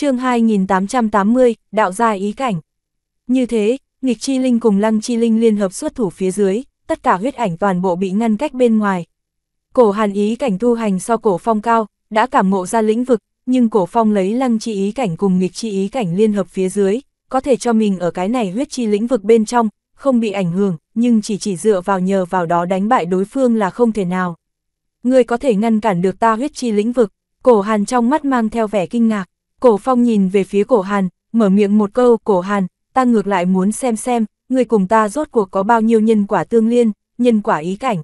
chương 2880, đạo gia ý cảnh. Như thế, nghịch chi linh cùng lăng chi linh liên hợp xuất thủ phía dưới, tất cả huyết ảnh toàn bộ bị ngăn cách bên ngoài. Cổ hàn ý cảnh tu hành so cổ phong cao, đã cảm ngộ ra lĩnh vực, nhưng cổ phong lấy lăng chi ý cảnh cùng nghịch chi ý cảnh liên hợp phía dưới, có thể cho mình ở cái này huyết chi lĩnh vực bên trong, không bị ảnh hưởng, nhưng chỉ chỉ dựa vào nhờ vào đó đánh bại đối phương là không thể nào. Người có thể ngăn cản được ta huyết chi lĩnh vực, cổ hàn trong mắt mang theo vẻ kinh ngạc. Cổ phong nhìn về phía cổ hàn, mở miệng một câu, cổ hàn, ta ngược lại muốn xem xem, người cùng ta rốt cuộc có bao nhiêu nhân quả tương liên, nhân quả ý cảnh.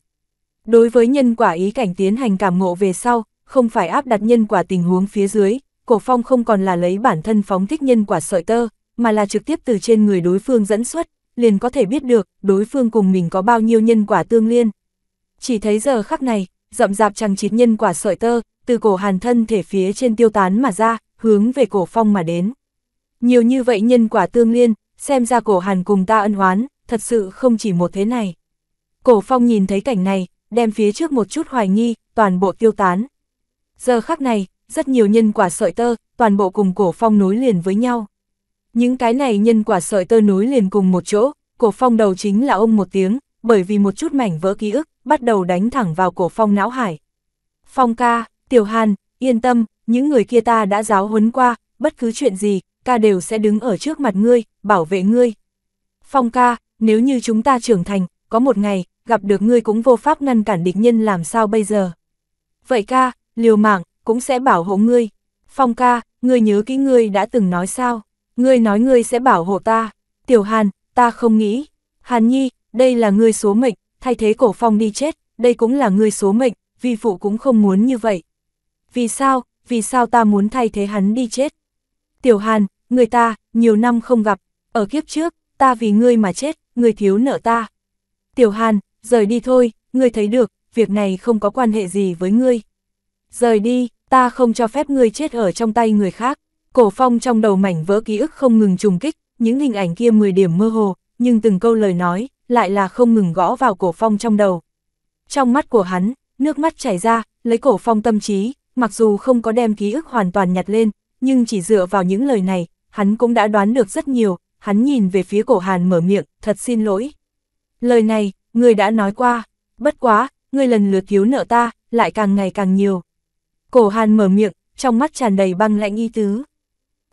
Đối với nhân quả ý cảnh tiến hành cảm ngộ về sau, không phải áp đặt nhân quả tình huống phía dưới, cổ phong không còn là lấy bản thân phóng thích nhân quả sợi tơ, mà là trực tiếp từ trên người đối phương dẫn xuất, liền có thể biết được đối phương cùng mình có bao nhiêu nhân quả tương liên. Chỉ thấy giờ khắc này, rậm rạp chẳng chịt nhân quả sợi tơ, từ cổ hàn thân thể phía trên tiêu tán mà ra, hướng về cổ phong mà đến. Nhiều như vậy nhân quả tương liên, xem ra cổ hàn cùng ta ân hoán, thật sự không chỉ một thế này. Cổ phong nhìn thấy cảnh này, đem phía trước một chút hoài nghi, toàn bộ tiêu tán. Giờ khắc này, rất nhiều nhân quả sợi tơ, toàn bộ cùng cổ phong nối liền với nhau. Những cái này nhân quả sợi tơ nối liền cùng một chỗ, cổ phong đầu chính là ông một tiếng, bởi vì một chút mảnh vỡ ký ức, bắt đầu đánh thẳng vào cổ phong não hải. Phong ca, tiểu hàn, yên tâm, những người kia ta đã giáo huấn qua, bất cứ chuyện gì, ca đều sẽ đứng ở trước mặt ngươi, bảo vệ ngươi. Phong ca, nếu như chúng ta trưởng thành, có một ngày, gặp được ngươi cũng vô pháp ngăn cản địch nhân làm sao bây giờ. Vậy ca, liều mạng, cũng sẽ bảo hộ ngươi. Phong ca, ngươi nhớ kỹ ngươi đã từng nói sao, ngươi nói ngươi sẽ bảo hộ ta. Tiểu Hàn, ta không nghĩ. Hàn Nhi, đây là ngươi số mệnh, thay thế cổ phong đi chết, đây cũng là ngươi số mệnh, vi phụ cũng không muốn như vậy. Vì sao, vì sao ta muốn thay thế hắn đi chết. Tiểu Hàn, người ta, nhiều năm không gặp, ở kiếp trước, ta vì ngươi mà chết, ngươi thiếu nợ ta. Tiểu Hàn, rời đi thôi, ngươi thấy được, việc này không có quan hệ gì với ngươi. Rời đi, ta không cho phép ngươi chết ở trong tay người khác. Cổ phong trong đầu mảnh vỡ ký ức không ngừng trùng kích, những hình ảnh kia 10 điểm mơ hồ, nhưng từng câu lời nói, lại là không ngừng gõ vào cổ phong trong đầu. Trong mắt của hắn, nước mắt chảy ra, lấy cổ phong tâm trí, mặc dù không có đem ký ức hoàn toàn nhặt lên, nhưng chỉ dựa vào những lời này, hắn cũng đã đoán được rất nhiều, hắn nhìn về phía cổ hàn mở miệng, thật xin lỗi. Lời này, người đã nói qua, bất quá, người lần lượt thiếu nợ ta, lại càng ngày càng nhiều. Cổ hàn mở miệng, trong mắt tràn đầy băng lạnh y tứ.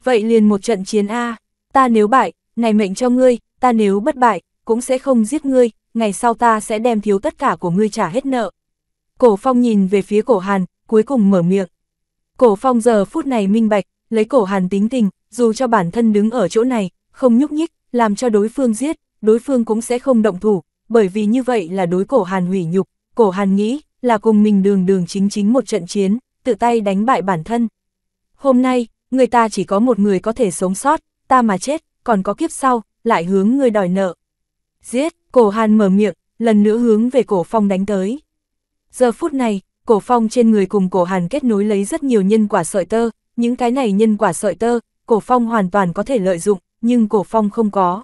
Vậy liền một trận chiến A, ta nếu bại, này mệnh cho ngươi, ta nếu bất bại, cũng sẽ không giết ngươi, ngày sau ta sẽ đem thiếu tất cả của ngươi trả hết nợ. Cổ phong nhìn về phía cổ hàn, cuối cùng mở miệng. Cổ phong giờ phút này minh bạch, lấy cổ hàn tính tình, dù cho bản thân đứng ở chỗ này, không nhúc nhích, làm cho đối phương giết, đối phương cũng sẽ không động thủ, bởi vì như vậy là đối cổ hàn hủy nhục, cổ hàn nghĩ là cùng mình đường đường chính chính một trận chiến, tự tay đánh bại bản thân. Hôm nay, người ta chỉ có một người có thể sống sót, ta mà chết, còn có kiếp sau, lại hướng người đòi nợ. Giết, cổ hàn mở miệng, lần nữa hướng về cổ phong đánh tới. Giờ phút này, cổ phong trên người cùng cổ hàn kết nối lấy rất nhiều nhân quả sợi tơ, những cái này nhân quả sợi tơ, cổ phong hoàn toàn có thể lợi dụng, nhưng cổ phong không có.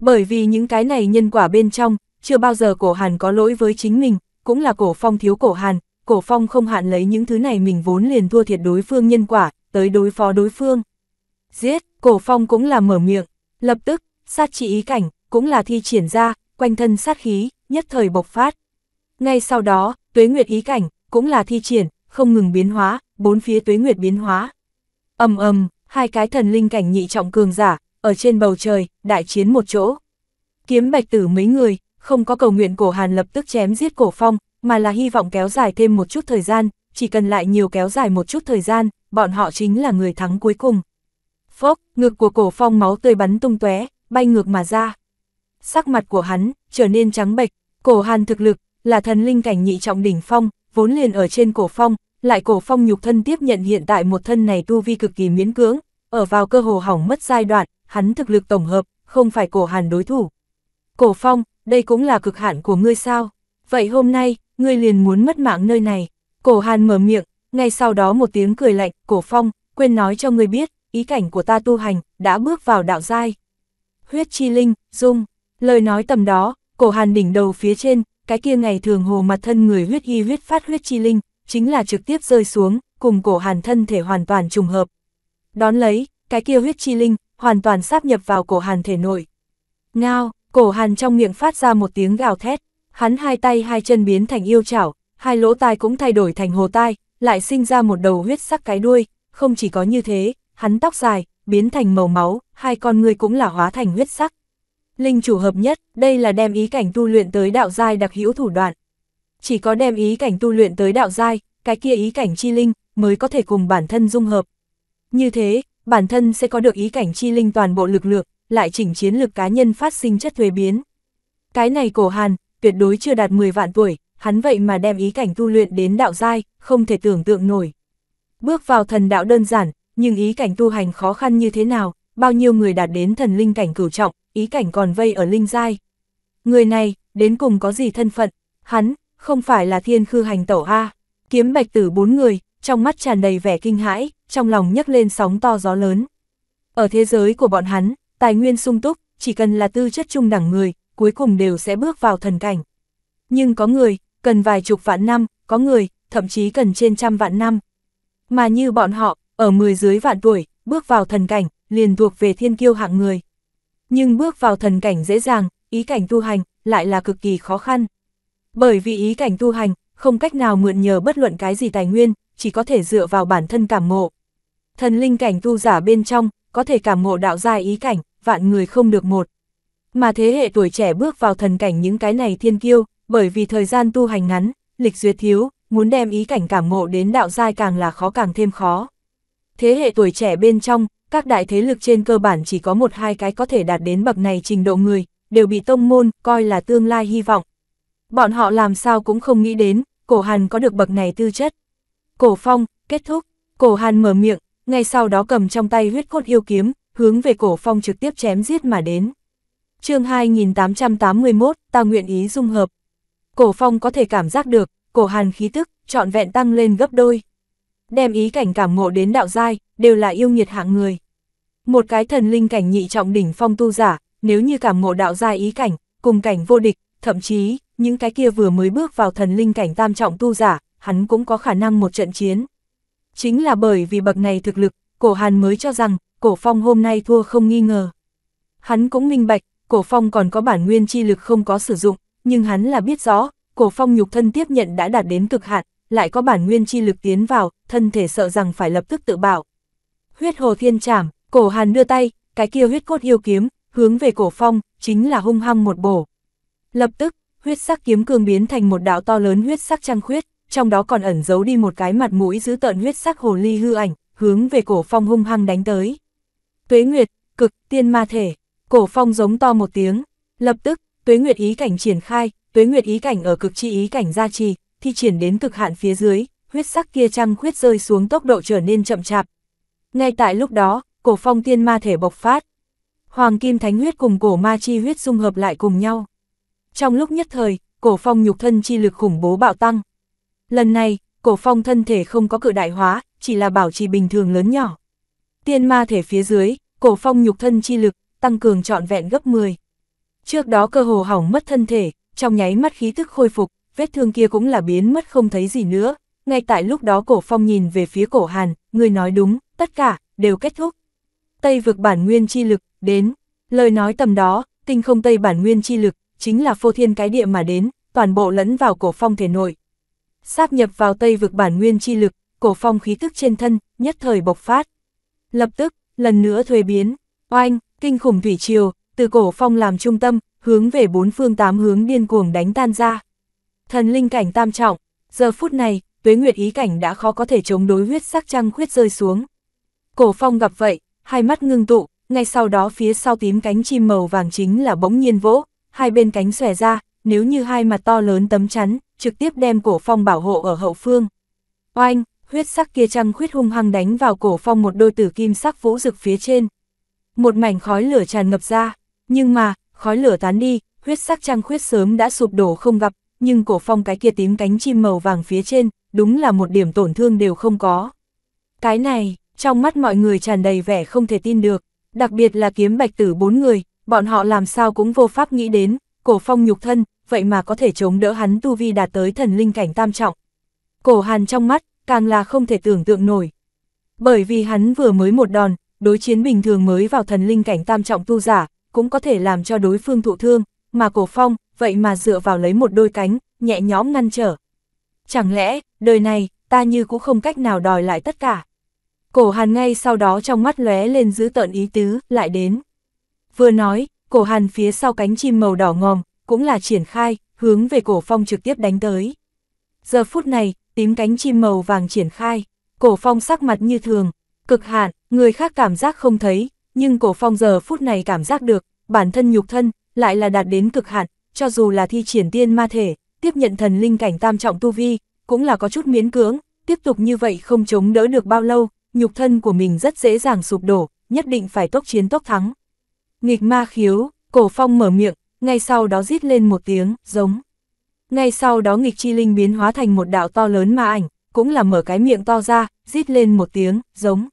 Bởi vì những cái này nhân quả bên trong, chưa bao giờ cổ hàn có lỗi với chính mình, cũng là cổ phong thiếu cổ hàn, cổ phong không hạn lấy những thứ này mình vốn liền thua thiệt đối phương nhân quả, tới đối phó đối phương. Giết, cổ phong cũng là mở miệng, lập tức, sát trị ý cảnh, cũng là thi triển ra, quanh thân sát khí, nhất thời bộc phát. Ngay sau đó, tuế nguyệt ý cảnh, cũng là thi triển, không ngừng biến hóa, bốn phía tuế nguyệt biến hóa. ầm ầm, hai cái thần linh cảnh nhị trọng cường giả, ở trên bầu trời, đại chiến một chỗ. Kiếm bạch tử mấy người, không có cầu nguyện cổ hàn lập tức chém giết cổ phong, mà là hy vọng kéo dài thêm một chút thời gian, chỉ cần lại nhiều kéo dài một chút thời gian, bọn họ chính là người thắng cuối cùng. Phốc, ngực của cổ phong máu tươi bắn tung tóe, bay ngược mà ra. Sắc mặt của hắn trở nên trắng bệch, cổ hàn thực lực là thần linh cảnh nhị trọng đỉnh phong, vốn liền ở trên cổ phong, lại cổ phong nhục thân tiếp nhận hiện tại một thân này tu vi cực kỳ miễn cưỡng, ở vào cơ hồ hỏng mất giai đoạn, hắn thực lực tổng hợp, không phải cổ hàn đối thủ. Cổ phong, đây cũng là cực hạn của ngươi sao? Vậy hôm nay, ngươi liền muốn mất mạng nơi này. Cổ hàn mở miệng, ngay sau đó một tiếng cười lạnh, cổ phong, quên nói cho ngươi biết, ý cảnh của ta tu hành, đã bước vào đạo giai. Huyết chi linh, dung, lời nói tầm đó, cổ hàn đỉnh đầu phía trên, cái kia ngày thường hồ mặt thân người huyết y huyết phát huyết chi linh, chính là trực tiếp rơi xuống, cùng cổ hàn thân thể hoàn toàn trùng hợp. Đón lấy, cái kia huyết chi linh, hoàn toàn sáp nhập vào cổ hàn thể nội. Ngao, cổ hàn trong miệng phát ra một tiếng gào thét, hắn hai tay hai chân biến thành yêu chảo, hai lỗ tai cũng thay đổi thành hồ tai, lại sinh ra một đầu huyết sắc cái đuôi, không chỉ có như thế, hắn tóc dài, biến thành màu máu, hai con người cũng là hóa thành huyết sắc. Linh chủ hợp nhất, đây là đem ý cảnh tu luyện tới đạo giai đặc hữu thủ đoạn. Chỉ có đem ý cảnh tu luyện tới đạo giai, cái kia ý cảnh chi linh mới có thể cùng bản thân dung hợp. Như thế, bản thân sẽ có được ý cảnh chi linh toàn bộ lực lượng, lại chỉnh chiến lực cá nhân phát sinh chất thuế biến. Cái này cổ hàn, tuyệt đối chưa đạt 10 vạn tuổi, hắn vậy mà đem ý cảnh tu luyện đến đạo giai, không thể tưởng tượng nổi. Bước vào thần đạo đơn giản, nhưng ý cảnh tu hành khó khăn như thế nào, bao nhiêu người đạt đến thần linh cảnh cửu trọng, ý cảnh còn vây ở linh giai. Người này, đến cùng có gì thân phận, hắn, không phải là thiên khư hành tẩu A, kiếm bạch tử bốn người, trong mắt tràn đầy vẻ kinh hãi, trong lòng nhấc lên sóng to gió lớn. Ở thế giới của bọn hắn, tài nguyên sung túc, chỉ cần là tư chất trung đẳng người, cuối cùng đều sẽ bước vào thần cảnh. Nhưng có người, cần vài chục vạn năm, có người, thậm chí cần trên trăm vạn năm. Mà như bọn họ, ở mười dưới vạn tuổi, bước vào thần cảnh, liền thuộc về thiên kiêu hạng người nhưng bước vào thần cảnh dễ dàng, ý cảnh tu hành lại là cực kỳ khó khăn. Bởi vì ý cảnh tu hành, không cách nào mượn nhờ bất luận cái gì tài nguyên, chỉ có thể dựa vào bản thân cảm ngộ. Thần linh cảnh tu giả bên trong, có thể cảm ngộ đạo gia ý cảnh, vạn người không được một. Mà thế hệ tuổi trẻ bước vào thần cảnh những cái này thiên kiêu, bởi vì thời gian tu hành ngắn, lịch duyệt thiếu, muốn đem ý cảnh cảm ngộ đến đạo giai càng là khó càng thêm khó. Thế hệ tuổi trẻ bên trong, các đại thế lực trên cơ bản chỉ có một hai cái có thể đạt đến bậc này trình độ người, đều bị tông môn coi là tương lai hy vọng. Bọn họ làm sao cũng không nghĩ đến, cổ hàn có được bậc này tư chất. Cổ phong, kết thúc, cổ hàn mở miệng, ngay sau đó cầm trong tay huyết cốt yêu kiếm, hướng về cổ phong trực tiếp chém giết mà đến. chương 2881, ta nguyện ý dung hợp. Cổ phong có thể cảm giác được, cổ hàn khí tức, trọn vẹn tăng lên gấp đôi đem ý cảnh cảm ngộ đến đạo giai, đều là yêu nghiệt hạng người. Một cái thần linh cảnh nhị trọng đỉnh phong tu giả, nếu như cảm ngộ đạo giai ý cảnh, cùng cảnh vô địch, thậm chí, những cái kia vừa mới bước vào thần linh cảnh tam trọng tu giả, hắn cũng có khả năng một trận chiến. Chính là bởi vì bậc này thực lực, cổ hàn mới cho rằng, cổ phong hôm nay thua không nghi ngờ. Hắn cũng minh bạch, cổ phong còn có bản nguyên chi lực không có sử dụng, nhưng hắn là biết rõ, cổ phong nhục thân tiếp nhận đã đạt đến cực hạn, lại có bản nguyên chi lực tiến vào, thân thể sợ rằng phải lập tức tự bạo. Huyết hồ thiên trảm, cổ hàn đưa tay, cái kia huyết cốt yêu kiếm, hướng về cổ phong, chính là hung hăng một bổ. Lập tức, huyết sắc kiếm cương biến thành một đạo to lớn huyết sắc trăng khuyết, trong đó còn ẩn giấu đi một cái mặt mũi giữ tợn huyết sắc hồ ly hư ảnh, hướng về cổ phong hung hăng đánh tới. Tuế Nguyệt, cực, tiên ma thể, cổ phong giống to một tiếng, lập tức, Tuế Nguyệt ý cảnh triển khai, Tuế Nguyệt ý cảnh ở cực chi ý cảnh gia trì, thi triển đến cực hạn phía dưới, huyết sắc kia trăng khuyết rơi xuống tốc độ trở nên chậm chạp. Ngay tại lúc đó, cổ phong tiên ma thể bộc phát. Hoàng kim thánh huyết cùng cổ ma chi huyết dung hợp lại cùng nhau. Trong lúc nhất thời, cổ phong nhục thân chi lực khủng bố bạo tăng. Lần này, cổ phong thân thể không có cự đại hóa, chỉ là bảo trì bình thường lớn nhỏ. Tiên ma thể phía dưới, cổ phong nhục thân chi lực, tăng cường trọn vẹn gấp 10. Trước đó cơ hồ hỏng mất thân thể, trong nháy mắt khí tức khôi phục, vết thương kia cũng là biến mất không thấy gì nữa. Ngay tại lúc đó cổ phong nhìn về phía cổ hàn, người nói đúng, tất cả, đều kết thúc. Tây vực bản nguyên chi lực, đến. Lời nói tầm đó, tinh không Tây bản nguyên chi lực, chính là phô thiên cái địa mà đến, toàn bộ lẫn vào cổ phong thể nội. Sáp nhập vào Tây vực bản nguyên chi lực, cổ phong khí tức trên thân, nhất thời bộc phát. Lập tức, lần nữa thuê biến, oanh, kinh khủng thủy triều, từ cổ phong làm trung tâm, hướng về bốn phương tám hướng điên cuồng đánh tan ra. Thần linh cảnh tam trọng, giờ phút này, tuế nguyệt ý cảnh đã khó có thể chống đối huyết sắc trăng khuyết rơi xuống. Cổ phong gặp vậy, hai mắt ngưng tụ, ngay sau đó phía sau tím cánh chim màu vàng chính là bỗng nhiên vỗ, hai bên cánh xòe ra, nếu như hai mặt to lớn tấm chắn, trực tiếp đem cổ phong bảo hộ ở hậu phương. Oanh, huyết sắc kia trăng khuyết hung hăng đánh vào cổ phong một đôi tử kim sắc vũ rực phía trên. Một mảnh khói lửa tràn ngập ra, nhưng mà, khói lửa tán đi, huyết sắc trăng khuyết sớm đã sụp đổ không gặp, nhưng cổ phong cái kia tím cánh chim màu vàng phía trên, đúng là một điểm tổn thương đều không có. Cái này, trong mắt mọi người tràn đầy vẻ không thể tin được, đặc biệt là kiếm bạch tử bốn người, bọn họ làm sao cũng vô pháp nghĩ đến, cổ phong nhục thân, vậy mà có thể chống đỡ hắn tu vi đạt tới thần linh cảnh tam trọng. Cổ hàn trong mắt, càng là không thể tưởng tượng nổi. Bởi vì hắn vừa mới một đòn, đối chiến bình thường mới vào thần linh cảnh tam trọng tu giả, cũng có thể làm cho đối phương thụ thương, mà cổ phong, vậy mà dựa vào lấy một đôi cánh, nhẹ nhõm ngăn trở. Chẳng lẽ, đời này, ta như cũng không cách nào đòi lại tất cả. Cổ hàn ngay sau đó trong mắt lóe lên giữ tợn ý tứ, lại đến. Vừa nói, cổ hàn phía sau cánh chim màu đỏ ngòm, cũng là triển khai, hướng về cổ phong trực tiếp đánh tới. Giờ phút này, tím cánh chim màu vàng triển khai, cổ phong sắc mặt như thường, cực hạn, người khác cảm giác không thấy, nhưng cổ phong giờ phút này cảm giác được, bản thân nhục thân, lại là đạt đến cực hạn, cho dù là thi triển tiên ma thể, tiếp nhận thần linh cảnh tam trọng tu vi, cũng là có chút miễn cưỡng, tiếp tục như vậy không chống đỡ được bao lâu, nhục thân của mình rất dễ dàng sụp đổ, nhất định phải tốc chiến tốc thắng. Nghịch ma khiếu, cổ phong mở miệng, ngay sau đó rít lên một tiếng, giống. Ngay sau đó nghịch chi linh biến hóa thành một đạo to lớn ma ảnh, cũng là mở cái miệng to ra, rít lên một tiếng, giống.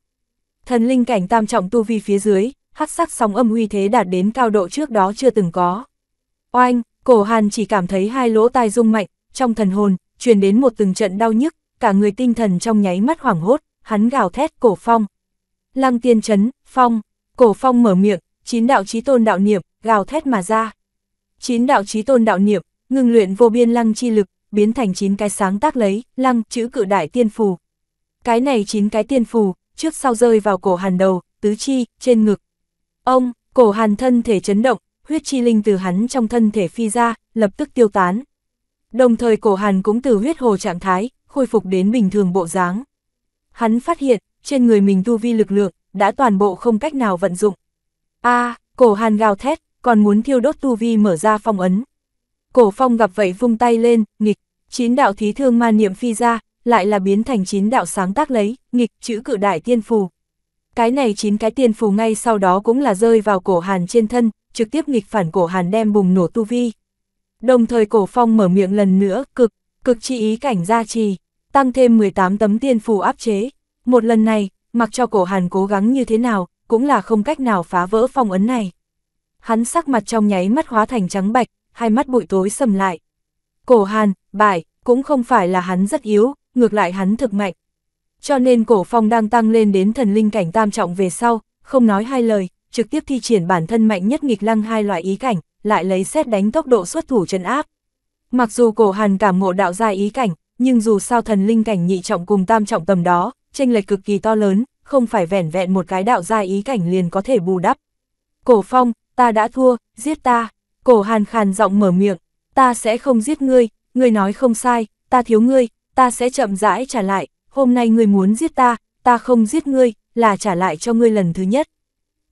Thần linh cảnh tam trọng tu vi phía dưới, hắc sắc sóng âm uy thế đạt đến cao độ trước đó chưa từng có. Oanh, cổ hàn chỉ cảm thấy hai lỗ tai rung mạnh, trong thần hồn, truyền đến một từng trận đau nhức, cả người tinh thần trong nháy mắt hoảng hốt, hắn gào thét cổ phong. Lăng tiên chấn, phong, cổ phong mở miệng, chín đạo chí tôn đạo niệm, gào thét mà ra. Chín đạo chí tôn đạo niệm, ngừng luyện vô biên lăng chi lực, biến thành chín cái sáng tác lấy, lăng, chữ cự đại tiên phù. Cái này chín cái tiên phù, trước sau rơi vào cổ hàn đầu, tứ chi, trên ngực, Ông, cổ hàn thân thể chấn động, huyết chi linh từ hắn trong thân thể phi ra, lập tức tiêu tán. Đồng thời cổ hàn cũng từ huyết hồ trạng thái, khôi phục đến bình thường bộ dáng. Hắn phát hiện, trên người mình tu vi lực lượng, đã toàn bộ không cách nào vận dụng. a cổ hàn gào thét, còn muốn thiêu đốt tu vi mở ra phong ấn. Cổ phong gặp vậy vung tay lên, nghịch, chín đạo thí thương ma niệm phi ra, lại là biến thành chín đạo sáng tác lấy, nghịch chữ cự đại tiên phù. Cái này chín cái tiền phù ngay sau đó cũng là rơi vào cổ hàn trên thân, trực tiếp nghịch phản cổ hàn đem bùng nổ tu vi. Đồng thời cổ phong mở miệng lần nữa, cực, cực chi ý cảnh gia trì, tăng thêm 18 tấm tiên phù áp chế. Một lần này, mặc cho cổ hàn cố gắng như thế nào, cũng là không cách nào phá vỡ phong ấn này. Hắn sắc mặt trong nháy mắt hóa thành trắng bạch, hai mắt bụi tối sầm lại. Cổ hàn, bại, cũng không phải là hắn rất yếu, ngược lại hắn thực mạnh, cho nên cổ phong đang tăng lên đến thần linh cảnh tam trọng về sau, không nói hai lời, trực tiếp thi triển bản thân mạnh nhất nghịch lăng hai loại ý cảnh, lại lấy xét đánh tốc độ xuất thủ chân áp. Mặc dù cổ hàn cảm ngộ đạo gia ý cảnh, nhưng dù sao thần linh cảnh nhị trọng cùng tam trọng tầm đó, tranh lệch cực kỳ to lớn, không phải vẻn vẹn một cái đạo gia ý cảnh liền có thể bù đắp. Cổ phong, ta đã thua, giết ta. Cổ hàn khàn giọng mở miệng, ta sẽ không giết ngươi, ngươi nói không sai, ta thiếu ngươi, ta sẽ chậm rãi trả lại, hôm nay ngươi muốn giết ta, ta không giết ngươi, là trả lại cho ngươi lần thứ nhất.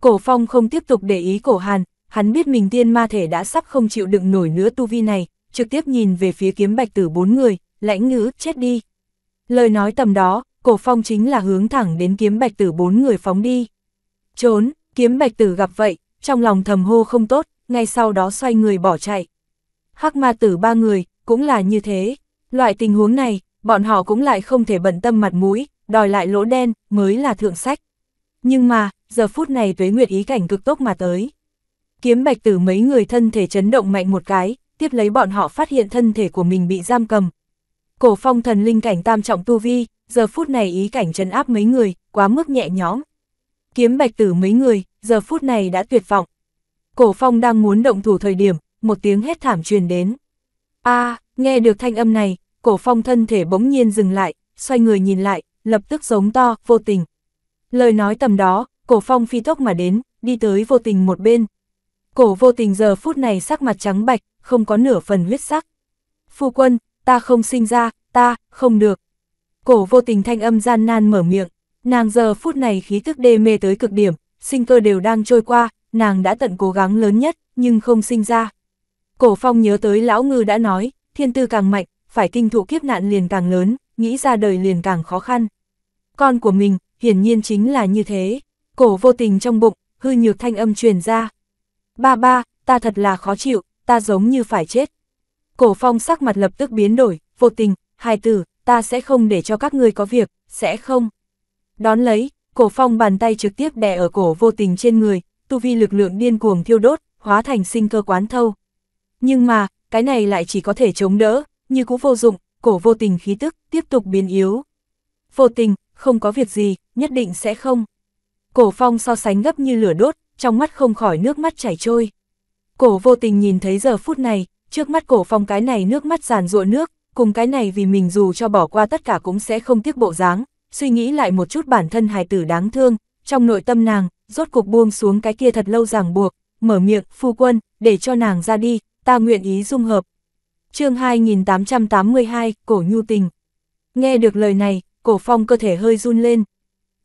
Cổ phong không tiếp tục để ý cổ hàn, hắn biết mình tiên ma thể đã sắp không chịu đựng nổi nữa tu vi này, trực tiếp nhìn về phía kiếm bạch tử bốn người, lãnh ngữ, chết đi. Lời nói tầm đó, cổ phong chính là hướng thẳng đến kiếm bạch tử bốn người phóng đi. Trốn, kiếm bạch tử gặp vậy, trong lòng thầm hô không tốt, ngay sau đó xoay người bỏ chạy. Hắc ma tử ba người, cũng là như thế. Loại tình huống này, bọn họ cũng lại không thể bận tâm mặt mũi, đòi lại lỗ đen, mới là thượng sách. Nhưng mà, giờ phút này tuế nguyệt ý cảnh cực tốc mà tới. Kiếm bạch tử mấy người thân thể chấn động mạnh một cái, tiếp lấy bọn họ phát hiện thân thể của mình bị giam cầm. Cổ phong thần linh cảnh tam trọng tu vi, giờ phút này ý cảnh trấn áp mấy người, quá mức nhẹ nhõm. Kiếm bạch tử mấy người, giờ phút này đã tuyệt vọng. Cổ phong đang muốn động thủ thời điểm, một tiếng hét thảm truyền đến. a nghe được thanh âm này, cổ phong thân thể bỗng nhiên dừng lại, xoay người nhìn lại, lập tức giống to, vô tình. Lời nói tầm đó, cổ phong phi tốc mà đến, đi tới vô tình một bên. Cổ vô tình giờ phút này sắc mặt trắng bạch, không có nửa phần huyết sắc. Phu quân, ta không sinh ra, ta, không được. Cổ vô tình thanh âm gian nan mở miệng, nàng giờ phút này khí tức đê mê tới cực điểm, sinh cơ đều đang trôi qua, nàng đã tận cố gắng lớn nhất, nhưng không sinh ra. Cổ phong nhớ tới lão ngư đã nói, thiên tư càng mạnh, phải kinh thụ kiếp nạn liền càng lớn, nghĩ ra đời liền càng khó khăn. Con của mình, hiển nhiên chính là như thế. Cổ vô tình trong bụng, hư nhược thanh âm truyền ra. Ba ba, ta thật là khó chịu, ta giống như phải chết. Cổ phong sắc mặt lập tức biến đổi, vô tình, hài tử, ta sẽ không để cho các ngươi có việc, sẽ không. Đón lấy, cổ phong bàn tay trực tiếp đè ở cổ vô tình trên người, tu vi lực lượng điên cuồng thiêu đốt, hóa thành sinh cơ quán thâu. Nhưng mà, cái này lại chỉ có thể chống đỡ, như cũ vô dụng, cổ vô tình khí tức, tiếp tục biến yếu. Vô tình, không có việc gì, nhất định sẽ không. Cổ phong so sánh gấp như lửa đốt, trong mắt không khỏi nước mắt chảy trôi. Cổ vô tình nhìn thấy giờ phút này, trước mắt cổ phong cái này nước mắt giàn ruộng nước, cùng cái này vì mình dù cho bỏ qua tất cả cũng sẽ không tiếc bộ dáng, suy nghĩ lại một chút bản thân hài tử đáng thương, trong nội tâm nàng, rốt cục buông xuống cái kia thật lâu ràng buộc, mở miệng, phu quân, để cho nàng ra đi, ta nguyện ý dung hợp, chương 2882, cổ nhu tình. Nghe được lời này, cổ phong cơ thể hơi run lên.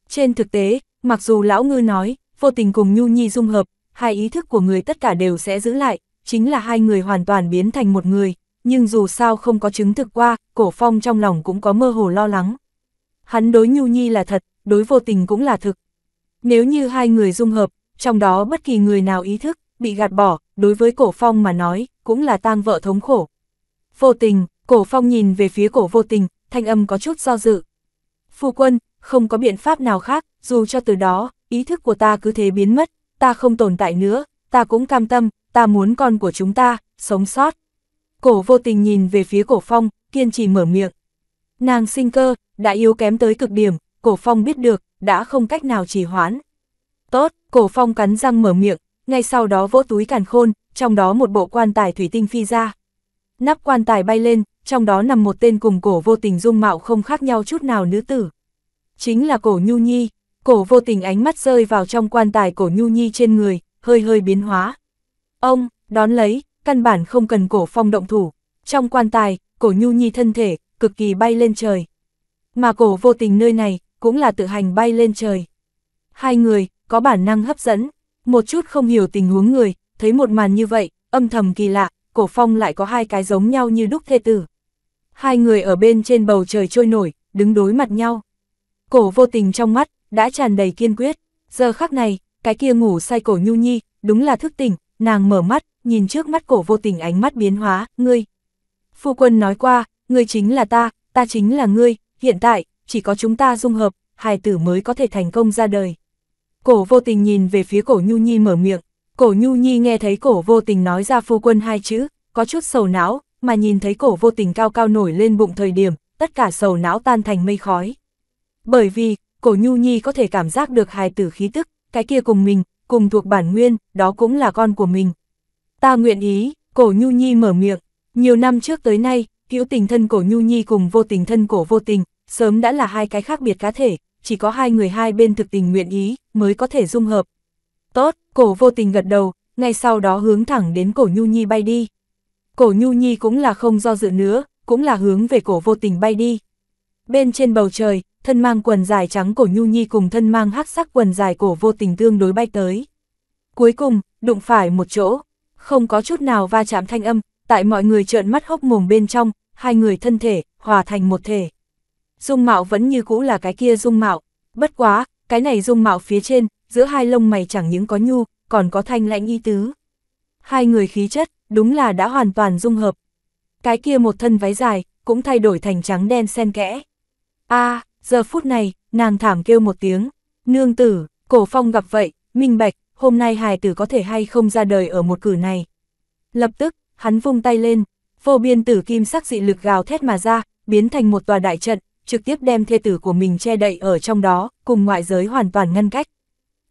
Trên thực tế, mặc dù lão ngư nói, vô tình cùng nhu nhi dung hợp, hai ý thức của người tất cả đều sẽ giữ lại, chính là hai người hoàn toàn biến thành một người, nhưng dù sao không có chứng thực qua, cổ phong trong lòng cũng có mơ hồ lo lắng. Hắn đối nhu nhi là thật, đối vô tình cũng là thực. Nếu như hai người dung hợp, trong đó bất kỳ người nào ý thức, bị gạt bỏ, đối với cổ phong mà nói, cũng là tang vợ thống khổ, Vô tình, cổ phong nhìn về phía cổ vô tình, thanh âm có chút do dự. Phu quân, không có biện pháp nào khác, dù cho từ đó, ý thức của ta cứ thế biến mất, ta không tồn tại nữa, ta cũng cam tâm, ta muốn con của chúng ta, sống sót. Cổ vô tình nhìn về phía cổ phong, kiên trì mở miệng. Nàng sinh cơ, đã yếu kém tới cực điểm, cổ phong biết được, đã không cách nào trì hoãn. Tốt, cổ phong cắn răng mở miệng, ngay sau đó vỗ túi càn khôn, trong đó một bộ quan tài thủy tinh phi ra. Nắp quan tài bay lên, trong đó nằm một tên cùng cổ vô tình dung mạo không khác nhau chút nào nữ tử. Chính là cổ Nhu Nhi, cổ vô tình ánh mắt rơi vào trong quan tài cổ Nhu Nhi trên người, hơi hơi biến hóa. Ông, đón lấy, căn bản không cần cổ phong động thủ. Trong quan tài, cổ Nhu Nhi thân thể, cực kỳ bay lên trời. Mà cổ vô tình nơi này, cũng là tự hành bay lên trời. Hai người, có bản năng hấp dẫn, một chút không hiểu tình huống người, thấy một màn như vậy, âm thầm kỳ lạ, cổ phong lại có hai cái giống nhau như đúc thê tử. Hai người ở bên trên bầu trời trôi nổi, đứng đối mặt nhau. Cổ vô tình trong mắt, đã tràn đầy kiên quyết. Giờ khắc này, cái kia ngủ say cổ nhu nhi, đúng là thức tỉnh, nàng mở mắt, nhìn trước mắt cổ vô tình ánh mắt biến hóa, ngươi. Phu quân nói qua, ngươi chính là ta, ta chính là ngươi, hiện tại, chỉ có chúng ta dung hợp, hài tử mới có thể thành công ra đời. Cổ vô tình nhìn về phía cổ nhu nhi mở miệng, Cổ Nhu Nhi nghe thấy cổ vô tình nói ra phu quân hai chữ, có chút sầu não, mà nhìn thấy cổ vô tình cao cao nổi lên bụng thời điểm, tất cả sầu não tan thành mây khói. Bởi vì, cổ Nhu Nhi có thể cảm giác được hài tử khí tức, cái kia cùng mình, cùng thuộc bản nguyên, đó cũng là con của mình. Ta nguyện ý, cổ Nhu Nhi mở miệng, nhiều năm trước tới nay, hữu tình thân cổ Nhu Nhi cùng vô tình thân cổ vô tình, sớm đã là hai cái khác biệt cá thể, chỉ có hai người hai bên thực tình nguyện ý mới có thể dung hợp, Tốt, cổ vô tình gật đầu, ngay sau đó hướng thẳng đến cổ Nhu Nhi bay đi. Cổ Nhu Nhi cũng là không do dự nữa, cũng là hướng về cổ vô tình bay đi. Bên trên bầu trời, thân mang quần dài trắng cổ Nhu Nhi cùng thân mang hắc sắc quần dài cổ vô tình tương đối bay tới. Cuối cùng, đụng phải một chỗ, không có chút nào va chạm thanh âm, tại mọi người trợn mắt hốc mồm bên trong, hai người thân thể, hòa thành một thể. Dung mạo vẫn như cũ là cái kia dung mạo, bất quá, cái này dung mạo phía trên, giữa hai lông mày chẳng những có nhu, còn có thanh lãnh y tứ. Hai người khí chất, đúng là đã hoàn toàn dung hợp. Cái kia một thân váy dài, cũng thay đổi thành trắng đen xen kẽ. a giờ phút này, nàng thảm kêu một tiếng, nương tử, cổ phong gặp vậy, minh bạch, hôm nay hài tử có thể hay không ra đời ở một cử này. Lập tức, hắn vung tay lên, vô biên tử kim sắc dị lực gào thét mà ra, biến thành một tòa đại trận, trực tiếp đem thê tử của mình che đậy ở trong đó, cùng ngoại giới hoàn toàn ngăn cách.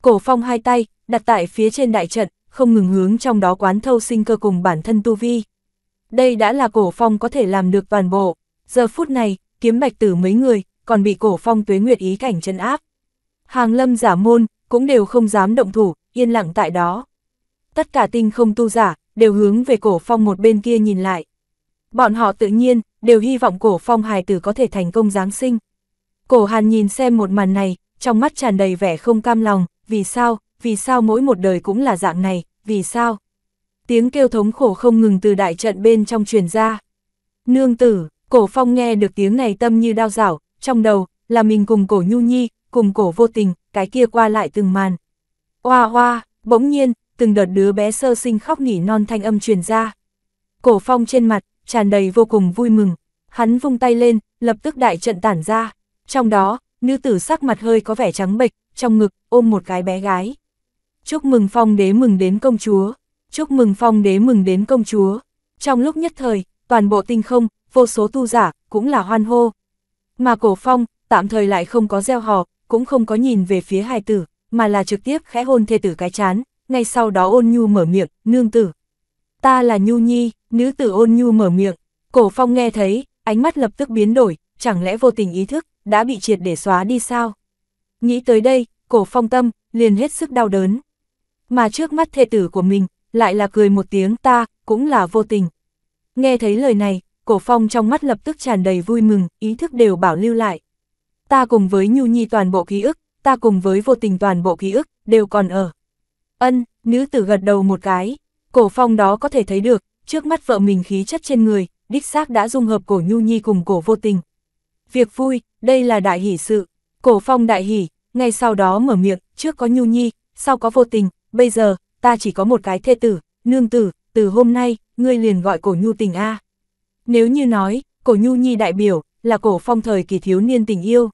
Cổ phong hai tay, đặt tại phía trên đại trận, không ngừng hướng trong đó quán thâu sinh cơ cùng bản thân tu vi. Đây đã là cổ phong có thể làm được toàn bộ. Giờ phút này, kiếm bạch tử mấy người, còn bị cổ phong tuế nguyệt ý cảnh chân áp. Hàng lâm giả môn, cũng đều không dám động thủ, yên lặng tại đó. Tất cả tinh không tu giả, đều hướng về cổ phong một bên kia nhìn lại. Bọn họ tự nhiên, đều hy vọng cổ phong hài tử có thể thành công Giáng sinh. Cổ hàn nhìn xem một màn này, trong mắt tràn đầy vẻ không cam lòng, vì sao, vì sao mỗi một đời cũng là dạng này, vì sao? Tiếng kêu thống khổ không ngừng từ đại trận bên trong truyền ra. Nương tử, cổ phong nghe được tiếng này tâm như đau rảo, trong đầu, là mình cùng cổ nhu nhi, cùng cổ vô tình, cái kia qua lại từng màn. Hoa hoa, bỗng nhiên, từng đợt đứa bé sơ sinh khóc nỉ non thanh âm truyền ra. Cổ phong trên mặt, tràn đầy vô cùng vui mừng, hắn vung tay lên, lập tức đại trận tản ra. Trong đó, nữ tử sắc mặt hơi có vẻ trắng bệch, trong ngực, ôm một cái bé gái. Chúc mừng phong đế mừng đến công chúa, chúc mừng phong đế mừng đến công chúa. Trong lúc nhất thời, toàn bộ tinh không, vô số tu giả, cũng là hoan hô. Mà cổ phong, tạm thời lại không có gieo hò, cũng không có nhìn về phía hài tử, mà là trực tiếp khẽ hôn thê tử cái chán, ngay sau đó ôn nhu mở miệng, nương tử. Ta là nhu nhi, nữ tử ôn nhu mở miệng, cổ phong nghe thấy, ánh mắt lập tức biến đổi, chẳng lẽ vô tình ý thức, đã bị triệt để xóa đi sao? Nghĩ tới đây, cổ phong tâm, liền hết sức đau đớn. Mà trước mắt thê tử của mình, lại là cười một tiếng ta, cũng là vô tình. Nghe thấy lời này, cổ phong trong mắt lập tức tràn đầy vui mừng, ý thức đều bảo lưu lại. Ta cùng với Nhu Nhi toàn bộ ký ức, ta cùng với vô tình toàn bộ ký ức, đều còn ở. Ân, nữ tử gật đầu một cái, cổ phong đó có thể thấy được, trước mắt vợ mình khí chất trên người, đích xác đã dung hợp cổ Nhu Nhi cùng cổ vô tình. Việc vui, đây là đại hỷ sự, cổ phong đại hỷ, ngay sau đó mở miệng, trước có nhu nhi, sau có vô tình, bây giờ, ta chỉ có một cái thê tử, nương tử, từ hôm nay, ngươi liền gọi cổ nhu tình A. Nếu như nói, cổ nhu nhi đại biểu, là cổ phong thời kỳ thiếu niên tình yêu.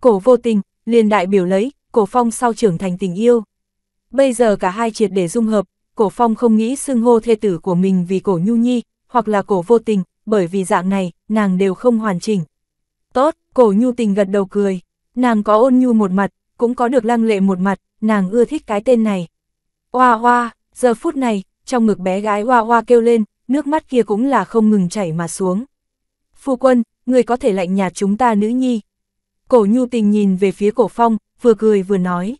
Cổ vô tình, liền đại biểu lấy, cổ phong sau trưởng thành tình yêu. Bây giờ cả hai triệt để dung hợp, cổ phong không nghĩ xưng hô thê tử của mình vì cổ nhu nhi, hoặc là cổ vô tình, bởi vì dạng này, nàng đều không hoàn chỉnh. Tốt, cổ nhu tình gật đầu cười nàng có ôn nhu một mặt, cũng có được lăng lệ một mặt, nàng ưa thích cái tên này. Hoa hoa, giờ phút này, trong ngực bé gái hoa hoa kêu lên, nước mắt kia cũng là không ngừng chảy mà xuống. Phu quân, người có thể lạnh nhạt chúng ta nữ nhi. Cổ nhu tình nhìn về phía cổ phong, vừa cười vừa nói.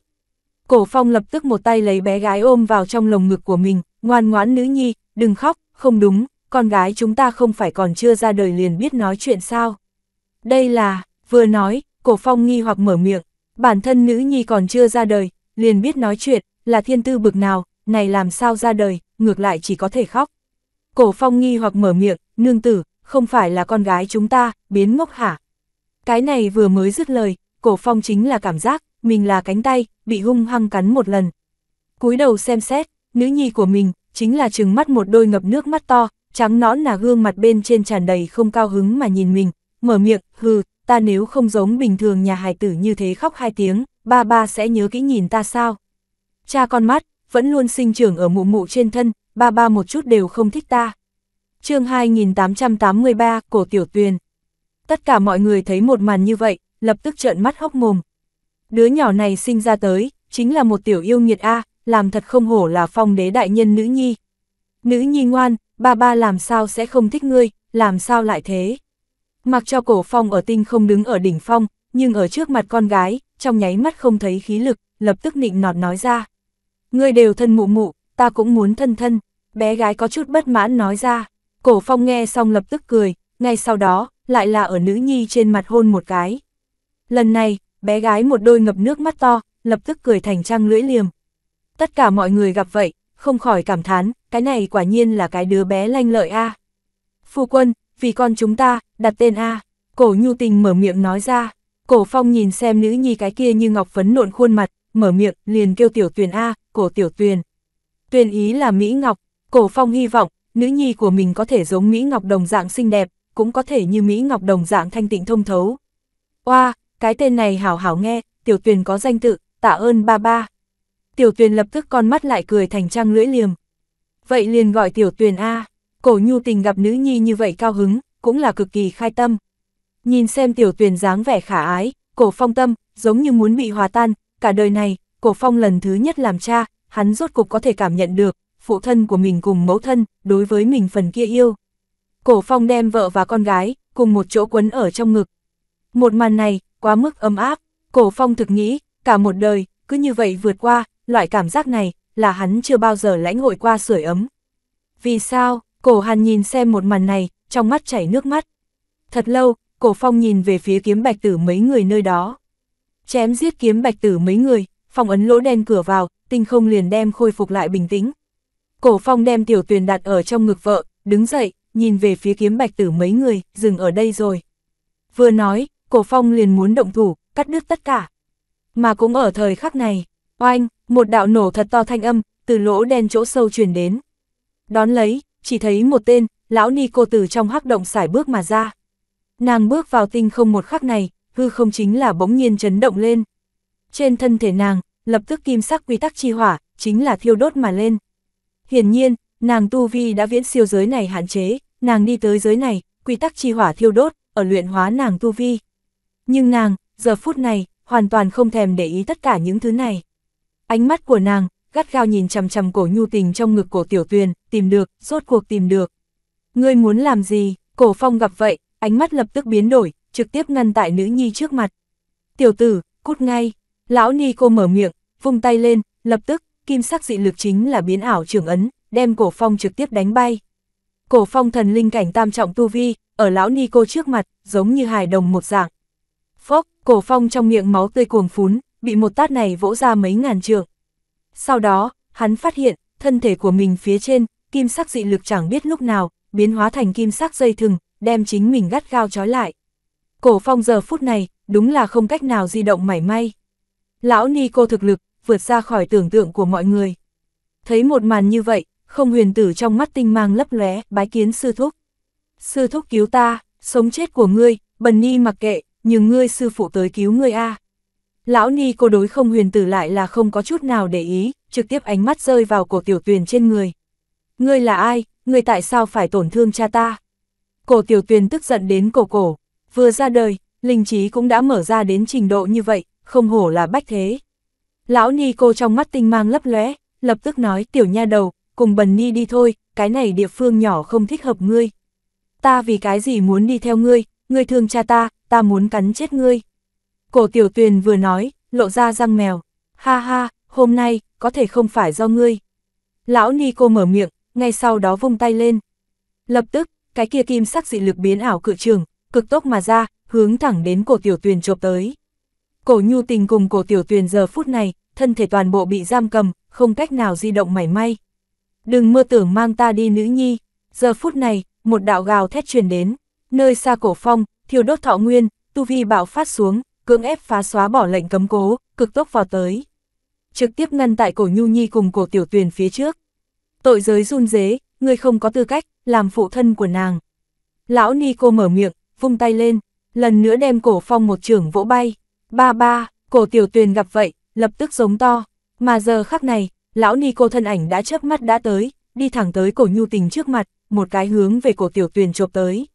Cổ phong lập tức một tay lấy bé gái ôm vào trong lồng ngực của mình, ngoan ngoãn nữ nhi, đừng khóc, không đúng, con gái chúng ta không phải còn chưa ra đời liền biết nói chuyện sao. Đây là, vừa nói, Cổ Phong nghi hoặc mở miệng, bản thân nữ nhi còn chưa ra đời, liền biết nói chuyện, là thiên tư bực nào, này làm sao ra đời, ngược lại chỉ có thể khóc. Cổ Phong nghi hoặc mở miệng, nương tử, không phải là con gái chúng ta, biến ngốc hả? Cái này vừa mới dứt lời, Cổ Phong chính là cảm giác, mình là cánh tay, bị hung hăng cắn một lần. cúi đầu xem xét, nữ nhi của mình, chính là trừng mắt một đôi ngập nước mắt to, trắng nõn là gương mặt bên trên tràn đầy không cao hứng mà nhìn mình, mở miệng, hừ, ta nếu không giống bình thường nhà hài tử như thế khóc hai tiếng, ba ba sẽ nhớ kỹ nhìn ta sao. Cha con mắt, vẫn luôn sinh trưởng ở mụ mụ trên thân, ba ba một chút đều không thích ta. chương 2883, Cổ Tiểu Tuyền Tất cả mọi người thấy một màn như vậy, lập tức trợn mắt hốc mồm. Đứa nhỏ này sinh ra tới, chính là một tiểu yêu nghiệt A, làm thật không hổ là phong đế đại nhân nữ nhi. Nữ nhi ngoan, ba ba làm sao sẽ không thích ngươi, làm sao lại thế? Mặc cho cổ phong ở tinh không đứng ở đỉnh phong, nhưng ở trước mặt con gái, trong nháy mắt không thấy khí lực, lập tức nịnh nọt nói ra. Ngươi đều thân mụ mụ, ta cũng muốn thân thân, bé gái có chút bất mãn nói ra. Cổ phong nghe xong lập tức cười, ngay sau đó, lại là ở nữ nhi trên mặt hôn một cái. Lần này, bé gái một đôi ngập nước mắt to, lập tức cười thành trăng lưỡi liềm. Tất cả mọi người gặp vậy, không khỏi cảm thán, cái này quả nhiên là cái đứa bé lanh lợi a. À. Phu quân, vì con chúng ta, đặt tên A, cổ nhu tình mở miệng nói ra, cổ phong nhìn xem nữ nhi cái kia như ngọc phấn nộn khuôn mặt, mở miệng, liền kêu tiểu tuyền A, cổ tiểu tuyền. Tuyền ý là Mỹ Ngọc, cổ phong hy vọng, nữ nhi của mình có thể giống Mỹ Ngọc đồng dạng xinh đẹp, cũng có thể như Mỹ Ngọc đồng dạng thanh tịnh thông thấu. Oa, cái tên này hảo hảo nghe, tiểu tuyền có danh tự, tạ ơn ba ba. Tiểu tuyền lập tức con mắt lại cười thành trăng lưỡi liềm. Vậy liền gọi tiểu tuyền A. Cổ nhu tình gặp nữ nhi như vậy cao hứng, cũng là cực kỳ khai tâm. Nhìn xem tiểu tuyền dáng vẻ khả ái, cổ phong tâm, giống như muốn bị hòa tan, cả đời này, cổ phong lần thứ nhất làm cha, hắn rốt cục có thể cảm nhận được, phụ thân của mình cùng mẫu thân, đối với mình phần kia yêu. Cổ phong đem vợ và con gái, cùng một chỗ quấn ở trong ngực. Một màn này, quá mức ấm áp, cổ phong thực nghĩ, cả một đời, cứ như vậy vượt qua, loại cảm giác này, là hắn chưa bao giờ lãnh hội qua sưởi ấm. Vì sao, Cổ hàn nhìn xem một màn này, trong mắt chảy nước mắt. Thật lâu, cổ phong nhìn về phía kiếm bạch tử mấy người nơi đó. Chém giết kiếm bạch tử mấy người, phong ấn lỗ đen cửa vào, tinh không liền đem khôi phục lại bình tĩnh. Cổ phong đem tiểu tuyền đặt ở trong ngực vợ, đứng dậy, nhìn về phía kiếm bạch tử mấy người, dừng ở đây rồi. Vừa nói, cổ phong liền muốn động thủ, cắt đứt tất cả. Mà cũng ở thời khắc này, oanh, một đạo nổ thật to thanh âm, từ lỗ đen chỗ sâu truyền đến. Đón lấy, chỉ thấy một tên, lão ni cô từ trong hắc động xải bước mà ra. Nàng bước vào tinh không một khắc này, hư không chính là bỗng nhiên chấn động lên. Trên thân thể nàng, lập tức kim sắc quy tắc chi hỏa, chính là thiêu đốt mà lên. Hiển nhiên, nàng tu vi đã viễn siêu giới này hạn chế, nàng đi tới giới này, quy tắc chi hỏa thiêu đốt, ở luyện hóa nàng tu vi. Nhưng nàng, giờ phút này, hoàn toàn không thèm để ý tất cả những thứ này. Ánh mắt của nàng, gắt gao nhìn chằm chằm cổ nhu tình trong ngực cổ tiểu tuyền, tìm được, rốt cuộc tìm được. Ngươi muốn làm gì? Cổ phong gặp vậy, ánh mắt lập tức biến đổi, trực tiếp ngăn tại nữ nhi trước mặt. Tiểu tử, cút ngay. Lão ni cô mở miệng, vung tay lên, lập tức, kim sắc dị lực chính là biến ảo trưởng ấn, đem cổ phong trực tiếp đánh bay. Cổ phong thần linh cảnh tam trọng tu vi, ở lão ni cô trước mặt, giống như hài đồng một dạng. Phốc, cổ phong trong miệng máu tươi cuồng phún, bị một tát này vỗ ra mấy ngàn trường, sau đó, hắn phát hiện, thân thể của mình phía trên, kim sắc dị lực chẳng biết lúc nào, biến hóa thành kim sắc dây thừng, đem chính mình gắt gao trói lại. Cổ phong giờ phút này, đúng là không cách nào di động mảy may. Lão ni cô thực lực, vượt ra khỏi tưởng tượng của mọi người. Thấy một màn như vậy, không huyền tử trong mắt tinh mang lấp lóe bái kiến sư thúc. Sư thúc cứu ta, sống chết của ngươi, bần ni mặc kệ, nhưng ngươi sư phụ tới cứu ngươi a à. Lão Ni cô đối không huyền tử lại là không có chút nào để ý, trực tiếp ánh mắt rơi vào cổ tiểu tuyền trên người. Ngươi là ai, ngươi tại sao phải tổn thương cha ta? Cổ tiểu tuyền tức giận đến cổ cổ, vừa ra đời, linh trí cũng đã mở ra đến trình độ như vậy, không hổ là bách thế. Lão Ni cô trong mắt tinh mang lấp lóe, lập tức nói tiểu nha đầu, cùng bần Ni đi thôi, cái này địa phương nhỏ không thích hợp ngươi. Ta vì cái gì muốn đi theo ngươi, ngươi thương cha ta, ta muốn cắn chết ngươi. Cổ tiểu tuyền vừa nói, lộ ra răng mèo. Ha ha, hôm nay, có thể không phải do ngươi. Lão ni cô mở miệng, ngay sau đó vung tay lên. Lập tức, cái kia kim sắc dị lực biến ảo cự trường, cực tốc mà ra, hướng thẳng đến cổ tiểu tuyền chộp tới. Cổ nhu tình cùng cổ tiểu tuyền giờ phút này, thân thể toàn bộ bị giam cầm, không cách nào di động mảy may. Đừng mơ tưởng mang ta đi nữ nhi. Giờ phút này, một đạo gào thét truyền đến, nơi xa cổ phong, thiêu đốt thọ nguyên, tu vi bạo phát xuống, cưỡng ép phá xóa bỏ lệnh cấm cố, cực tốc vào tới. Trực tiếp ngăn tại cổ Nhu Nhi cùng cổ tiểu tuyền phía trước. Tội giới run dế, ngươi không có tư cách, làm phụ thân của nàng. Lão Ni cô mở miệng, vung tay lên, lần nữa đem cổ phong một trưởng vỗ bay. Ba ba, cổ tiểu tuyền gặp vậy, lập tức giống to. Mà giờ khắc này, lão Ni cô thân ảnh đã chớp mắt đã tới, đi thẳng tới cổ nhu tình trước mặt, một cái hướng về cổ tiểu tuyền chộp tới.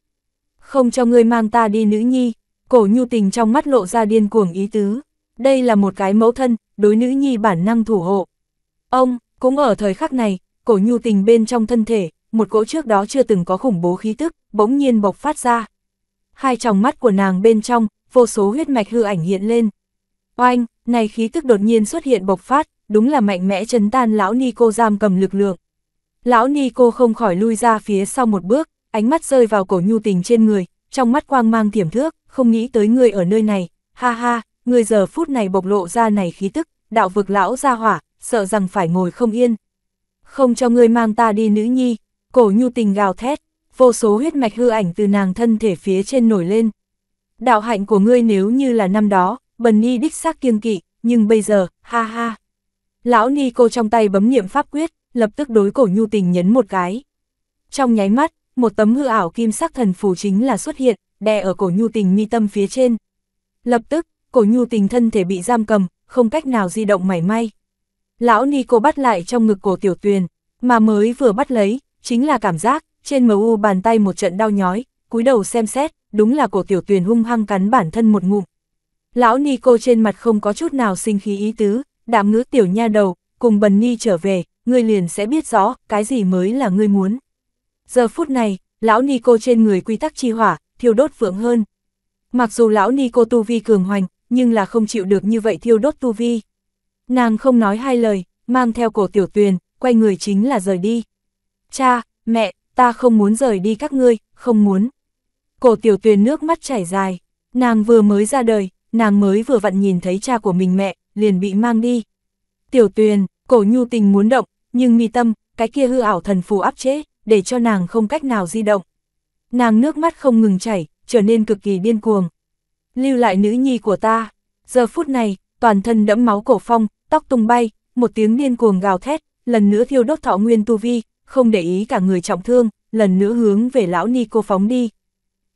Không cho ngươi mang ta đi nữ nhi, Cổ nhu tình trong mắt lộ ra điên cuồng ý tứ. Đây là một cái mẫu thân, đối nữ nhi bản năng thủ hộ. Ông, cũng ở thời khắc này, cổ nhu tình bên trong thân thể, một cỗ trước đó chưa từng có khủng bố khí tức, bỗng nhiên bộc phát ra. Hai tròng mắt của nàng bên trong, vô số huyết mạch hư ảnh hiện lên. Oanh, này khí tức đột nhiên xuất hiện bộc phát, đúng là mạnh mẽ chấn tan lão ni cô giam cầm lực lượng. Lão ni cô không khỏi lui ra phía sau một bước, ánh mắt rơi vào cổ nhu tình trên người, trong mắt quang mang thiểm thước, không nghĩ tới người ở nơi này, ha ha, người giờ phút này bộc lộ ra này khí tức, đạo vực lão ra hỏa, sợ rằng phải ngồi không yên. Không cho ngươi mang ta đi nữ nhi, cổ nhu tình gào thét, vô số huyết mạch hư ảnh từ nàng thân thể phía trên nổi lên. Đạo hạnh của ngươi nếu như là năm đó, bần ni đích xác kiêng kỵ, nhưng bây giờ, ha ha. Lão ni cô trong tay bấm niệm pháp quyết, lập tức đối cổ nhu tình nhấn một cái. Trong nháy mắt, một tấm hư ảo kim sắc thần phù chính là xuất hiện, đè ở cổ nhu tình mi tâm phía trên. Lập tức, cổ nhu tình thân thể bị giam cầm, không cách nào di động mảy may. Lão nico bắt lại trong ngực cổ tiểu tuyền, mà mới vừa bắt lấy, chính là cảm giác, trên mờ u bàn tay một trận đau nhói, cúi đầu xem xét, đúng là cổ tiểu tuyền hung hăng cắn bản thân một ngụm. Lão nico trên mặt không có chút nào sinh khí ý tứ, đạm ngữ tiểu nha đầu, cùng bần ni trở về, ngươi liền sẽ biết rõ, cái gì mới là ngươi muốn. Giờ phút này, lão Nico trên người quy tắc chi hỏa, thiêu đốt phượng hơn. Mặc dù lão Nico tu vi cường hoành, nhưng là không chịu được như vậy thiêu đốt tu vi. Nàng không nói hai lời, mang theo cổ tiểu tuyền, quay người chính là rời đi. Cha, mẹ, ta không muốn rời đi các ngươi, không muốn. Cổ tiểu tuyền nước mắt chảy dài, nàng vừa mới ra đời, nàng mới vừa vặn nhìn thấy cha của mình mẹ, liền bị mang đi. Tiểu tuyền, cổ nhu tình muốn động, nhưng mi tâm, cái kia hư ảo thần phù áp chế để cho nàng không cách nào di động. Nàng nước mắt không ngừng chảy, trở nên cực kỳ điên cuồng. Lưu lại nữ nhi của ta, giờ phút này, toàn thân đẫm máu cổ phong, tóc tung bay, một tiếng điên cuồng gào thét, lần nữa thiêu đốt thọ nguyên tu vi, không để ý cả người trọng thương, lần nữa hướng về lão ni cô phóng đi.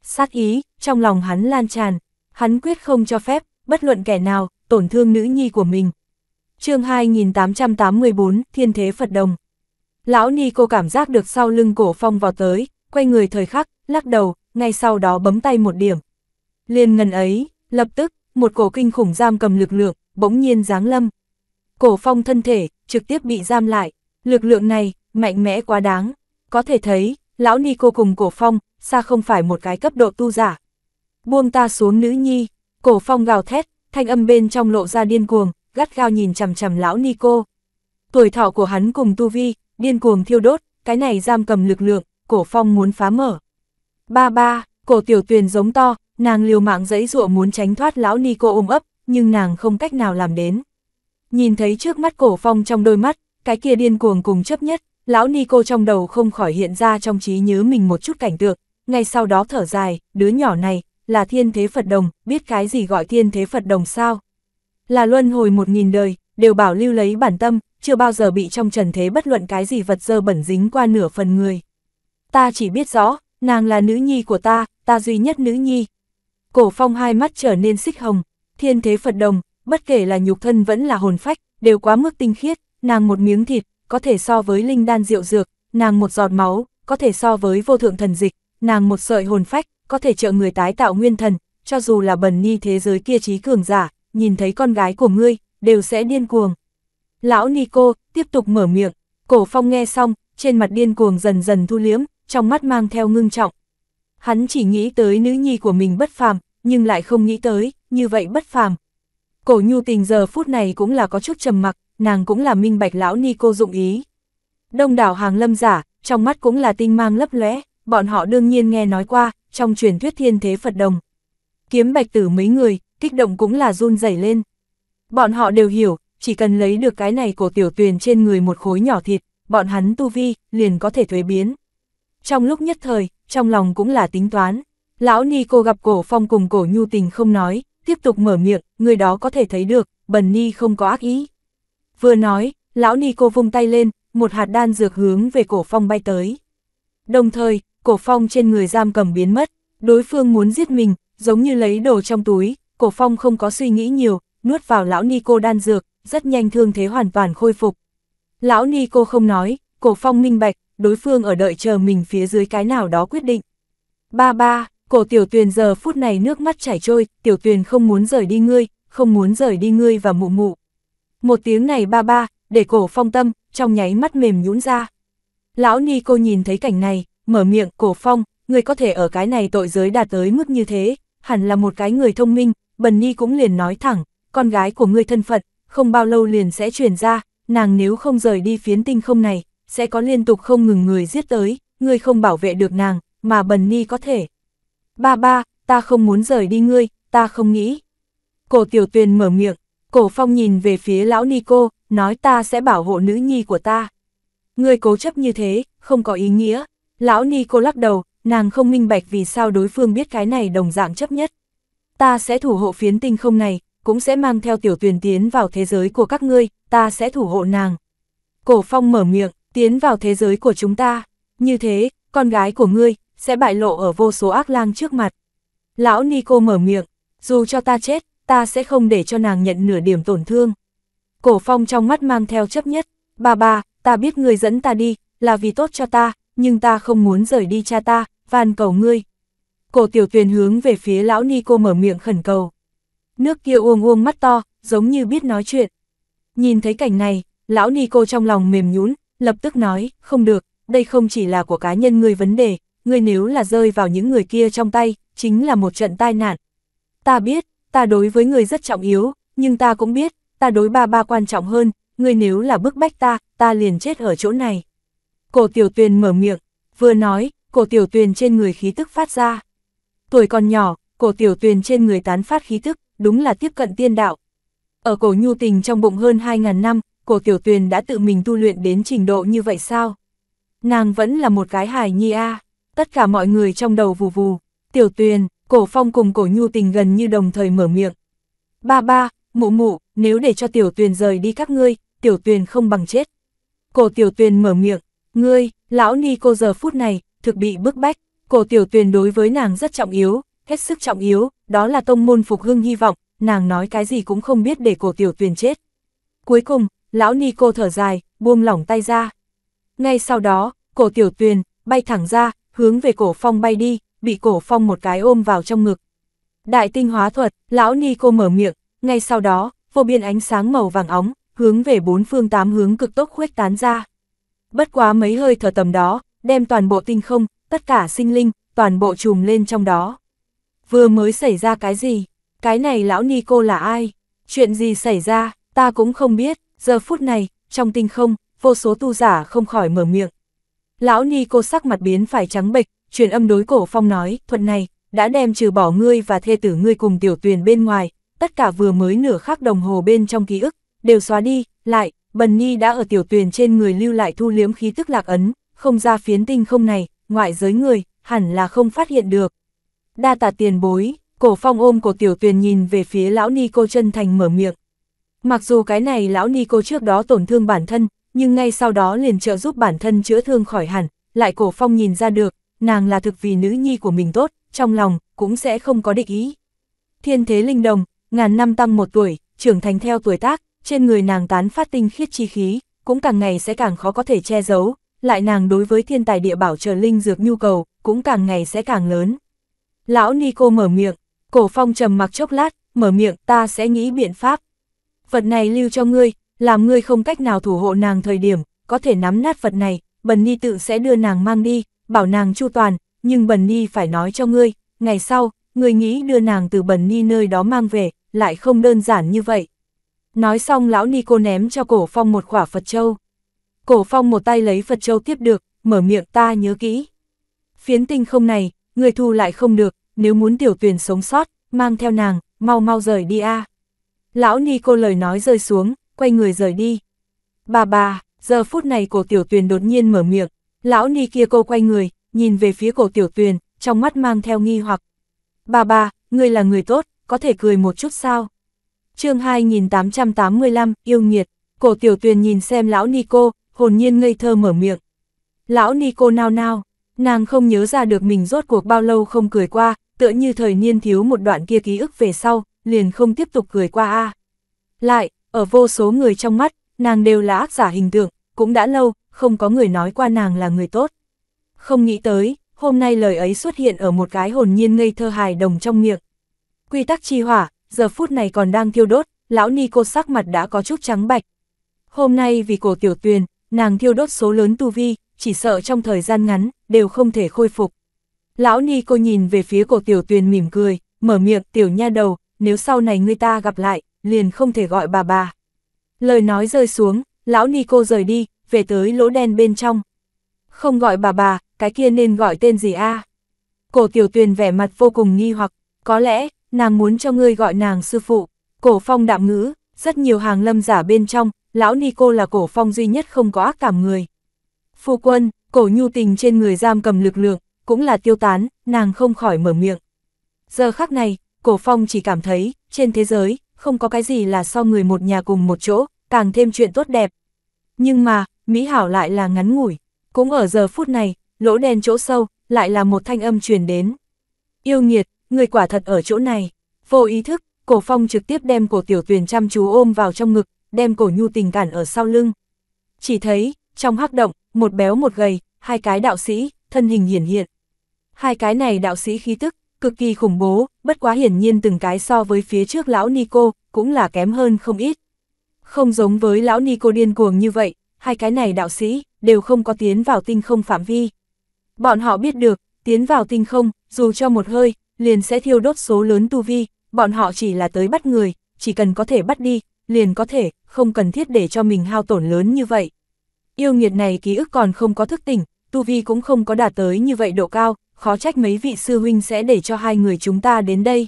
Sát ý, trong lòng hắn lan tràn, hắn quyết không cho phép, bất luận kẻ nào, tổn thương nữ nhi của mình. chương 2884, Thiên Thế Phật Đồng Lão Ni cô cảm giác được sau lưng cổ phong vào tới, quay người thời khắc, lắc đầu, ngay sau đó bấm tay một điểm. Liên ngần ấy, lập tức, một cổ kinh khủng giam cầm lực lượng, bỗng nhiên giáng lâm. Cổ phong thân thể, trực tiếp bị giam lại, lực lượng này, mạnh mẽ quá đáng. Có thể thấy, lão Ni cô cùng cổ phong, xa không phải một cái cấp độ tu giả. Buông ta xuống nữ nhi, cổ phong gào thét, thanh âm bên trong lộ ra điên cuồng, gắt gao nhìn chằm chằm lão Ni cô. Tuổi thọ của hắn cùng tu vi, điên cuồng thiêu đốt, cái này giam cầm lực lượng, cổ phong muốn phá mở. Ba ba, cổ tiểu tuyền giống to, nàng liều mạng dẫy dụa muốn tránh thoát lão ni cô ôm ấp, nhưng nàng không cách nào làm đến. Nhìn thấy trước mắt cổ phong trong đôi mắt, cái kia điên cuồng cùng chấp nhất, lão ni cô trong đầu không khỏi hiện ra trong trí nhớ mình một chút cảnh tượng, ngay sau đó thở dài, đứa nhỏ này, là thiên thế Phật đồng, biết cái gì gọi thiên thế Phật đồng sao? Là luân hồi một nghìn đời, đều bảo lưu lấy bản tâm, chưa bao giờ bị trong trần thế bất luận cái gì vật dơ bẩn dính qua nửa phần người. Ta chỉ biết rõ, nàng là nữ nhi của ta, ta duy nhất nữ nhi. Cổ phong hai mắt trở nên xích hồng, thiên thế Phật đồng, bất kể là nhục thân vẫn là hồn phách, đều quá mức tinh khiết, nàng một miếng thịt, có thể so với linh đan rượu dược, nàng một giọt máu, có thể so với vô thượng thần dịch, nàng một sợi hồn phách, có thể trợ người tái tạo nguyên thần, cho dù là bần ni thế giới kia trí cường giả, nhìn thấy con gái của ngươi, đều sẽ điên cuồng. Lão Nico, tiếp tục mở miệng, cổ phong nghe xong, trên mặt điên cuồng dần dần thu liếm, trong mắt mang theo ngưng trọng. Hắn chỉ nghĩ tới nữ nhi của mình bất phàm, nhưng lại không nghĩ tới, như vậy bất phàm. Cổ nhu tình giờ phút này cũng là có chút trầm mặc, nàng cũng là minh bạch lão Nico dụng ý. Đông đảo hàng lâm giả, trong mắt cũng là tinh mang lấp lóe, bọn họ đương nhiên nghe nói qua, trong truyền thuyết thiên thế Phật đồng. Kiếm bạch tử mấy người, kích động cũng là run rẩy lên. Bọn họ đều hiểu, chỉ cần lấy được cái này của tiểu tuyền trên người một khối nhỏ thịt, bọn hắn tu vi, liền có thể thuế biến. Trong lúc nhất thời, trong lòng cũng là tính toán, lão ni cô gặp cổ phong cùng cổ nhu tình không nói, tiếp tục mở miệng, người đó có thể thấy được, bần ni không có ác ý. Vừa nói, lão ni cô vung tay lên, một hạt đan dược hướng về cổ phong bay tới. Đồng thời, cổ phong trên người giam cầm biến mất, đối phương muốn giết mình, giống như lấy đồ trong túi, cổ phong không có suy nghĩ nhiều, nuốt vào lão Nico đan dược, rất nhanh thương thế hoàn toàn khôi phục. Lão Nico không nói, cổ phong minh bạch, đối phương ở đợi chờ mình phía dưới cái nào đó quyết định. Ba ba, cổ tiểu tuyền giờ phút này nước mắt chảy trôi, tiểu tuyền không muốn rời đi ngươi, không muốn rời đi ngươi và mụ mụ. Một tiếng này ba ba, để cổ phong tâm, trong nháy mắt mềm nhũn ra. Lão nico nhìn thấy cảnh này, mở miệng, cổ phong, người có thể ở cái này tội giới đạt tới mức như thế, hẳn là một cái người thông minh, bần ni cũng liền nói thẳng, con gái của ngươi thân phận, không bao lâu liền sẽ chuyển ra, nàng nếu không rời đi phiến tinh không này, sẽ có liên tục không ngừng người giết tới, ngươi không bảo vệ được nàng, mà bần ni có thể. Ba ba, ta không muốn rời đi ngươi, ta không nghĩ. Cổ tiểu tuyền mở miệng, cổ phong nhìn về phía lão Nico, nói ta sẽ bảo hộ nữ nhi của ta. Ngươi cố chấp như thế, không có ý nghĩa. Lão Nico lắc đầu, nàng không minh bạch vì sao đối phương biết cái này đồng dạng chấp nhất. Ta sẽ thủ hộ phiến tinh không này, cũng sẽ mang theo tiểu tuyền tiến vào thế giới của các ngươi, ta sẽ thủ hộ nàng. Cổ phong mở miệng, tiến vào thế giới của chúng ta, như thế, con gái của ngươi, sẽ bại lộ ở vô số ác lang trước mặt. Lão Nico mở miệng, dù cho ta chết, ta sẽ không để cho nàng nhận nửa điểm tổn thương. Cổ phong trong mắt mang theo chấp nhất, bà bà, ta biết ngươi dẫn ta đi, là vì tốt cho ta, nhưng ta không muốn rời đi cha ta, van cầu ngươi. Cổ tiểu tuyền hướng về phía lão Nico mở miệng khẩn cầu. Nước kia uông uông mắt to, giống như biết nói chuyện. Nhìn thấy cảnh này, lão ni cô trong lòng mềm nhún, lập tức nói, không được, đây không chỉ là của cá nhân người vấn đề, người nếu là rơi vào những người kia trong tay, chính là một trận tai nạn. Ta biết, ta đối với người rất trọng yếu, nhưng ta cũng biết, ta đối ba ba quan trọng hơn, người nếu là bức bách ta, ta liền chết ở chỗ này. Cổ tiểu tuyền mở miệng, vừa nói, cổ tiểu tuyền trên người khí tức phát ra. Tuổi còn nhỏ, cổ tiểu tuyền trên người tán phát khí tức, đúng là tiếp cận tiên đạo. Ở cổ nhu tình trong bụng hơn 2.000 năm, cổ tiểu tuyền đã tự mình tu luyện đến trình độ như vậy sao? Nàng vẫn là một cái hài nhi a tất cả mọi người trong đầu vù vù, tiểu tuyền, cổ phong cùng cổ nhu tình gần như đồng thời mở miệng. Ba ba, mụ mụ, nếu để cho tiểu tuyền rời đi các ngươi, tiểu tuyền không bằng chết. Cổ tiểu tuyền mở miệng, ngươi, lão ni cô giờ phút này, thực bị bức bách, cổ tiểu tuyền đối với nàng rất trọng yếu, hết sức trọng yếu, đó là tông môn Phục Hưng hy vọng, nàng nói cái gì cũng không biết để cổ tiểu tuyền chết. Cuối cùng, lão ni cô thở dài, buông lỏng tay ra. Ngay sau đó, cổ tiểu tuyền, bay thẳng ra, hướng về cổ phong bay đi, bị cổ phong một cái ôm vào trong ngực. Đại tinh hóa thuật, lão ni cô mở miệng, ngay sau đó, vô biên ánh sáng màu vàng óng, hướng về bốn phương tám hướng cực tốc khuếch tán ra. Bất quá mấy hơi thở tầm đó, đem toàn bộ tinh không, tất cả sinh linh, toàn bộ trùm lên trong đó vừa mới xảy ra cái gì, cái này lão ni cô là ai, chuyện gì xảy ra, ta cũng không biết, giờ phút này, trong tinh không, vô số tu giả không khỏi mở miệng. Lão ni cô sắc mặt biến phải trắng bệch, truyền âm đối cổ phong nói, thuận này, đã đem trừ bỏ ngươi và thê tử ngươi cùng tiểu tuyền bên ngoài, tất cả vừa mới nửa khắc đồng hồ bên trong ký ức, đều xóa đi, lại, Bần ni đã ở tiểu tuyền trên người lưu lại thu liếm khí tức lạc ấn, không ra phiến tinh không này, ngoại giới người, hẳn là không phát hiện được đa tạ tiền bối, cổ phong ôm cổ tiểu tuyền nhìn về phía lão ni cô chân thành mở miệng. Mặc dù cái này lão ni cô trước đó tổn thương bản thân, nhưng ngay sau đó liền trợ giúp bản thân chữa thương khỏi hẳn, lại cổ phong nhìn ra được, nàng là thực vì nữ nhi của mình tốt, trong lòng, cũng sẽ không có định ý. Thiên thế linh đồng, ngàn năm tăng một tuổi, trưởng thành theo tuổi tác, trên người nàng tán phát tinh khiết chi khí, cũng càng ngày sẽ càng khó có thể che giấu, lại nàng đối với thiên tài địa bảo trở linh dược nhu cầu, cũng càng ngày sẽ càng lớn. Lão Nico mở miệng, cổ phong trầm mặc chốc lát, mở miệng ta sẽ nghĩ biện pháp. Vật này lưu cho ngươi, làm ngươi không cách nào thủ hộ nàng thời điểm, có thể nắm nát vật này, Bần Ni tự sẽ đưa nàng mang đi, bảo nàng chu toàn, nhưng Bần Ni phải nói cho ngươi, ngày sau, ngươi nghĩ đưa nàng từ Bần Ni nơi đó mang về, lại không đơn giản như vậy. Nói xong lão nico ném cho cổ phong một quả Phật Châu. Cổ phong một tay lấy Phật Châu tiếp được, mở miệng ta nhớ kỹ. Phiến tinh không này, người thu lại không được, nếu muốn tiểu tuyền sống sót, mang theo nàng, mau mau rời đi a. Lão ni cô lời nói rơi xuống, quay người rời đi. Bà bà, giờ phút này cổ tiểu tuyền đột nhiên mở miệng, lão ni kia cô quay người, nhìn về phía cổ tiểu tuyền, trong mắt mang theo nghi hoặc. Bà bà, ngươi là người tốt, có thể cười một chút sao? chương 2885, yêu nghiệt, cổ tiểu tuyền nhìn xem lão ni cô, hồn nhiên ngây thơ mở miệng. Lão ni cô nao nao, Nàng không nhớ ra được mình rốt cuộc bao lâu không cười qua, tựa như thời niên thiếu một đoạn kia ký ức về sau, liền không tiếp tục cười qua a. Lại, ở vô số người trong mắt, nàng đều là ác giả hình tượng, cũng đã lâu, không có người nói qua nàng là người tốt. Không nghĩ tới, hôm nay lời ấy xuất hiện ở một cái hồn nhiên ngây thơ hài đồng trong miệng. Quy tắc chi hỏa, giờ phút này còn đang thiêu đốt, lão ni cô sắc mặt đã có chút trắng bạch. Hôm nay vì cổ tiểu tuyền, nàng thiêu đốt số lớn tu vi, chỉ sợ trong thời gian ngắn, đều không thể khôi phục. Lão Ni cô nhìn về phía cổ tiểu tuyền mỉm cười, mở miệng tiểu nha đầu, nếu sau này người ta gặp lại, liền không thể gọi bà bà. Lời nói rơi xuống, lão Ni cô rời đi, về tới lỗ đen bên trong. Không gọi bà bà, cái kia nên gọi tên gì a? Cổ tiểu tuyền vẻ mặt vô cùng nghi hoặc, có lẽ, nàng muốn cho ngươi gọi nàng sư phụ. Cổ phong đạm ngữ, rất nhiều hàng lâm giả bên trong, lão Ni cô là cổ phong duy nhất không có ác cảm người. Phu quân, cổ nhu tình trên người giam cầm lực lượng, cũng là tiêu tán, nàng không khỏi mở miệng. Giờ khắc này, cổ phong chỉ cảm thấy, trên thế giới, không có cái gì là so người một nhà cùng một chỗ, càng thêm chuyện tốt đẹp. Nhưng mà, Mỹ Hảo lại là ngắn ngủi, cũng ở giờ phút này, lỗ đen chỗ sâu, lại là một thanh âm truyền đến. Yêu nghiệt, người quả thật ở chỗ này, vô ý thức, cổ phong trực tiếp đem cổ tiểu tuyền chăm chú ôm vào trong ngực, đem cổ nhu tình cản ở sau lưng. Chỉ thấy, trong hắc động, một béo một gầy, hai cái đạo sĩ, thân hình hiển hiện. Hai cái này đạo sĩ khí tức, cực kỳ khủng bố, bất quá hiển nhiên từng cái so với phía trước lão Nico, cũng là kém hơn không ít. Không giống với lão Nico điên cuồng như vậy, hai cái này đạo sĩ, đều không có tiến vào tinh không phạm vi. Bọn họ biết được, tiến vào tinh không, dù cho một hơi, liền sẽ thiêu đốt số lớn tu vi, bọn họ chỉ là tới bắt người, chỉ cần có thể bắt đi, liền có thể, không cần thiết để cho mình hao tổn lớn như vậy yêu nghiệt này ký ức còn không có thức tỉnh, tu vi cũng không có đạt tới như vậy độ cao, khó trách mấy vị sư huynh sẽ để cho hai người chúng ta đến đây.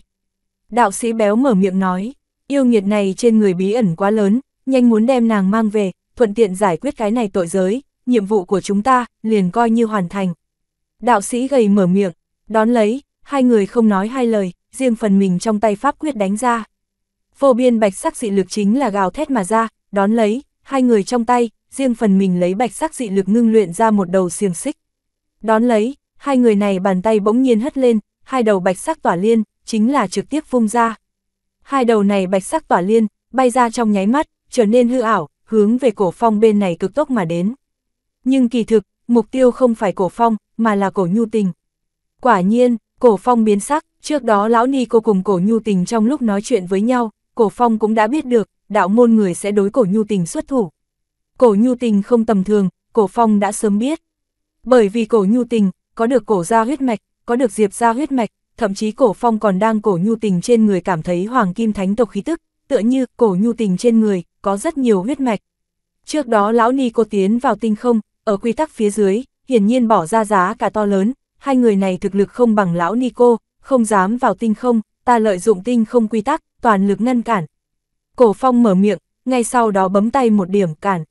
Đạo sĩ béo mở miệng nói, yêu nghiệt này trên người bí ẩn quá lớn, nhanh muốn đem nàng mang về, thuận tiện giải quyết cái này tội giới, nhiệm vụ của chúng ta liền coi như hoàn thành. Đạo sĩ gầy mở miệng, đón lấy, hai người không nói hai lời, riêng phần mình trong tay pháp quyết đánh ra. phổ biên bạch sắc dị lực chính là gào thét mà ra, đón lấy, hai người trong tay, riêng phần mình lấy bạch sắc dị lực ngưng luyện ra một đầu xiềng xích. Đón lấy, hai người này bàn tay bỗng nhiên hất lên, hai đầu bạch sắc tỏa liên, chính là trực tiếp vung ra. Hai đầu này bạch sắc tỏa liên, bay ra trong nháy mắt, trở nên hư ảo, hướng về cổ phong bên này cực tốc mà đến. Nhưng kỳ thực, mục tiêu không phải cổ phong, mà là cổ nhu tình. Quả nhiên, cổ phong biến sắc, trước đó lão ni cô cùng cổ nhu tình trong lúc nói chuyện với nhau, cổ phong cũng đã biết được, đạo môn người sẽ đối cổ nhu tình xuất thủ cổ nhu tình không tầm thường, cổ phong đã sớm biết. Bởi vì cổ nhu tình, có được cổ gia huyết mạch, có được diệp gia huyết mạch, thậm chí cổ phong còn đang cổ nhu tình trên người cảm thấy hoàng kim thánh tộc khí tức, tựa như cổ nhu tình trên người, có rất nhiều huyết mạch. Trước đó lão Ni cô tiến vào tinh không, ở quy tắc phía dưới, hiển nhiên bỏ ra giá cả to lớn, hai người này thực lực không bằng lão Ni cô, không dám vào tinh không, ta lợi dụng tinh không quy tắc, toàn lực ngăn cản. Cổ phong mở miệng, ngay sau đó bấm tay một điểm cản,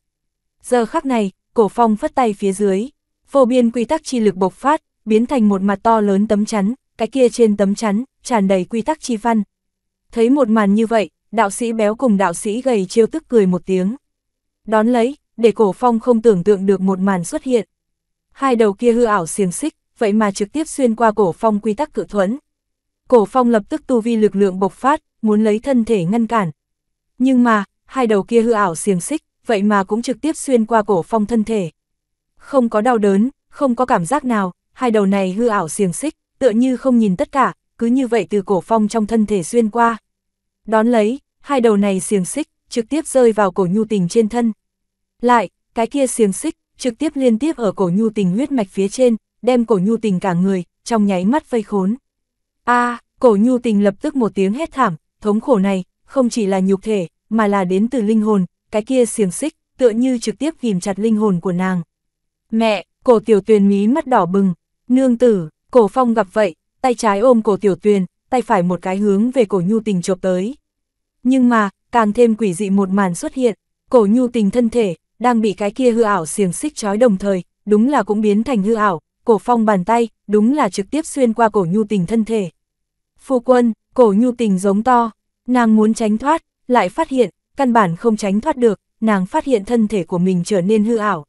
Giờ khắc này, cổ phong phất tay phía dưới, vô biên quy tắc chi lực bộc phát, biến thành một mặt to lớn tấm chắn, cái kia trên tấm chắn, tràn đầy quy tắc chi văn. Thấy một màn như vậy, đạo sĩ béo cùng đạo sĩ gầy trêu tức cười một tiếng. Đón lấy, để cổ phong không tưởng tượng được một màn xuất hiện. Hai đầu kia hư ảo xiềng xích, vậy mà trực tiếp xuyên qua cổ phong quy tắc cự thuẫn. Cổ phong lập tức tu vi lực lượng bộc phát, muốn lấy thân thể ngăn cản. Nhưng mà, hai đầu kia hư ảo xiềng xích, vậy mà cũng trực tiếp xuyên qua cổ phong thân thể. Không có đau đớn, không có cảm giác nào, hai đầu này hư ảo xiềng xích, tựa như không nhìn tất cả, cứ như vậy từ cổ phong trong thân thể xuyên qua. Đón lấy, hai đầu này xiềng xích, trực tiếp rơi vào cổ nhu tình trên thân. Lại, cái kia xiềng xích, trực tiếp liên tiếp ở cổ nhu tình huyết mạch phía trên, đem cổ nhu tình cả người, trong nháy mắt vây khốn. a cổ nhu tình lập tức một tiếng hét thảm, thống khổ này, không chỉ là nhục thể, mà là đến từ linh hồn, cái kia xiềng xích, tựa như trực tiếp ghim chặt linh hồn của nàng. Mẹ, cổ tiểu tuyền mí mắt đỏ bừng, nương tử, cổ phong gặp vậy, tay trái ôm cổ tiểu tuyền, tay phải một cái hướng về cổ nhu tình chộp tới. Nhưng mà, càng thêm quỷ dị một màn xuất hiện, cổ nhu tình thân thể, đang bị cái kia hư ảo xiềng xích trói đồng thời, đúng là cũng biến thành hư ảo, cổ phong bàn tay, đúng là trực tiếp xuyên qua cổ nhu tình thân thể. Phu quân, cổ nhu tình giống to, nàng muốn tránh thoát, lại phát hiện, căn bản không tránh thoát được, nàng phát hiện thân thể của mình trở nên hư ảo.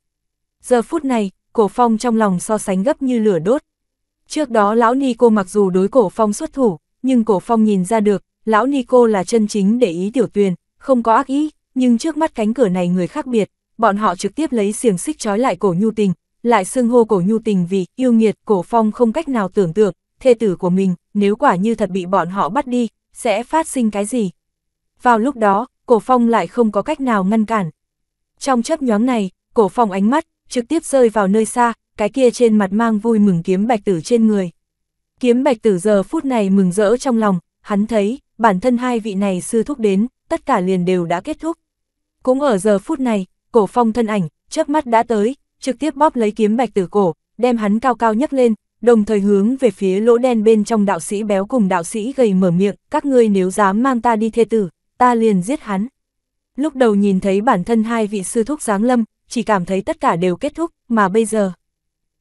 Giờ phút này, cổ phong trong lòng so sánh gấp như lửa đốt. Trước đó lão Nico mặc dù đối cổ phong xuất thủ, nhưng cổ phong nhìn ra được, lão Nico là chân chính để ý tiểu tuyền, không có ác ý, nhưng trước mắt cánh cửa này người khác biệt, bọn họ trực tiếp lấy xiềng xích trói lại cổ nhu tình, lại xưng hô cổ nhu tình vì yêu nghiệt cổ phong không cách nào tưởng tượng, thê tử của mình, nếu quả như thật bị bọn họ bắt đi, sẽ phát sinh cái gì. Vào lúc đó, Cổ Phong lại không có cách nào ngăn cản. Trong chớp nhoáng này, Cổ Phong ánh mắt, trực tiếp rơi vào nơi xa, cái kia trên mặt mang vui mừng kiếm bạch tử trên người. Kiếm bạch tử giờ phút này mừng rỡ trong lòng, hắn thấy, bản thân hai vị này sư thúc đến, tất cả liền đều đã kết thúc. Cũng ở giờ phút này, cổ phong thân ảnh, chớp mắt đã tới, trực tiếp bóp lấy kiếm bạch tử cổ, đem hắn cao cao nhấc lên, đồng thời hướng về phía lỗ đen bên trong đạo sĩ béo cùng đạo sĩ gầy mở miệng, các ngươi nếu dám mang ta đi thê tử, ta liền giết hắn. Lúc đầu nhìn thấy bản thân hai vị sư thúc giáng lâm, chỉ cảm thấy tất cả đều kết thúc, mà bây giờ.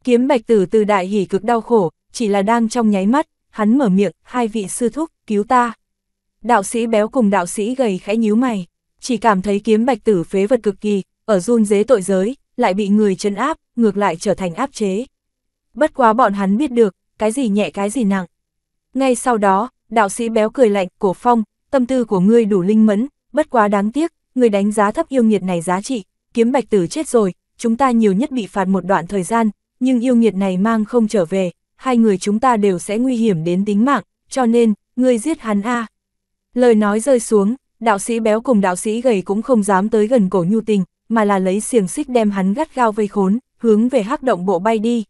Kiếm bạch tử từ đại hỉ cực đau khổ, chỉ là đang trong nháy mắt, hắn mở miệng, hai vị sư thúc, cứu ta. Đạo sĩ béo cùng đạo sĩ gầy khẽ nhíu mày, chỉ cảm thấy kiếm bạch tử phế vật cực kỳ, ở run dế tội giới, lại bị người chân áp, ngược lại trở thành áp chế. Bất quá bọn hắn biết được, cái gì nhẹ cái gì nặng. Ngay sau đó, đạo sĩ béo cười lạnh, cổ phong, tâm tư của ngươi đủ linh mẫn, bất quá đáng tiếc, người đánh giá thấp yêu nghiệt này giá trị, kiếm bạch tử chết rồi, chúng ta nhiều nhất bị phạt một đoạn thời gian, nhưng yêu nghiệt này mang không trở về, hai người chúng ta đều sẽ nguy hiểm đến tính mạng, cho nên, ngươi giết hắn a. Lời nói rơi xuống, đạo sĩ béo cùng đạo sĩ gầy cũng không dám tới gần cổ nhu tình, mà là lấy xiềng xích đem hắn gắt gao vây khốn, hướng về hắc động bộ bay đi.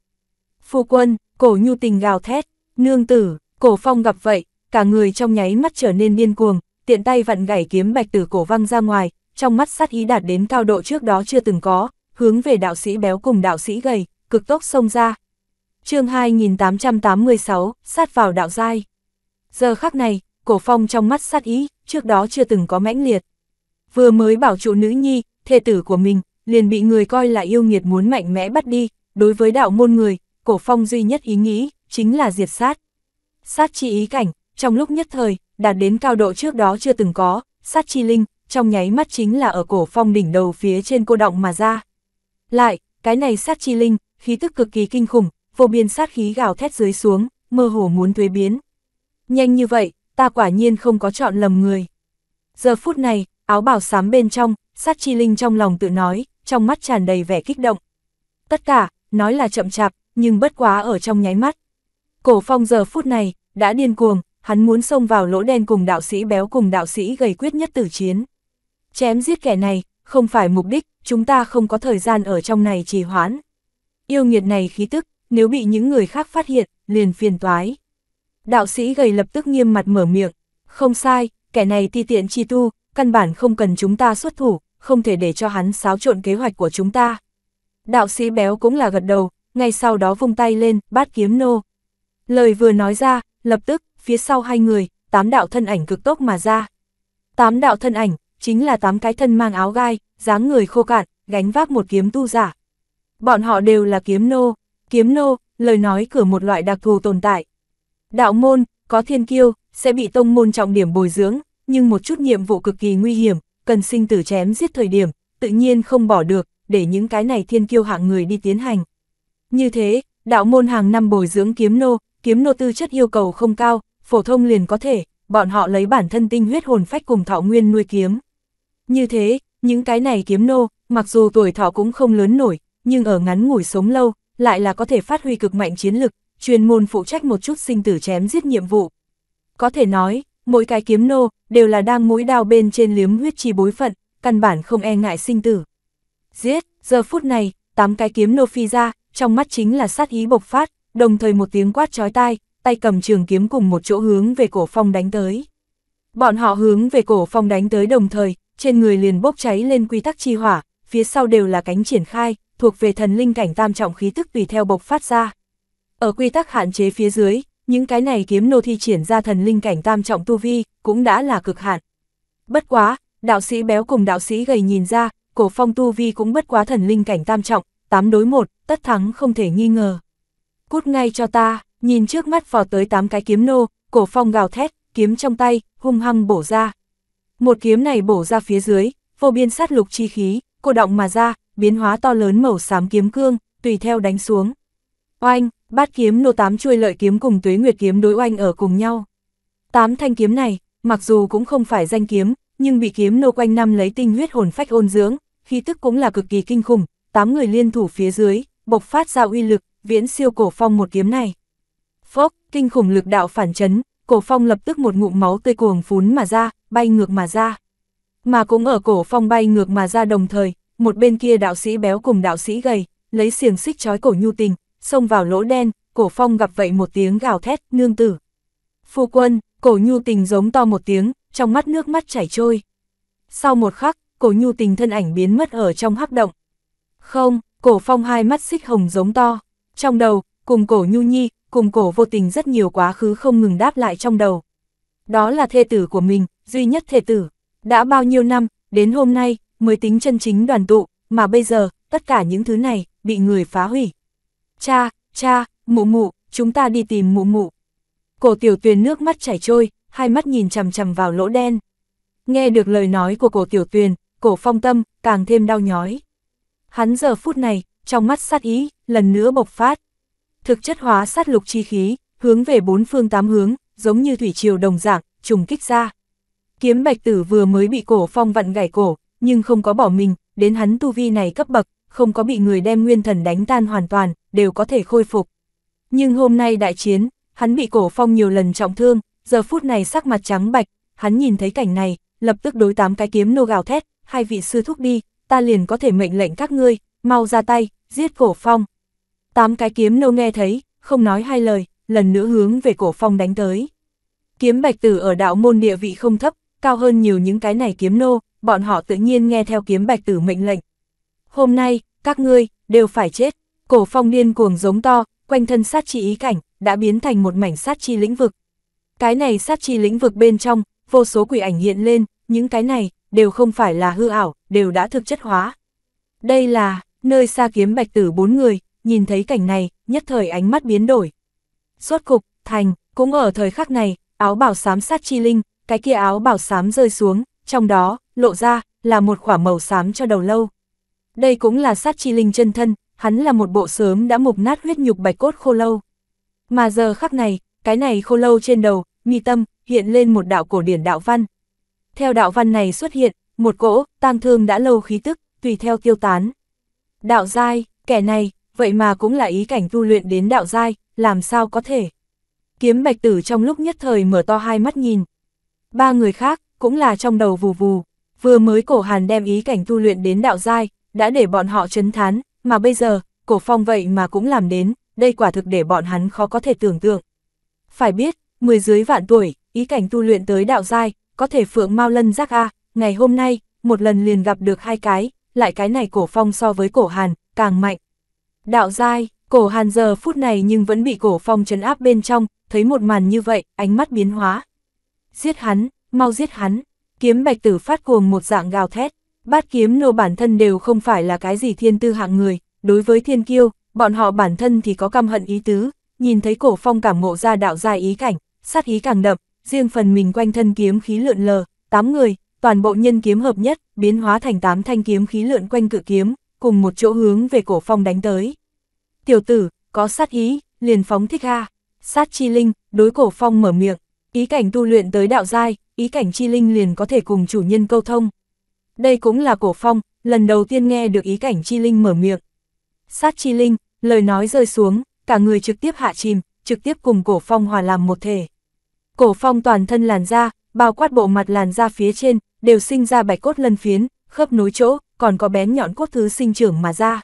Phu quân, cổ nhu tình gào thét, nương tử, cổ phong gặp vậy, cả người trong nháy mắt trở nên điên cuồng, tiện tay vặn gãy kiếm bạch tử cổ văng ra ngoài, trong mắt sát ý đạt đến cao độ trước đó chưa từng có, hướng về đạo sĩ béo cùng đạo sĩ gầy, cực tốc xông ra. chương 2886, sát vào đạo giai. Giờ khắc này, cổ phong trong mắt sát ý, trước đó chưa từng có mãnh liệt. Vừa mới bảo trụ nữ nhi, thê tử của mình, liền bị người coi là yêu nghiệt muốn mạnh mẽ bắt đi, đối với đạo môn người, cổ phong duy nhất ý nghĩ, chính là diệt sát. Sát chi ý cảnh, trong lúc nhất thời, đạt đến cao độ trước đó chưa từng có, sát chi linh, trong nháy mắt chính là ở cổ phong đỉnh đầu phía trên cô động mà ra. Lại, cái này sát chi linh, khí tức cực kỳ kinh khủng, vô biên sát khí gào thét dưới xuống, mơ hồ muốn thuế biến. Nhanh như vậy, ta quả nhiên không có chọn lầm người. Giờ phút này, áo bảo sám bên trong, sát chi linh trong lòng tự nói, trong mắt tràn đầy vẻ kích động. Tất cả, nói là chậm chạp, nhưng bất quá ở trong nháy mắt. Cổ phong giờ phút này, đã điên cuồng, hắn muốn xông vào lỗ đen cùng đạo sĩ béo cùng đạo sĩ gầy quyết nhất tử chiến. Chém giết kẻ này, không phải mục đích, chúng ta không có thời gian ở trong này trì hoãn. Yêu nghiệt này khí tức, nếu bị những người khác phát hiện, liền phiền toái. Đạo sĩ gầy lập tức nghiêm mặt mở miệng, không sai, kẻ này ti tiện chi tu, căn bản không cần chúng ta xuất thủ, không thể để cho hắn xáo trộn kế hoạch của chúng ta. Đạo sĩ béo cũng là gật đầu, ngay sau đó vung tay lên, bát kiếm nô. Lời vừa nói ra, lập tức, phía sau hai người, tám đạo thân ảnh cực tốc mà ra. Tám đạo thân ảnh, chính là tám cái thân mang áo gai, dáng người khô cạn, gánh vác một kiếm tu giả. Bọn họ đều là kiếm nô, kiếm nô, lời nói cửa một loại đặc thù tồn tại. Đạo môn, có thiên kiêu, sẽ bị tông môn trọng điểm bồi dưỡng, nhưng một chút nhiệm vụ cực kỳ nguy hiểm, cần sinh tử chém giết thời điểm, tự nhiên không bỏ được, để những cái này thiên kiêu hạng người đi tiến hành. Như thế, đạo môn hàng năm bồi dưỡng kiếm nô, kiếm nô tư chất yêu cầu không cao, phổ thông liền có thể, bọn họ lấy bản thân tinh huyết hồn phách cùng thọ nguyên nuôi kiếm. Như thế, những cái này kiếm nô, mặc dù tuổi thọ cũng không lớn nổi, nhưng ở ngắn ngủi sống lâu, lại là có thể phát huy cực mạnh chiến lực, chuyên môn phụ trách một chút sinh tử chém giết nhiệm vụ. Có thể nói, mỗi cái kiếm nô đều là đang mũi đao bên trên liếm huyết chi bối phận, căn bản không e ngại sinh tử. Giết, giờ phút này, tám cái kiếm nô phi ra, trong mắt chính là sát ý bộc phát, đồng thời một tiếng quát chói tai, tay cầm trường kiếm cùng một chỗ hướng về cổ phong đánh tới. Bọn họ hướng về cổ phong đánh tới đồng thời, trên người liền bốc cháy lên quy tắc chi hỏa, phía sau đều là cánh triển khai, thuộc về thần linh cảnh tam trọng khí tức tùy theo bộc phát ra. Ở quy tắc hạn chế phía dưới, những cái này kiếm nô thi triển ra thần linh cảnh tam trọng tu vi, cũng đã là cực hạn. Bất quá, đạo sĩ béo cùng đạo sĩ gầy nhìn ra, cổ phong tu vi cũng bất quá thần linh cảnh tam trọng, tám đối một, tất thắng không thể nghi ngờ. Cút ngay cho ta. Nhìn trước mắt vò tới 8 cái kiếm nô, cổ phong gào thét, kiếm trong tay, hung hăng bổ ra. Một kiếm này bổ ra phía dưới, vô biên sát lục chi khí, cô động mà ra, biến hóa to lớn màu xám kiếm cương, tùy theo đánh xuống. Oanh, bát kiếm nô tám chuôi lợi kiếm cùng tuế nguyệt kiếm đối oanh ở cùng nhau. Tám thanh kiếm này, mặc dù cũng không phải danh kiếm, nhưng bị kiếm nô quanh năm lấy tinh huyết hồn phách ôn dưỡng, khí tức cũng là cực kỳ kinh khủng, tám người liên thủ phía dưới, bộc phát ra uy lực, viễn siêu cổ phong một kiếm này. Phốc, kinh khủng lực đạo phản chấn, cổ phong lập tức một ngụm máu tươi cuồng phún mà ra, bay ngược mà ra. Mà cũng ở cổ phong bay ngược mà ra đồng thời, một bên kia đạo sĩ béo cùng đạo sĩ gầy, lấy xiềng xích trói cổ nhu tình, xông vào lỗ đen, cổ phong gặp vậy một tiếng gào thét, nương tử. Phu quân, cổ nhu tình giống to một tiếng, trong mắt nước mắt chảy trôi. Sau một khắc, cổ nhu tình thân ảnh biến mất ở trong hắc động. Không, cổ phong hai mắt xích hồng giống to. Trong đầu, cùng cổ nhu nhi, cùng cổ vô tình rất nhiều quá khứ không ngừng đáp lại trong đầu. Đó là thê tử của mình, duy nhất thê tử. Đã bao nhiêu năm, đến hôm nay, mới tính chân chính đoàn tụ, mà bây giờ, tất cả những thứ này, bị người phá hủy. Cha, cha, mụ mụ, chúng ta đi tìm mụ mụ. Cổ tiểu tuyền nước mắt chảy trôi, hai mắt nhìn chằm chằm vào lỗ đen. Nghe được lời nói của cổ tiểu tuyền, cổ phong tâm, càng thêm đau nhói. Hắn giờ phút này, trong mắt sát ý, lần nữa bộc phát. Thực chất hóa sát lục chi khí, hướng về bốn phương tám hướng, giống như thủy triều đồng dạng, trùng kích ra. Kiếm bạch tử vừa mới bị cổ phong vặn gãy cổ, nhưng không có bỏ mình, đến hắn tu vi này cấp bậc, không có bị người đem nguyên thần đánh tan hoàn toàn, đều có thể khôi phục. Nhưng hôm nay đại chiến, hắn bị cổ phong nhiều lần trọng thương, giờ phút này sắc mặt trắng bạch, hắn nhìn thấy cảnh này, lập tức đối tám cái kiếm nô gào thét, hai vị sư thúc đi, ta liền có thể mệnh lệnh các ngươi, mau ra tay, giết cổ phong. Tám cái kiếm nâu nghe thấy, không nói hai lời, lần nữa hướng về cổ phong đánh tới. Kiếm bạch tử ở đạo môn địa vị không thấp, cao hơn nhiều những cái này kiếm nô, bọn họ tự nhiên nghe theo kiếm bạch tử mệnh lệnh. Hôm nay, các ngươi, đều phải chết. Cổ phong điên cuồng giống to, quanh thân sát chi ý cảnh, đã biến thành một mảnh sát chi lĩnh vực. Cái này sát chi lĩnh vực bên trong, vô số quỷ ảnh hiện lên, những cái này, đều không phải là hư ảo, đều đã thực chất hóa. Đây là, nơi xa kiếm bạch tử bốn người, nhìn thấy cảnh này, nhất thời ánh mắt biến đổi. Suốt cục, thành, cũng ở thời khắc này, áo bảo xám sát chi linh, cái kia áo bảo xám rơi xuống, trong đó, lộ ra, là một khỏa màu xám cho đầu lâu. Đây cũng là sát chi linh chân thân, hắn là một bộ sớm đã mục nát huyết nhục bạch cốt khô lâu. Mà giờ khắc này, cái này khô lâu trên đầu, mi tâm, hiện lên một đạo cổ điển đạo văn. Theo đạo văn này xuất hiện, một cỗ, tang thương đã lâu khí tức, tùy theo tiêu tán. Đạo giai, kẻ này, vậy mà cũng là ý cảnh tu luyện đến đạo giai, làm sao có thể. Kiếm bạch tử trong lúc nhất thời mở to hai mắt nhìn. Ba người khác, cũng là trong đầu vù vù, vừa mới cổ hàn đem ý cảnh tu luyện đến đạo giai, đã để bọn họ chấn thán, mà bây giờ, cổ phong vậy mà cũng làm đến, đây quả thực để bọn hắn khó có thể tưởng tượng. Phải biết, mười dưới vạn tuổi, ý cảnh tu luyện tới đạo giai, có thể phượng mau lân giác a ngày hôm nay, một lần liền gặp được hai cái, lại cái này cổ phong so với cổ hàn, càng mạnh. Đạo giai cổ hàn giờ phút này nhưng vẫn bị cổ phong trấn áp bên trong, thấy một màn như vậy, ánh mắt biến hóa. Giết hắn, mau giết hắn, kiếm bạch tử phát cuồng một dạng gào thét, bát kiếm nô bản thân đều không phải là cái gì thiên tư hạng người, đối với thiên kiêu, bọn họ bản thân thì có căm hận ý tứ, nhìn thấy cổ phong cảm ngộ ra đạo dài ý cảnh, sát ý càng đậm, riêng phần mình quanh thân kiếm khí lượn lờ, tám người, toàn bộ nhân kiếm hợp nhất, biến hóa thành tám thanh kiếm khí lượn quanh cự kiếm, cùng một chỗ hướng về cổ phong đánh tới tiểu tử, có sát ý, liền phóng thích ha Sát chi linh, đối cổ phong mở miệng, ý cảnh tu luyện tới đạo giai, ý cảnh chi linh liền có thể cùng chủ nhân câu thông. Đây cũng là cổ phong, lần đầu tiên nghe được ý cảnh chi linh mở miệng. Sát chi linh, lời nói rơi xuống, cả người trực tiếp hạ chìm, trực tiếp cùng cổ phong hòa làm một thể. Cổ phong toàn thân làn da, bao quát bộ mặt làn da phía trên, đều sinh ra bạch cốt lân phiến, khớp nối chỗ, còn có bén nhọn cốt thứ sinh trưởng mà ra.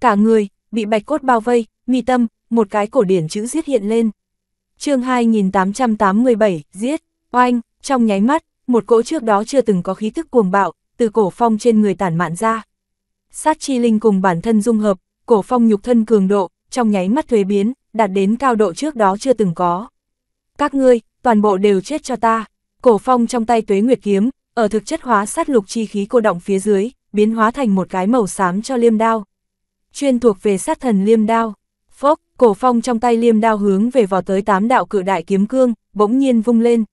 Cả người, bị bạch cốt bao vây, mi tâm, một cái cổ điển chữ giết hiện lên. chương 2887, giết, oanh, trong nháy mắt, một cỗ trước đó chưa từng có khí thức cuồng bạo, từ cổ phong trên người tản mạn ra. Sát chi linh cùng bản thân dung hợp, cổ phong nhục thân cường độ, trong nháy mắt thuế biến, đạt đến cao độ trước đó chưa từng có. Các ngươi, toàn bộ đều chết cho ta. Cổ phong trong tay tuế nguyệt kiếm, ở thực chất hóa sát lục chi khí cô động phía dưới, biến hóa thành một cái màu xám cho liêm đao chuyên thuộc về sát thần liêm đao. Phốc, cổ phong trong tay liêm đao hướng về vào tới tám đạo cự đại kiếm cương, bỗng nhiên vung lên.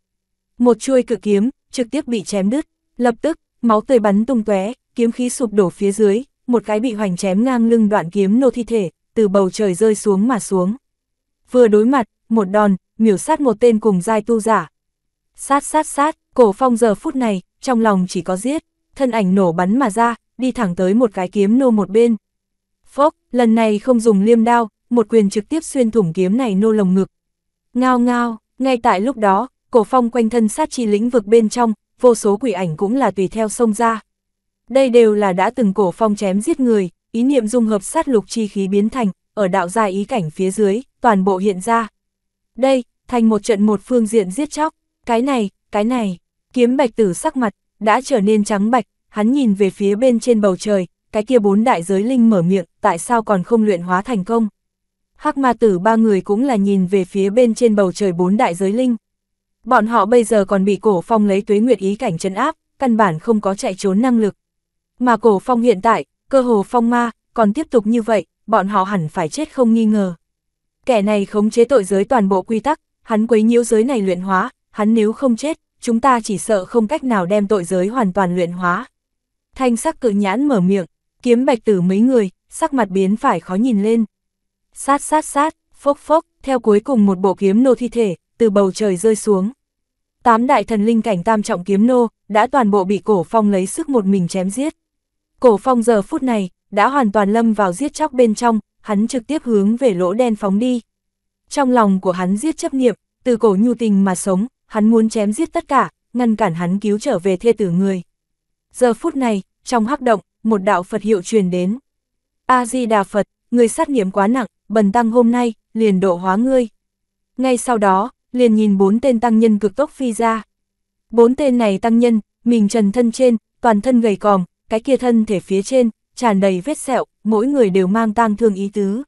Một chuôi cự kiếm, trực tiếp bị chém đứt, lập tức, máu tươi bắn tung tóe, kiếm khí sụp đổ phía dưới, một cái bị hoành chém ngang lưng đoạn kiếm nô thi thể, từ bầu trời rơi xuống mà xuống. Vừa đối mặt, một đòn, miểu sát một tên cùng giai tu giả. Sát sát sát, cổ phong giờ phút này, trong lòng chỉ có giết, thân ảnh nổ bắn mà ra, đi thẳng tới một cái kiếm nô một bên, Phốc, lần này không dùng liêm đao, một quyền trực tiếp xuyên thủng kiếm này nô lồng ngực. Ngao ngao, ngay tại lúc đó, cổ phong quanh thân sát chi lĩnh vực bên trong, vô số quỷ ảnh cũng là tùy theo sông ra. Đây đều là đã từng cổ phong chém giết người, ý niệm dung hợp sát lục chi khí biến thành, ở đạo gia ý cảnh phía dưới, toàn bộ hiện ra. Đây, thành một trận một phương diện giết chóc, cái này, cái này, kiếm bạch tử sắc mặt, đã trở nên trắng bạch, hắn nhìn về phía bên trên bầu trời, cái kia bốn đại giới linh mở miệng, tại sao còn không luyện hóa thành công. Hắc ma tử ba người cũng là nhìn về phía bên trên bầu trời bốn đại giới linh. Bọn họ bây giờ còn bị cổ phong lấy tuế nguyệt ý cảnh chân áp, căn bản không có chạy trốn năng lực. Mà cổ phong hiện tại, cơ hồ phong ma, còn tiếp tục như vậy, bọn họ hẳn phải chết không nghi ngờ. Kẻ này khống chế tội giới toàn bộ quy tắc, hắn quấy nhiễu giới này luyện hóa, hắn nếu không chết, chúng ta chỉ sợ không cách nào đem tội giới hoàn toàn luyện hóa. Thanh sắc cự nhãn mở miệng, kiếm bạch tử mấy người, sắc mặt biến phải khó nhìn lên. Sát sát sát, phốc phốc, theo cuối cùng một bộ kiếm nô thi thể, từ bầu trời rơi xuống. Tám đại thần linh cảnh tam trọng kiếm nô, đã toàn bộ bị cổ phong lấy sức một mình chém giết. Cổ phong giờ phút này, đã hoàn toàn lâm vào giết chóc bên trong, hắn trực tiếp hướng về lỗ đen phóng đi. Trong lòng của hắn giết chấp niệm, từ cổ nhu tình mà sống, hắn muốn chém giết tất cả, ngăn cản hắn cứu trở về thê tử người. Giờ phút này, trong hắc động, một đạo Phật hiệu truyền đến. A-di-đà Phật, người sát nghiệm quá nặng, bần tăng hôm nay, liền độ hóa ngươi. Ngay sau đó, liền nhìn bốn tên tăng nhân cực tốc phi ra. Bốn tên này tăng nhân, mình trần thân trên, toàn thân gầy còm, cái kia thân thể phía trên, tràn đầy vết sẹo, mỗi người đều mang tang thương ý tứ.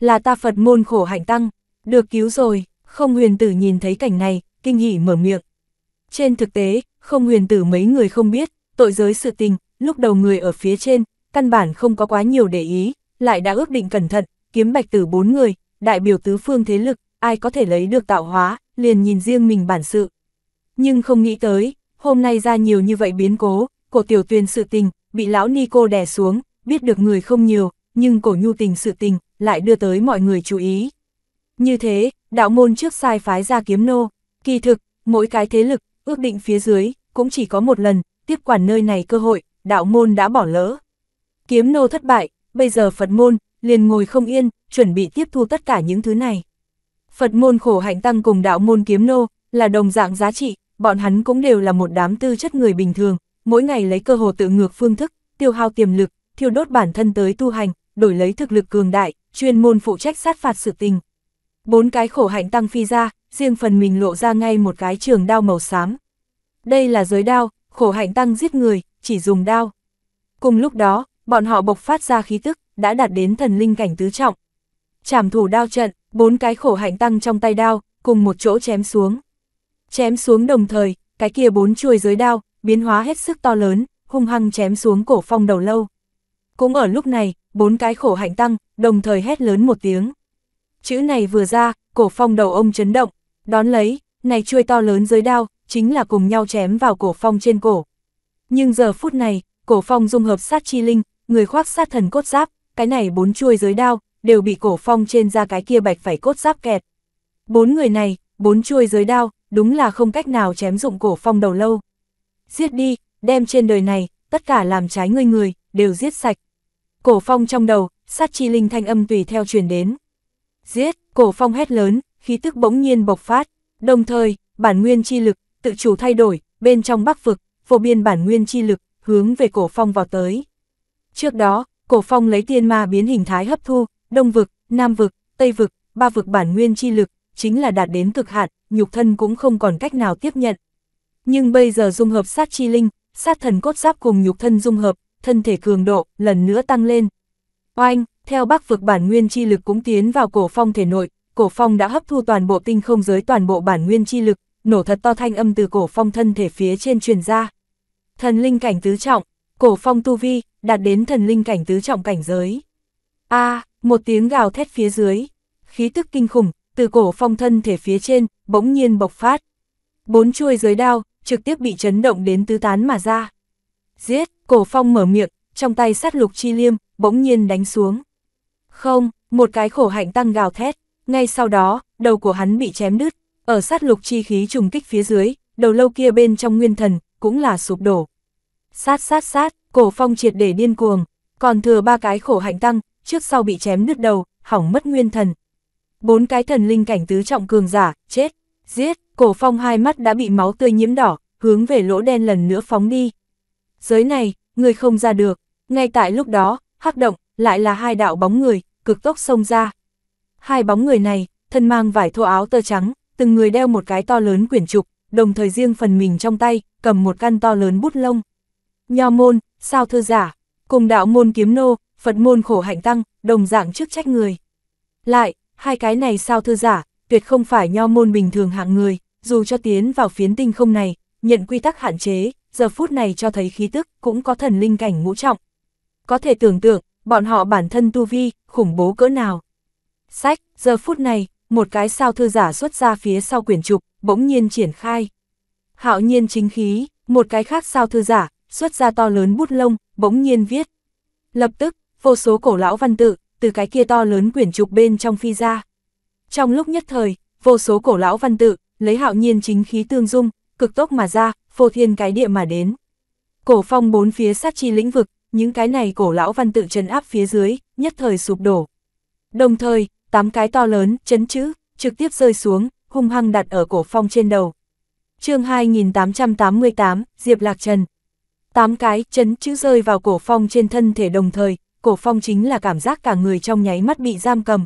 Là ta Phật môn khổ hạnh tăng, được cứu rồi, không huyền tử nhìn thấy cảnh này, kinh hỉ mở miệng. Trên thực tế, không huyền tử mấy người không biết, tội giới sự tình, lúc đầu người ở phía trên, căn bản không có quá nhiều để ý, lại đã ước định cẩn thận, kiếm bạch tử bốn người, đại biểu tứ phương thế lực, ai có thể lấy được tạo hóa, liền nhìn riêng mình bản sự. Nhưng không nghĩ tới, hôm nay ra nhiều như vậy biến cố, cổ tiểu tuyền sự tình, bị lão Nico đè xuống, biết được người không nhiều, nhưng cổ nhu tình sự tình, lại đưa tới mọi người chú ý. Như thế, đạo môn trước sai phái ra kiếm nô, kỳ thực, mỗi cái thế lực, ước định phía dưới, cũng chỉ có một lần, tiếp quản nơi này cơ hội, đạo môn đã bỏ lỡ. Kiếm nô thất bại, bây giờ Phật môn, liền ngồi không yên, chuẩn bị tiếp thu tất cả những thứ này. Phật môn khổ hạnh tăng cùng đạo môn kiếm nô, là đồng dạng giá trị, bọn hắn cũng đều là một đám tư chất người bình thường, mỗi ngày lấy cơ hồ tự ngược phương thức, tiêu hao tiềm lực, thiêu đốt bản thân tới tu hành, đổi lấy thực lực cường đại, chuyên môn phụ trách sát phạt sự tình. Bốn cái khổ hạnh tăng phi ra, riêng phần mình lộ ra ngay một cái trường đao màu xám. Đây là giới đao, khổ hạnh tăng giết người, chỉ dùng đao. Cùng lúc đó, bọn họ bộc phát ra khí tức, đã đạt đến thần linh cảnh tứ trọng. Trảm thủ đao trận, bốn cái khổ hạnh tăng trong tay đao, cùng một chỗ chém xuống. Chém xuống đồng thời, cái kia bốn chuôi dưới đao, biến hóa hết sức to lớn, hung hăng chém xuống cổ phong đầu lâu. Cũng ở lúc này, bốn cái khổ hạnh tăng, đồng thời hét lớn một tiếng. Chữ này vừa ra, cổ phong đầu ông chấn động, đón lấy, này chuôi to lớn dưới đao, chính là cùng nhau chém vào cổ phong trên cổ. Nhưng giờ phút này, cổ phong dung hợp sát chi linh, người khoác sát thần cốt giáp, cái này bốn chuôi dưới đao, đều bị cổ phong trên ra cái kia bạch phải cốt giáp kẹt. Bốn người này, bốn chuôi dưới đao, đúng là không cách nào chém dụng cổ phong đầu lâu. Giết đi, đem trên đời này, tất cả làm trái người người, đều giết sạch. Cổ phong trong đầu, sát chi linh thanh âm tùy theo truyền đến. Giết, cổ phong hét lớn, khí tức bỗng nhiên bộc phát, đồng thời, bản nguyên chi lực, tự chủ thay đổi, bên trong bắc vực, vô biên bản nguyên chi lực, hướng về cổ phong vào tới. Trước đó, cổ phong lấy tiên ma biến hình thái hấp thu, đông vực, nam vực, tây vực, ba vực bản nguyên chi lực, chính là đạt đến cực hạn, nhục thân cũng không còn cách nào tiếp nhận. Nhưng bây giờ dung hợp sát chi linh, sát thần cốt giáp cùng nhục thân dung hợp, thân thể cường độ lần nữa tăng lên. Oanh, theo bắc vực bản nguyên chi lực cũng tiến vào cổ phong thể nội, cổ phong đã hấp thu toàn bộ tinh không giới toàn bộ bản nguyên chi lực, nổ thật to thanh âm từ cổ phong thân thể phía trên truyền ra. Thần linh cảnh tứ trọng, cổ phong tu vi, đạt đến thần linh cảnh tứ trọng cảnh giới. a một tiếng gào thét phía dưới, khí tức kinh khủng, từ cổ phong thân thể phía trên, bỗng nhiên bộc phát. Bốn chuôi dưới đao, trực tiếp bị chấn động đến tứ tán mà ra. Giết, cổ phong mở miệng, trong tay sát lục chi liêm, bỗng nhiên đánh xuống. Không, một cái khổ hạnh tăng gào thét, ngay sau đó, đầu của hắn bị chém đứt, ở sát lục chi khí trùng kích phía dưới, đầu lâu kia bên trong nguyên thần, cũng là sụp đổ. Sát sát sát, cổ phong triệt để điên cuồng, còn thừa ba cái khổ hạnh tăng, trước sau bị chém nứt đầu, hỏng mất nguyên thần. Bốn cái thần linh cảnh tứ trọng cường giả, chết, giết, cổ phong hai mắt đã bị máu tươi nhiễm đỏ, hướng về lỗ đen lần nữa phóng đi. Giới này, người không ra được, ngay tại lúc đó, hắc động, lại là hai đạo bóng người, cực tốc xông ra. Hai bóng người này, thân mang vải thô áo tơ trắng, từng người đeo một cái to lớn quyển trục, đồng thời riêng phần mình trong tay, cầm một căn to lớn bút lông. Nho môn, sao thư giả, cùng đạo môn kiếm nô, Phật môn khổ hạnh tăng, đồng dạng chức trách người. Lại, hai cái này sao thư giả, tuyệt không phải nho môn bình thường hạng người, dù cho tiến vào phiến tinh không này, nhận quy tắc hạn chế, giờ phút này cho thấy khí tức cũng có thần linh cảnh ngũ trọng. Có thể tưởng tượng, bọn họ bản thân tu vi, khủng bố cỡ nào. Sách, giờ phút này, một cái sao thư giả xuất ra phía sau quyển trục, bỗng nhiên triển khai. Hạo nhiên chính khí, một cái khác sao thư giả, xuất ra to lớn bút lông, bỗng nhiên viết. Lập tức, vô số cổ lão văn tự, từ cái kia to lớn quyển trục bên trong phi ra. Trong lúc nhất thời, vô số cổ lão văn tự, lấy hạo nhiên chính khí tương dung, cực tốc mà ra, phô thiên cái địa mà đến. Cổ phong bốn phía sát chi lĩnh vực, những cái này cổ lão văn tự trấn áp phía dưới, nhất thời sụp đổ. Đồng thời, tám cái to lớn, chấn chữ, trực tiếp rơi xuống, hung hăng đặt ở cổ phong trên đầu. chương 2888, Diệp Lạc Trần. Tám cái, chấn chữ rơi vào cổ phong trên thân thể đồng thời, cổ phong chính là cảm giác cả người trong nháy mắt bị giam cầm.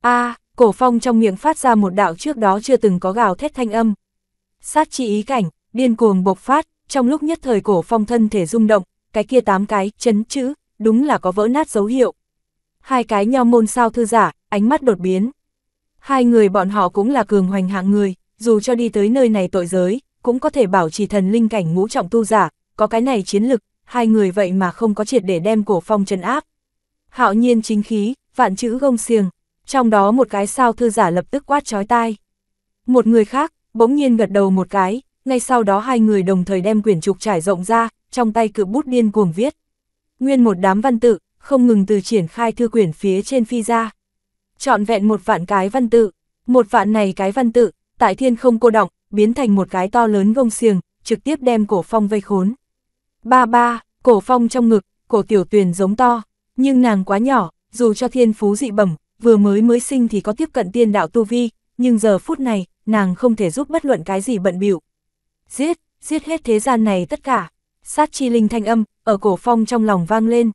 a cổ phong trong miệng phát ra một đạo trước đó chưa từng có gào thét thanh âm. Sát chi ý cảnh, điên cuồng bộc phát, trong lúc nhất thời cổ phong thân thể rung động, cái kia tám cái, chấn chữ, đúng là có vỡ nát dấu hiệu. Hai cái nho môn sao thư giả, ánh mắt đột biến. Hai người bọn họ cũng là cường hoành hạng người, dù cho đi tới nơi này tội giới, cũng có thể bảo trì thần linh cảnh ngũ trọng tu giả, có cái này chiến lực, hai người vậy mà không có triệt để đem cổ phong chân áp. Hạo nhiên chính khí, vạn chữ gông xiềng, trong đó một cái sao thư giả lập tức quát chói tai. Một người khác, bỗng nhiên gật đầu một cái, ngay sau đó hai người đồng thời đem quyển trục trải rộng ra, trong tay cự bút điên cuồng viết. Nguyên một đám văn tự, không ngừng từ triển khai thư quyển phía trên phi ra trọn vẹn một vạn cái văn tự, một vạn này cái văn tự, tại thiên không cô động, biến thành một cái to lớn gông xiềng, trực tiếp đem cổ phong vây khốn. Ba ba, cổ phong trong ngực, cổ tiểu tuyền giống to, nhưng nàng quá nhỏ, dù cho thiên phú dị bẩm, vừa mới mới sinh thì có tiếp cận tiên đạo tu vi, nhưng giờ phút này, nàng không thể giúp bất luận cái gì bận bịu. Giết, giết hết thế gian này tất cả. Sát chi linh thanh âm, ở cổ phong trong lòng vang lên.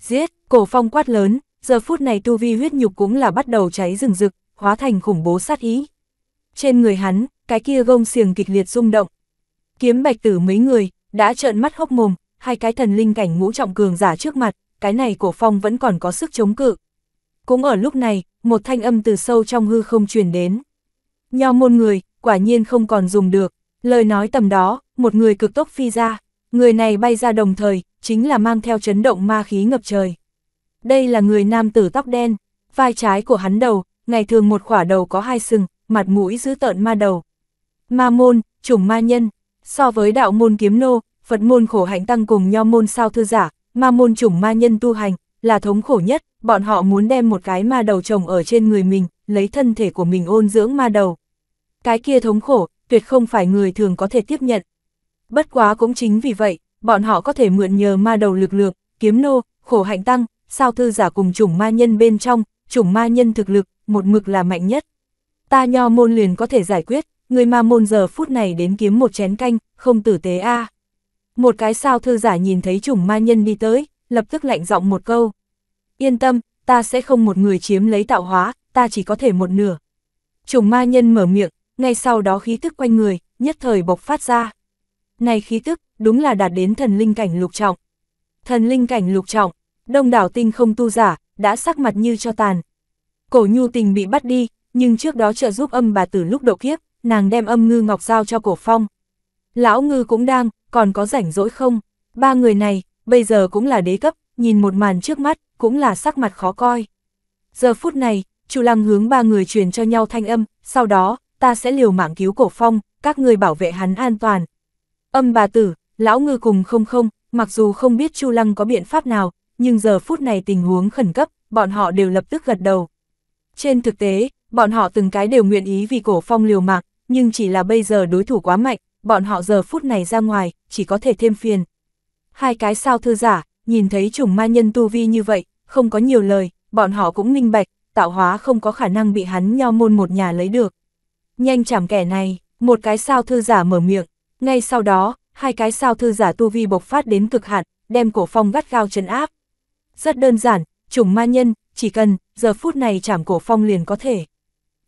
Giết, cổ phong quát lớn, giờ phút này tu vi huyết nhục cũng là bắt đầu cháy rừng rực, hóa thành khủng bố sát ý. Trên người hắn, cái kia gông xiềng kịch liệt rung động. Kiếm bạch tử mấy người, đã trợn mắt hốc mồm, hai cái thần linh cảnh ngũ trọng cường giả trước mặt, cái này cổ phong vẫn còn có sức chống cự. Cũng ở lúc này, một thanh âm từ sâu trong hư không truyền đến. Nho môn người, quả nhiên không còn dùng được, lời nói tầm đó, một người cực tốc phi ra, người này bay ra đồng thời, chính là mang theo chấn động ma khí ngập trời. Đây là người nam tử tóc đen, vai trái của hắn đầu, ngày thường một khỏa đầu có hai sừng, mặt mũi giữ tợn ma đầu. Ma môn, chủng ma nhân, so với đạo môn kiếm nô, Phật môn khổ hạnh tăng cùng nho môn sao thư giả, ma môn chủng ma nhân tu hành, là thống khổ nhất, bọn họ muốn đem một cái ma đầu trồng ở trên người mình, lấy thân thể của mình ôn dưỡng ma đầu. Cái kia thống khổ, tuyệt không phải người thường có thể tiếp nhận. Bất quá cũng chính vì vậy, bọn họ có thể mượn nhờ ma đầu lực lượng, kiếm nô, khổ hạnh tăng, sao thư giả cùng chủng ma nhân bên trong, chủng ma nhân thực lực, một mực là mạnh nhất. Ta nho môn liền có thể giải quyết, người ma môn giờ phút này đến kiếm một chén canh, không tử tế a Một cái sao thư giả nhìn thấy chủng ma nhân đi tới, lập tức lạnh giọng một câu. Yên tâm, ta sẽ không một người chiếm lấy tạo hóa, ta chỉ có thể một nửa. Chủng ma nhân mở miệng, ngay sau đó khí tức quanh người, nhất thời bộc phát ra. Này khí tức, đúng là đạt đến thần linh cảnh lục trọng. Thần linh cảnh lục trọng, đông đảo tinh không tu giả, đã sắc mặt như cho tàn. Cổ nhu tình bị bắt đi, nhưng trước đó trợ giúp âm bà từ lúc độ kiếp, nàng đem âm ngư ngọc giao cho cổ phong. Lão ngư cũng đang, còn có rảnh rỗi không? Ba người này, bây giờ cũng là đế cấp, nhìn một màn trước mắt, cũng là sắc mặt khó coi. Giờ phút này, Chu Lăng hướng ba người truyền cho nhau thanh âm, sau đó, ta sẽ liều mạng cứu cổ phong, các người bảo vệ hắn an toàn. Âm bà tử, lão ngư cùng không không, mặc dù không biết Chu Lăng có biện pháp nào, nhưng giờ phút này tình huống khẩn cấp, bọn họ đều lập tức gật đầu. Trên thực tế, bọn họ từng cái đều nguyện ý vì cổ phong liều mạng, nhưng chỉ là bây giờ đối thủ quá mạnh, bọn họ giờ phút này ra ngoài, chỉ có thể thêm phiền. Hai cái sao thư giả, nhìn thấy chủng ma nhân tu vi như vậy, không có nhiều lời, bọn họ cũng minh bạch, tạo hóa không có khả năng bị hắn nho môn một nhà lấy được. Nhanh chảm kẻ này, một cái sao thư giả mở miệng, ngay sau đó, hai cái sao thư giả tu vi bộc phát đến cực hạn, đem cổ phong gắt gao chân áp. Rất đơn giản, chủng ma nhân, chỉ cần, giờ phút này chảm cổ phong liền có thể.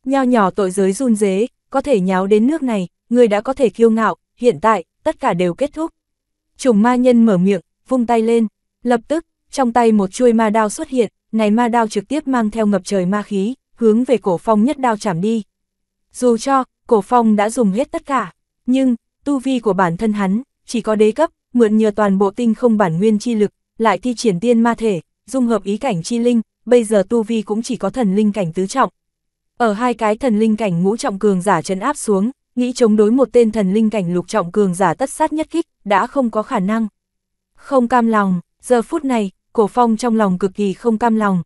Nho nhỏ tội giới run dế, có thể nháo đến nước này, người đã có thể kiêu ngạo, hiện tại, tất cả đều kết thúc. chủng ma nhân mở miệng, vung tay lên, lập tức, trong tay một chuôi ma đao xuất hiện, này ma đao trực tiếp mang theo ngập trời ma khí, hướng về cổ phong nhất đao chảm đi. Dù cho, cổ phong đã dùng hết tất cả, nhưng, tu vi của bản thân hắn, chỉ có đế cấp, mượn nhờ toàn bộ tinh không bản nguyên chi lực, lại thi triển tiên ma thể, dung hợp ý cảnh chi linh, bây giờ tu vi cũng chỉ có thần linh cảnh tứ trọng. Ở hai cái thần linh cảnh ngũ trọng cường giả trấn áp xuống, nghĩ chống đối một tên thần linh cảnh lục trọng cường giả tất sát nhất kích, đã không có khả năng. Không cam lòng, giờ phút này, cổ phong trong lòng cực kỳ không cam lòng.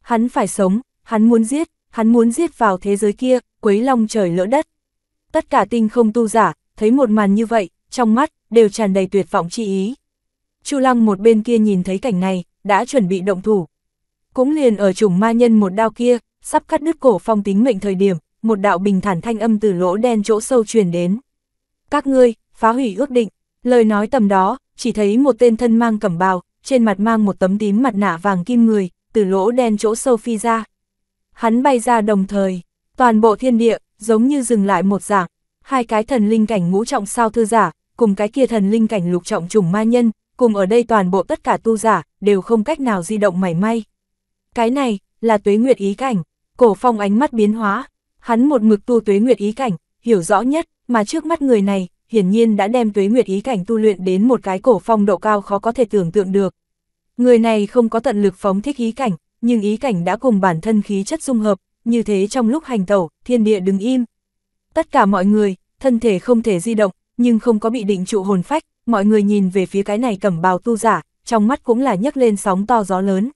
Hắn phải sống, hắn muốn giết, hắn muốn giết vào thế giới kia, quấy long trời lỡ đất. Tất cả tinh không tu giả, thấy một màn như vậy, trong mắt, đều tràn đầy tuyệt vọng chi ý. Chu Lăng một bên kia nhìn thấy cảnh này, đã chuẩn bị động thủ. Cũng liền ở chủng ma nhân một đao kia, sắp cắt đứt cổ phong tính mệnh thời điểm, một đạo bình thản thanh âm từ lỗ đen chỗ sâu truyền đến. Các ngươi, phá hủy ước định, lời nói tầm đó, chỉ thấy một tên thân mang cẩm bào, trên mặt mang một tấm tím mặt nạ vàng kim người, từ lỗ đen chỗ sâu phi ra. Hắn bay ra đồng thời, toàn bộ thiên địa, giống như dừng lại một dạng, hai cái thần linh cảnh ngũ trọng sao thư giả, cùng cái kia thần linh cảnh lục trọng trùng ma nhân, cùng ở đây toàn bộ tất cả tu giả, đều không cách nào di động mảy may. Cái này, là tuế nguyệt ý cảnh, cổ phong ánh mắt biến hóa, hắn một mực tu tuế nguyệt ý cảnh, hiểu rõ nhất, mà trước mắt người này, hiển nhiên đã đem tuế nguyệt ý cảnh tu luyện đến một cái cổ phong độ cao khó có thể tưởng tượng được. Người này không có tận lực phóng thích ý cảnh, nhưng ý cảnh đã cùng bản thân khí chất dung hợp, như thế trong lúc hành tẩu, thiên địa đứng im. Tất cả mọi người, thân thể không thể di động, nhưng không có bị định trụ hồn phách, mọi người nhìn về phía cái này cẩm bào tu giả, trong mắt cũng là nhấc lên sóng to gió lớn.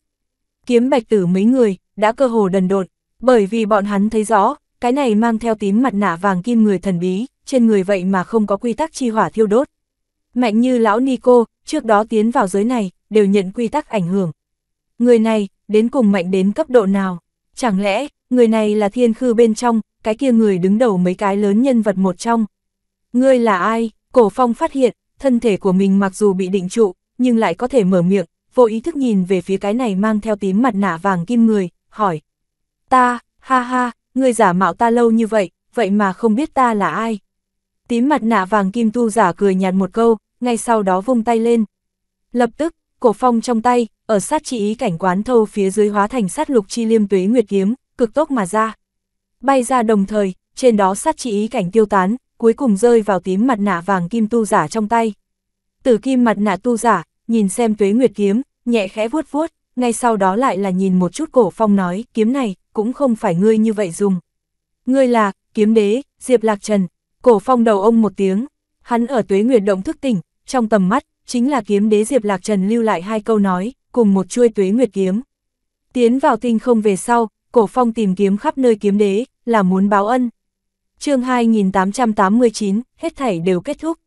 Kiếm bạch tử mấy người, đã cơ hồ đần đột, bởi vì bọn hắn thấy rõ, cái này mang theo tím mặt nạ vàng kim người thần bí, trên người vậy mà không có quy tắc chi hỏa thiêu đốt. Mạnh như lão Nico, trước đó tiến vào giới này, đều nhận quy tắc ảnh hưởng. Người này, đến cùng mạnh đến cấp độ nào? Chẳng lẽ, người này là thiên khư bên trong, cái kia người đứng đầu mấy cái lớn nhân vật một trong? Ngươi là ai? Cổ phong phát hiện, thân thể của mình mặc dù bị định trụ, nhưng lại có thể mở miệng, vô ý thức nhìn về phía cái này mang theo tím mặt nạ vàng kim người, hỏi. Ta, ha ha, người giả mạo ta lâu như vậy, vậy mà không biết ta là ai. Tím mặt nạ vàng kim tu giả cười nhạt một câu, ngay sau đó vung tay lên. Lập tức, cổ phong trong tay, ở sát chi ý cảnh quán thâu phía dưới hóa thành sát lục chi liêm tuế nguyệt kiếm, cực tốc mà ra. Bay ra đồng thời, trên đó sát chi ý cảnh tiêu tán, cuối cùng rơi vào tím mặt nạ vàng kim tu giả trong tay. Tử kim mặt nạ tu giả, nhìn xem tuế nguyệt kiếm, nhẹ khẽ vuốt vuốt, ngay sau đó lại là nhìn một chút cổ phong nói, kiếm này, cũng không phải ngươi như vậy dùng. Ngươi là, kiếm đế, Diệp Lạc Trần, cổ phong đầu ông một tiếng, hắn ở tuế nguyệt động thức tỉnh, trong tầm mắt, chính là kiếm đế Diệp Lạc Trần lưu lại hai câu nói, cùng một chuôi tuế nguyệt kiếm. Tiến vào tinh không về sau, cổ phong tìm kiếm khắp nơi kiếm đế, là muốn báo ân chương 2889, hết thảy đều kết thúc.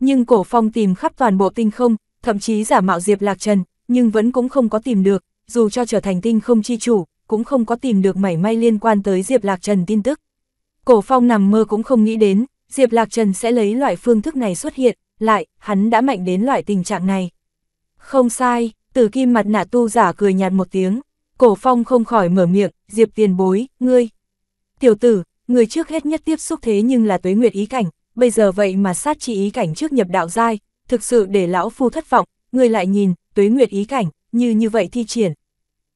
Nhưng cổ phong tìm khắp toàn bộ tinh không, thậm chí giả mạo Diệp Lạc Trần, nhưng vẫn cũng không có tìm được, dù cho trở thành tinh không chi chủ, cũng không có tìm được mảy may liên quan tới Diệp Lạc Trần tin tức. Cổ phong nằm mơ cũng không nghĩ đến, Diệp Lạc Trần sẽ lấy loại phương thức này xuất hiện, lại, hắn đã mạnh đến loại tình trạng này. Không sai, tử kim mặt nạ tu giả cười nhạt một tiếng, cổ phong không khỏi mở miệng, Diệp tiền bối, ngươi. Tiểu tử, người trước hết nhất tiếp xúc thế nhưng là tuế nguyệt ý cảnh, bây giờ vậy mà sát chi ý cảnh trước nhập đạo giai, thực sự để lão phu thất vọng, người lại nhìn, tuế nguyệt ý cảnh, như như vậy thi triển.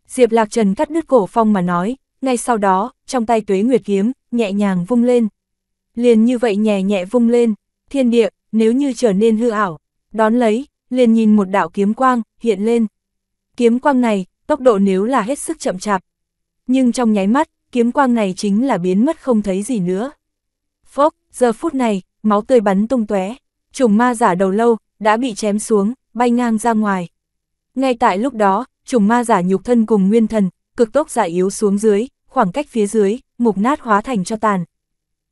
Diệp Lạc Trần cắt đứt cổ phong mà nói, ngay sau đó, trong tay tuế nguyệt kiếm, nhẹ nhàng vung lên. Liền như vậy nhẹ nhẹ vung lên, thiên địa, nếu như trở nên hư ảo, đón lấy, liền nhìn một đạo kiếm quang, hiện lên. Kiếm quang này, tốc độ nếu là hết sức chậm chạp. Nhưng trong nháy mắt, kiếm quang này chính là biến mất không thấy gì nữa. Phốc, giờ phút này, máu tươi bắn tung tóe, trùng ma giả đầu lâu, đã bị chém xuống, bay ngang ra ngoài. Ngay tại lúc đó, trùng ma giả nhục thân cùng nguyên thần, cực tốc giải yếu xuống dưới, khoảng cách phía dưới, mục nát hóa thành cho tàn.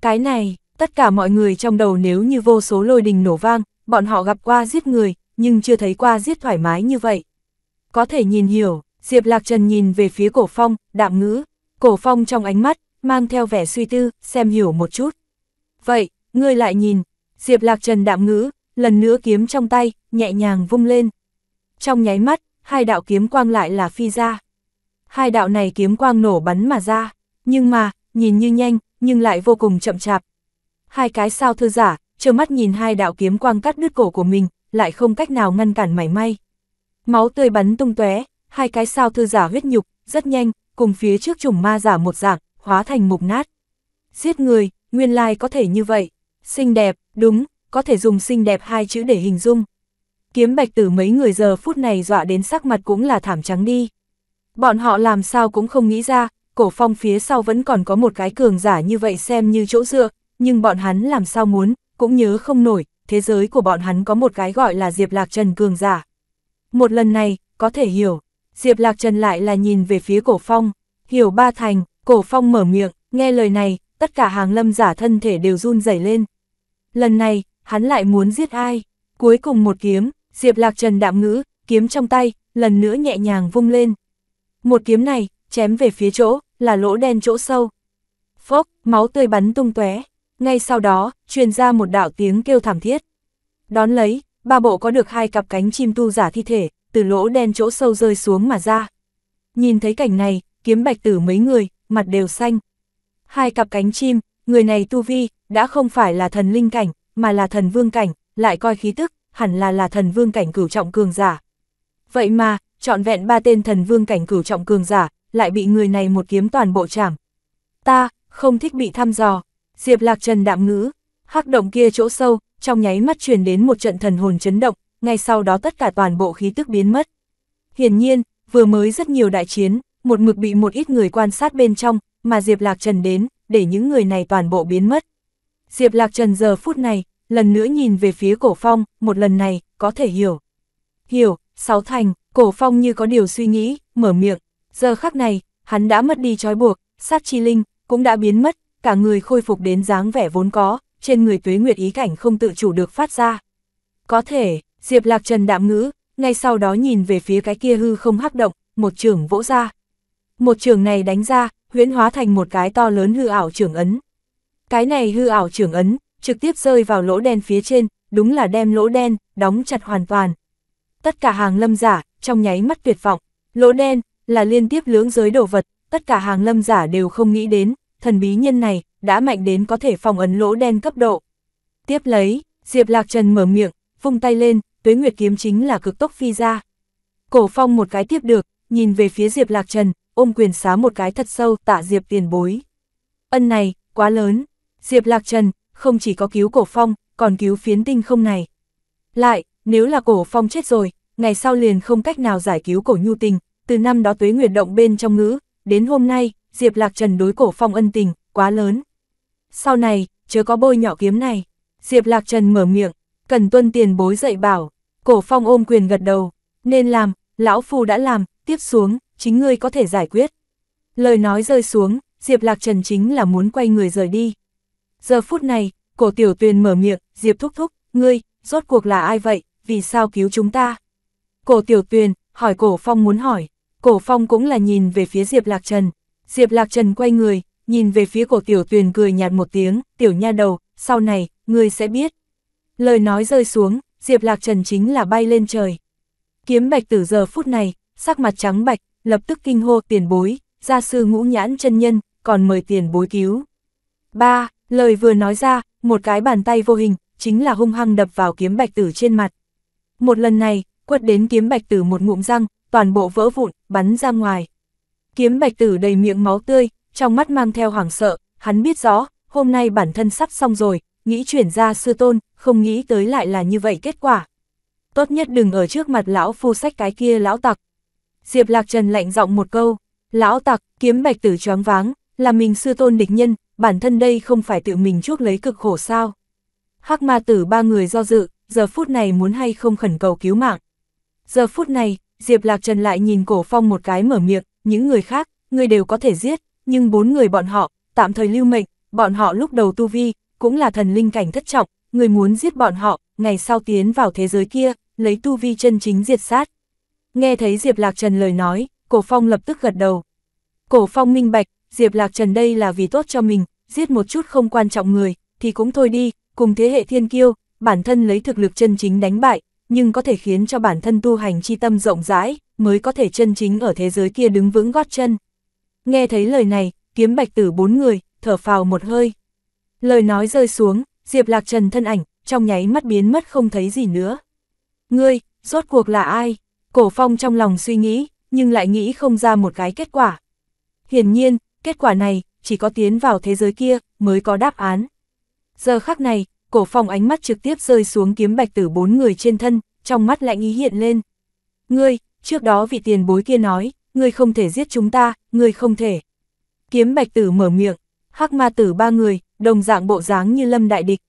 Cái này, tất cả mọi người trong đầu nếu như vô số lôi đình nổ vang, bọn họ gặp qua giết người, nhưng chưa thấy qua giết thoải mái như vậy. Có thể nhìn hiểu, Diệp Lạc Trần nhìn về phía cổ phong, đạm ngữ. Cổ phong trong ánh mắt, mang theo vẻ suy tư, xem hiểu một chút. Vậy, ngươi lại nhìn, Diệp Lạc Trần đạm ngữ, lần nữa kiếm trong tay, nhẹ nhàng vung lên. Trong nháy mắt, hai đạo kiếm quang lại là phi ra. Hai đạo này kiếm quang nổ bắn mà ra, nhưng mà, nhìn như nhanh, nhưng lại vô cùng chậm chạp. Hai cái sao thư giả, trơ mắt nhìn hai đạo kiếm quang cắt đứt cổ của mình, lại không cách nào ngăn cản mảy may. Máu tươi bắn tung tóe, hai cái sao thư giả huyết nhục, rất nhanh, cùng phía trước trùng ma giả một dạng, hóa thành mục nát. Giết người, nguyên lai có thể như vậy. Xinh đẹp, đúng, có thể dùng xinh đẹp hai chữ để hình dung. Kiếm bạch tử mấy người giờ phút này dọa đến sắc mặt cũng là thảm trắng đi. Bọn họ làm sao cũng không nghĩ ra, cổ phong phía sau vẫn còn có một cái cường giả như vậy xem như chỗ dựa, nhưng bọn hắn làm sao muốn, cũng nhớ không nổi, thế giới của bọn hắn có một cái gọi là Diệp Lạc Trần cường giả. Một lần này, có thể hiểu, Diệp Lạc Trần lại là nhìn về phía cổ phong, hiểu ba thành, cổ phong mở miệng, nghe lời này, tất cả hàng lâm giả thân thể đều run rẩy lên. Lần này, hắn lại muốn giết ai? Cuối cùng một kiếm, Diệp Lạc Trần đạm ngữ, kiếm trong tay, lần nữa nhẹ nhàng vung lên. Một kiếm này, chém về phía chỗ, là lỗ đen chỗ sâu. Phốc, máu tươi bắn tung tóe. ngay sau đó, truyền ra một đạo tiếng kêu thảm thiết. Đón lấy, ba bộ có được hai cặp cánh chim tu giả thi thể, từ lỗ đen chỗ sâu rơi xuống mà ra. Nhìn thấy cảnh này, kiếm bạch tử mấy người, mặt đều xanh. Hai cặp cánh chim, người này tu vi, đã không phải là thần linh cảnh, mà là thần vương cảnh, lại coi khí tức, hẳn là là thần vương cảnh cửu trọng cường giả. Vậy mà, trọn vẹn ba tên thần vương cảnh cửu trọng cường giả, lại bị người này một kiếm toàn bộ chảm. Ta, không thích bị thăm dò, Diệp Lạc Trần đạm ngữ, hắc động kia chỗ sâu, trong nháy mắt truyền đến một trận thần hồn chấn động, ngay sau đó tất cả toàn bộ khí tức biến mất. Hiển nhiên, vừa mới rất nhiều đại chiến, một mực bị một ít người quan sát bên trong, mà Diệp Lạc Trần đến, để những người này toàn bộ biến mất. Diệp Lạc Trần giờ phút này, lần nữa nhìn về phía cổ phong, một lần này, có thể hiểu. Hiểu, sáu thành, cổ phong như có điều suy nghĩ, mở miệng, giờ khắc này, hắn đã mất đi trói buộc, sát chi linh, cũng đã biến mất, cả người khôi phục đến dáng vẻ vốn có, trên người tuế nguyệt ý cảnh không tự chủ được phát ra. Có thể, Diệp Lạc Trần đạm ngữ, ngay sau đó nhìn về phía cái kia hư không hắc động, một trường vỗ ra. Một trường này đánh ra, huyễn hóa thành một cái to lớn hư ảo trường ấn. Cái này hư ảo trường ấn, trực tiếp rơi vào lỗ đen phía trên, đúng là đem lỗ đen, đóng chặt hoàn toàn. Tất cả hàng lâm giả, trong nháy mắt tuyệt vọng, lỗ đen, là liên tiếp lưỡng giới đồ vật, tất cả hàng lâm giả đều không nghĩ đến, thần bí nhân này, đã mạnh đến có thể phòng ấn lỗ đen cấp độ. Tiếp lấy, Diệp Lạc Trần mở miệng, vung tay lên, tuế nguyệt kiếm chính là cực tốc phi ra. Cổ phong một cái tiếp được, nhìn về phía Diệp Lạc Trần, ôm quyền xá một cái thật sâu tạ Diệp tiền bối. Ân này, quá lớn, Diệp Lạc Trần, không chỉ có cứu cổ phong, còn cứu phiến tinh không này. Lại, nếu là cổ phong chết rồi, ngày sau liền không cách nào giải cứu cổ nhu tình, từ năm đó tuế nguyệt động bên trong ngữ, đến hôm nay, Diệp Lạc Trần đối cổ phong ân tình, quá lớn. Sau này, chớ có bôi nhỏ kiếm này. Diệp Lạc Trần mở miệng, cần tuân tiền bối dạy bảo, cổ phong ôm quyền gật đầu, nên làm, lão phu đã làm, tiếp xuống, chính ngươi có thể giải quyết. Lời nói rơi xuống, Diệp Lạc Trần chính là muốn quay người rời đi. Giờ phút này, cổ tiểu tuyền mở miệng, Diệp thúc thúc, ngươi, rốt cuộc là ai vậy, vì sao cứu chúng ta? Cổ tiểu tuyền, hỏi cổ phong muốn hỏi, cổ phong cũng là nhìn về phía Diệp Lạc Trần. Diệp Lạc Trần quay người, nhìn về phía cổ tiểu tuyền cười nhạt một tiếng, tiểu nha đầu, sau này, ngươi sẽ biết. Lời nói rơi xuống, Diệp Lạc Trần chính là bay lên trời. Kiếm bạch tử giờ phút này, sắc mặt trắng bạch, lập tức kinh hô tiền bối, gia sư ngũ nhãn chân nhân, còn mời tiền bối cứu. ba Lời vừa nói ra, một cái bàn tay vô hình, chính là hung hăng đập vào kiếm bạch tử trên mặt. Một lần này, quất đến kiếm bạch tử một ngụm răng, toàn bộ vỡ vụn, bắn ra ngoài. Kiếm bạch tử đầy miệng máu tươi, trong mắt mang theo hoảng sợ, hắn biết rõ, hôm nay bản thân sắp xong rồi, nghĩ chuyển ra sư tôn, không nghĩ tới lại là như vậy kết quả. Tốt nhất đừng ở trước mặt lão phu sách cái kia lão tặc. Diệp Lạc Trần lạnh giọng một câu, lão tặc, kiếm bạch tử choáng váng, là mình sư tôn địch nhân, bản thân đây không phải tự mình chuốc lấy cực khổ sao. Hắc ma tử ba người do dự, giờ phút này muốn hay không khẩn cầu cứu mạng. Giờ phút này, Diệp Lạc Trần lại nhìn cổ phong một cái mở miệng, những người khác, người đều có thể giết, nhưng bốn người bọn họ, tạm thời lưu mệnh, bọn họ lúc đầu tu vi, cũng là thần linh cảnh thất trọng, người muốn giết bọn họ, ngày sau tiến vào thế giới kia, lấy tu vi chân chính diệt sát. Nghe thấy Diệp Lạc Trần lời nói, Cổ Phong lập tức gật đầu. Cổ Phong minh bạch, Diệp Lạc Trần đây là vì tốt cho mình, giết một chút không quan trọng người, thì cũng thôi đi, cùng thế hệ thiên kiêu, bản thân lấy thực lực chân chính đánh bại, nhưng có thể khiến cho bản thân tu hành chi tâm rộng rãi, mới có thể chân chính ở thế giới kia đứng vững gót chân. Nghe thấy lời này, kiếm bạch tử bốn người, thở phào một hơi. Lời nói rơi xuống, Diệp Lạc Trần thân ảnh, trong nháy mắt biến mất không thấy gì nữa. Ngươi, rốt cuộc là ai? Cổ phong trong lòng suy nghĩ, nhưng lại nghĩ không ra một cái kết quả. Hiển nhiên, kết quả này, chỉ có tiến vào thế giới kia, mới có đáp án. Giờ khắc này, cổ phong ánh mắt trực tiếp rơi xuống kiếm bạch tử bốn người trên thân, trong mắt lạnh ý hiện lên. Ngươi, trước đó vị tiền bối kia nói, ngươi không thể giết chúng ta, ngươi không thể. Kiếm bạch tử mở miệng, hắc ma tử ba người, đồng dạng bộ dáng như lâm đại địch.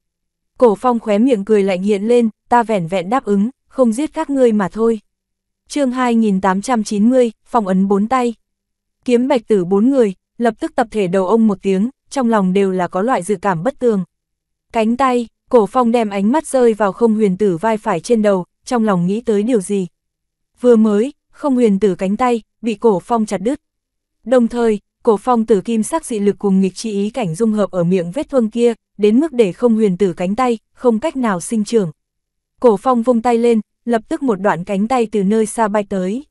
Cổ phong khóe miệng cười lạnh hiện lên, ta vẻn vẹn đáp ứng, không giết các ngươi mà thôi. chương 2890, phòng ấn bốn tay. Kiếm bạch tử bốn người, lập tức tập thể đầu ông một tiếng, trong lòng đều là có loại dự cảm bất tường. Cánh tay, cổ phong đem ánh mắt rơi vào không huyền tử vai phải trên đầu, trong lòng nghĩ tới điều gì. Vừa mới, không huyền tử cánh tay, bị cổ phong chặt đứt. Đồng thời, cổ phong từ kim sắc dị lực cùng nghịch chi ý cảnh dung hợp ở miệng vết thương kia, đến mức để không huyền tử cánh tay, không cách nào sinh trưởng. Cổ phong vung tay lên, lập tức một đoạn cánh tay từ nơi xa bay tới.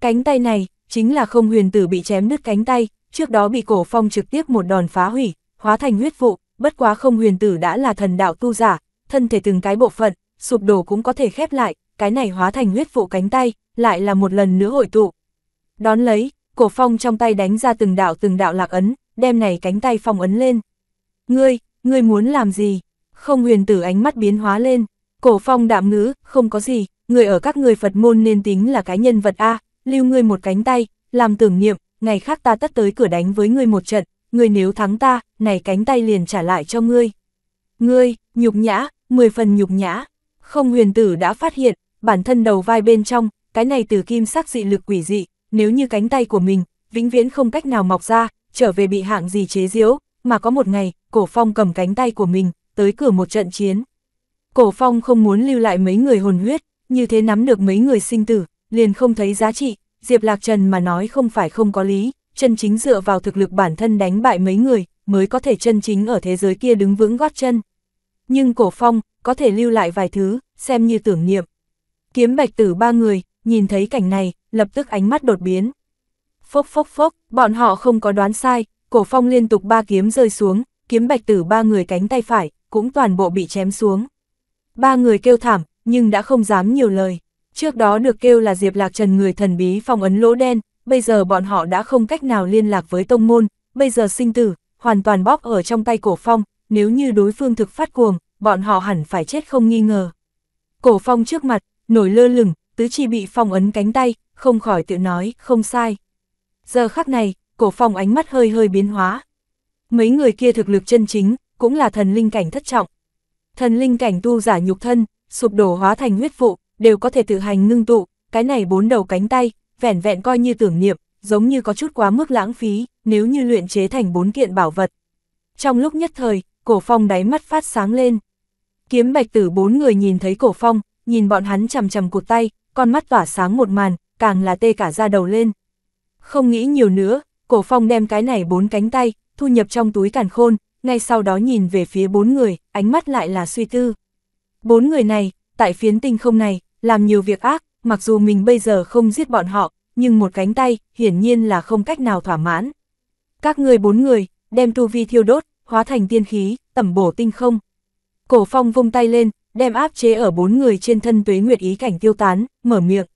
Cánh tay này, chính là không huyền tử bị chém đứt cánh tay, trước đó bị cổ phong trực tiếp một đòn phá hủy, hóa thành huyết vụ, bất quá không huyền tử đã là thần đạo tu giả, thân thể từng cái bộ phận, sụp đổ cũng có thể khép lại, cái này hóa thành huyết vụ cánh tay, lại là một lần nữa hội tụ. Đón lấy, cổ phong trong tay đánh ra từng đạo từng đạo lạc ấn, đem này cánh tay phong ấn lên. Ngươi, ngươi muốn làm gì? Không huyền tử ánh mắt biến hóa lên, cổ phong đạm ngữ, không có gì, người ở các người Phật môn nên tính là cái nhân vật A, lưu ngươi một cánh tay, làm tưởng niệm, ngày khác ta tất tới cửa đánh với ngươi một trận, ngươi nếu thắng ta, này cánh tay liền trả lại cho ngươi. Ngươi, nhục nhã, mười phần nhục nhã, không huyền tử đã phát hiện, bản thân đầu vai bên trong, cái này từ kim sắc dị lực quỷ dị, nếu như cánh tay của mình, vĩnh viễn không cách nào mọc ra, trở về bị hạng gì chế giễu, mà có một ngày, Cổ Phong cầm cánh tay của mình, tới cửa một trận chiến. Cổ Phong không muốn lưu lại mấy người hồn huyết, như thế nắm được mấy người sinh tử, liền không thấy giá trị, Diệp Lạc Trần mà nói không phải không có lý, chân chính dựa vào thực lực bản thân đánh bại mấy người, mới có thể chân chính ở thế giới kia đứng vững gót chân. Nhưng Cổ Phong, có thể lưu lại vài thứ, xem như tưởng niệm. Kiếm bạch tử ba người, nhìn thấy cảnh này, lập tức ánh mắt đột biến. Phốc phốc phốc, bọn họ không có đoán sai, cổ phong liên tục ba kiếm rơi xuống, kiếm bạch tử ba người cánh tay phải, cũng toàn bộ bị chém xuống. Ba người kêu thảm, nhưng đã không dám nhiều lời. Trước đó được kêu là Diệp Lạc Trần người thần bí phong ấn lỗ đen, bây giờ bọn họ đã không cách nào liên lạc với tông môn, bây giờ sinh tử, hoàn toàn bóp ở trong tay cổ phong, nếu như đối phương thực phát cuồng, bọn họ hẳn phải chết không nghi ngờ. Cổ phong trước mặt, nổi lơ lửng, tứ chi bị phong ấn cánh tay, không khỏi tự nói, không sai. Giờ khắc này, cổ phong ánh mắt hơi hơi biến hóa. Mấy người kia thực lực chân chính, cũng là thần linh cảnh thất trọng. Thần linh cảnh tu giả nhục thân, sụp đổ hóa thành huyết vụ, đều có thể tự hành ngưng tụ, cái này bốn đầu cánh tay, vẻn vẹn coi như tưởng niệm, giống như có chút quá mức lãng phí, nếu như luyện chế thành bốn kiện bảo vật. Trong lúc nhất thời, cổ phong đáy mắt phát sáng lên. Kiếm bạch tử bốn người nhìn thấy cổ phong, nhìn bọn hắn chầm chầm cụt tay, con mắt tỏa sáng một màn, càng là tê cả da đầu lên. Không nghĩ nhiều nữa, cổ phong đem cái này bốn cánh tay, thu nhập trong túi càn khôn, ngay sau đó nhìn về phía bốn người, ánh mắt lại là suy tư. Bốn người này, tại phiến tinh không này, làm nhiều việc ác, mặc dù mình bây giờ không giết bọn họ, nhưng một cánh tay, hiển nhiên là không cách nào thỏa mãn. Các người bốn người, đem tu vi thiêu đốt, hóa thành tiên khí, tẩm bổ tinh không. Cổ phong vung tay lên, đem áp chế ở bốn người trên thân tuế nguyệt ý cảnh tiêu tán, mở miệng.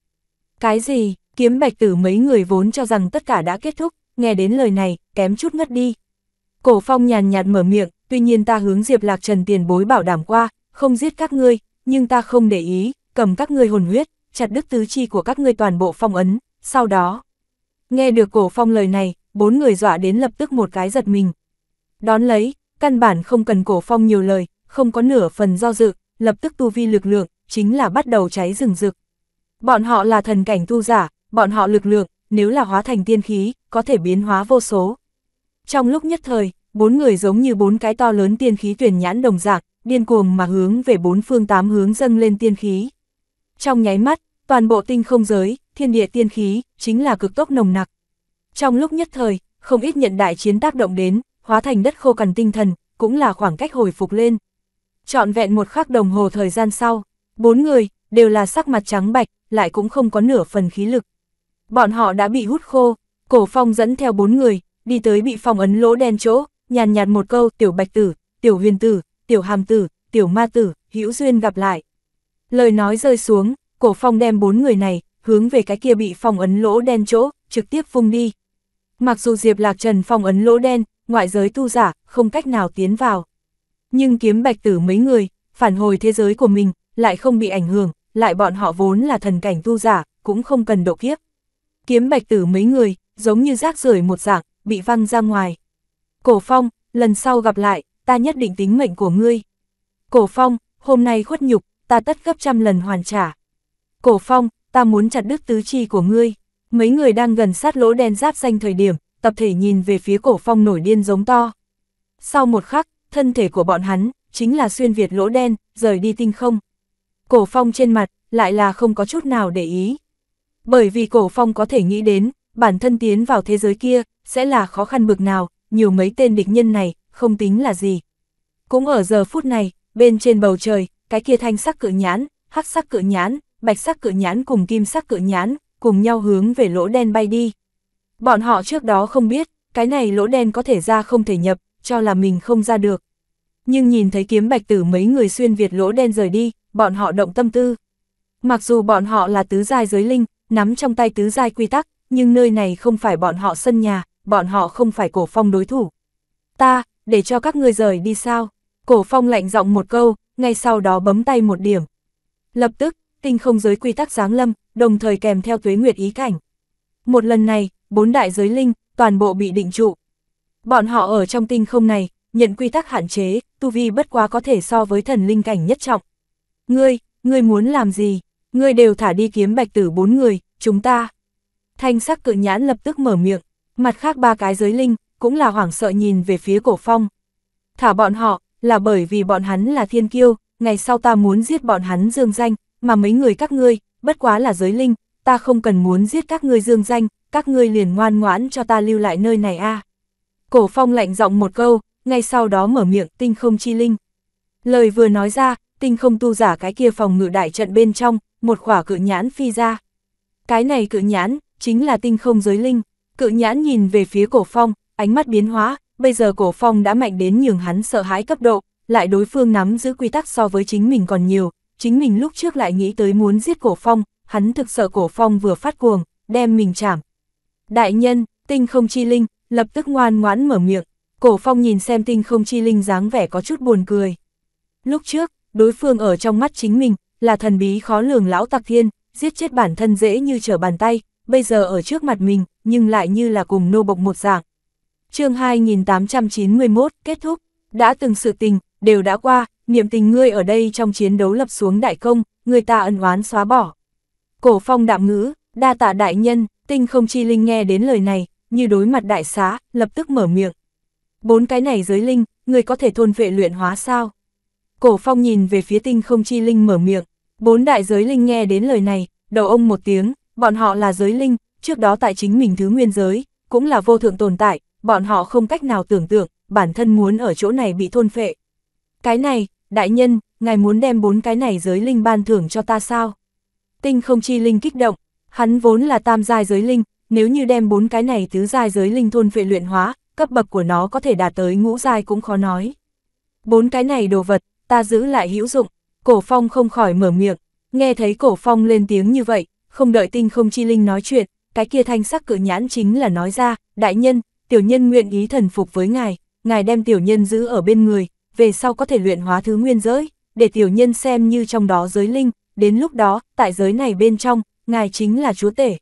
Cái gì, kiếm bạch tử mấy người vốn cho rằng tất cả đã kết thúc, nghe đến lời này, kém chút ngất đi. Cổ phong nhàn nhạt mở miệng, tuy nhiên ta hướng Diệp Lạc Trần tiền bối bảo đảm qua, không giết các ngươi, nhưng ta không để ý, cầm các ngươi hồn huyết, chặt đứt tứ chi của các ngươi toàn bộ phong ấn, sau đó. Nghe được cổ phong lời này, bốn người dọa đến lập tức một cái giật mình. Đón lấy, căn bản không cần cổ phong nhiều lời, không có nửa phần do dự, lập tức tu vi lực lượng, chính là bắt đầu cháy rừng rực. Bọn họ là thần cảnh tu giả, bọn họ lực lượng, nếu là hóa thành tiên khí, có thể biến hóa vô số. Trong lúc nhất thời, bốn người giống như bốn cái to lớn tiên khí tuyển nhãn đồng dạng, điên cuồng mà hướng về bốn phương tám hướng dâng lên tiên khí. Trong nháy mắt, toàn bộ tinh không giới, thiên địa tiên khí, chính là cực tốc nồng nặc. Trong lúc nhất thời, không ít nhận đại chiến tác động đến, hóa thành đất khô cằn tinh thần, cũng là khoảng cách hồi phục lên. Chọn vẹn một khắc đồng hồ thời gian sau, bốn người, đều là sắc mặt trắng bạch, lại cũng không có nửa phần khí lực. Bọn họ đã bị hút khô, cổ phong dẫn theo bốn người, đi tới bị phong ấn lỗ đen chỗ, nhàn nhạt một câu tiểu bạch tử, tiểu huyền tử, tiểu hàm tử, tiểu ma tử, hữu duyên gặp lại. Lời nói rơi xuống, cổ phong đem bốn người này, hướng về cái kia bị phong ấn lỗ đen chỗ, trực tiếp phung đi. Mặc dù Diệp Lạc Trần phong ấn lỗ đen, ngoại giới tu giả, không cách nào tiến vào. Nhưng kiếm bạch tử mấy người, phản hồi thế giới của mình, lại không bị ảnh hưởng, lại bọn họ vốn là thần cảnh tu giả, cũng không cần độ kiếp. Kiếm bạch tử mấy người, giống như rác rưởi một dạng, bị văng ra ngoài. Cổ phong, lần sau gặp lại, ta nhất định tính mệnh của ngươi. Cổ phong, hôm nay khuất nhục, ta tất gấp trăm lần hoàn trả. Cổ phong, ta muốn chặt đứt tứ chi của ngươi. Mấy người đang gần sát lỗ đen giáp danh thời điểm, tập thể nhìn về phía cổ phong nổi điên giống to. Sau một khắc, thân thể của bọn hắn, chính là xuyên Việt lỗ đen, rời đi tinh không. Cổ Phong trên mặt, lại là không có chút nào để ý. Bởi vì Cổ Phong có thể nghĩ đến, bản thân tiến vào thế giới kia, sẽ là khó khăn bực nào, nhiều mấy tên địch nhân này, không tính là gì. Cũng ở giờ phút này, bên trên bầu trời, cái kia thanh sắc cự nhãn, hắc sắc cự nhãn, bạch sắc cự nhãn cùng kim sắc cự nhãn, cùng nhau hướng về lỗ đen bay đi. Bọn họ trước đó không biết, cái này lỗ đen có thể ra không thể nhập, cho là mình không ra được, nhưng nhìn thấy kiếm bạch tử mấy người xuyên Việt lỗ đen rời đi, bọn họ động tâm tư. Mặc dù bọn họ là tứ giai giới linh, nắm trong tay tứ giai quy tắc, nhưng nơi này không phải bọn họ sân nhà, bọn họ không phải cổ phong đối thủ. Ta, để cho các ngươi rời đi sao? Cổ phong lạnh giọng một câu, ngay sau đó bấm tay một điểm. Lập tức, tinh không giới quy tắc giáng lâm, đồng thời kèm theo tuế nguyệt ý cảnh. Một lần này, bốn đại giới linh, toàn bộ bị định trụ. Bọn họ ở trong tinh không này, nhận quy tắc hạn chế, tu vi bất quá có thể so với thần linh cảnh nhất trọng. Ngươi, ngươi muốn làm gì? Ngươi đều thả đi kiếm bạch tử bốn người, chúng ta. Thanh sắc cự nhãn lập tức mở miệng, mặt khác ba cái giới linh, cũng là hoảng sợ nhìn về phía cổ phong. Thả bọn họ, là bởi vì bọn hắn là thiên kiêu, ngày sau ta muốn giết bọn hắn dương danh, mà mấy người các ngươi, bất quá là giới linh, ta không cần muốn giết các ngươi dương danh, các ngươi liền ngoan ngoãn cho ta lưu lại nơi này a. Cổ phong lạnh giọng một câu, ngay sau đó mở miệng tinh không chi linh. Lời vừa nói ra, tinh không tu giả cái kia phòng ngự đại trận bên trong, một khỏa cự nhãn phi ra. Cái này cự nhãn, chính là tinh không giới linh. Cự nhãn nhìn về phía cổ phong, ánh mắt biến hóa, bây giờ cổ phong đã mạnh đến nhường hắn sợ hãi cấp độ, lại đối phương nắm giữ quy tắc so với chính mình còn nhiều, chính mình lúc trước lại nghĩ tới muốn giết cổ phong, hắn thực sợ cổ phong vừa phát cuồng, đem mình chảm. Đại nhân, tinh không chi linh, lập tức ngoan ngoãn mở miệng, Cổ phong nhìn xem tinh không chi linh dáng vẻ có chút buồn cười. Lúc trước, đối phương ở trong mắt chính mình, là thần bí khó lường lão tặc thiên, giết chết bản thân dễ như trở bàn tay, bây giờ ở trước mặt mình, nhưng lại như là cùng nô bộc một dạng. chương 2891 kết thúc, đã từng sự tình, đều đã qua, niệm tình ngươi ở đây trong chiến đấu lập xuống đại công, người ta ân oán xóa bỏ. Cổ phong đạm ngữ, đa tạ đại nhân, tinh không chi linh nghe đến lời này, như đối mặt đại xá, lập tức mở miệng, Bốn cái này giới linh, người có thể thôn vệ luyện hóa sao? Cổ phong nhìn về phía tinh không chi linh mở miệng. Bốn đại giới linh nghe đến lời này, đầu ông một tiếng, bọn họ là giới linh, trước đó tại chính mình thứ nguyên giới, cũng là vô thượng tồn tại, bọn họ không cách nào tưởng tượng, bản thân muốn ở chỗ này bị thôn phệ. Cái này, đại nhân, ngài muốn đem bốn cái này giới linh ban thưởng cho ta sao? Tinh không chi linh kích động, hắn vốn là tam giai giới linh, nếu như đem bốn cái này tứ giai giới linh thôn vệ luyện hóa, cấp bậc của nó có thể đạt tới ngũ giai cũng khó nói. Bốn cái này đồ vật, ta giữ lại hữu dụng, cổ phong không khỏi mở miệng, nghe thấy cổ phong lên tiếng như vậy, không đợi tinh không chi linh nói chuyện, cái kia thanh sắc cự nhãn chính là nói ra, đại nhân, tiểu nhân nguyện ý thần phục với ngài, ngài đem tiểu nhân giữ ở bên người, về sau có thể luyện hóa thứ nguyên giới, để tiểu nhân xem như trong đó giới linh, đến lúc đó, tại giới này bên trong, ngài chính là chúa tể.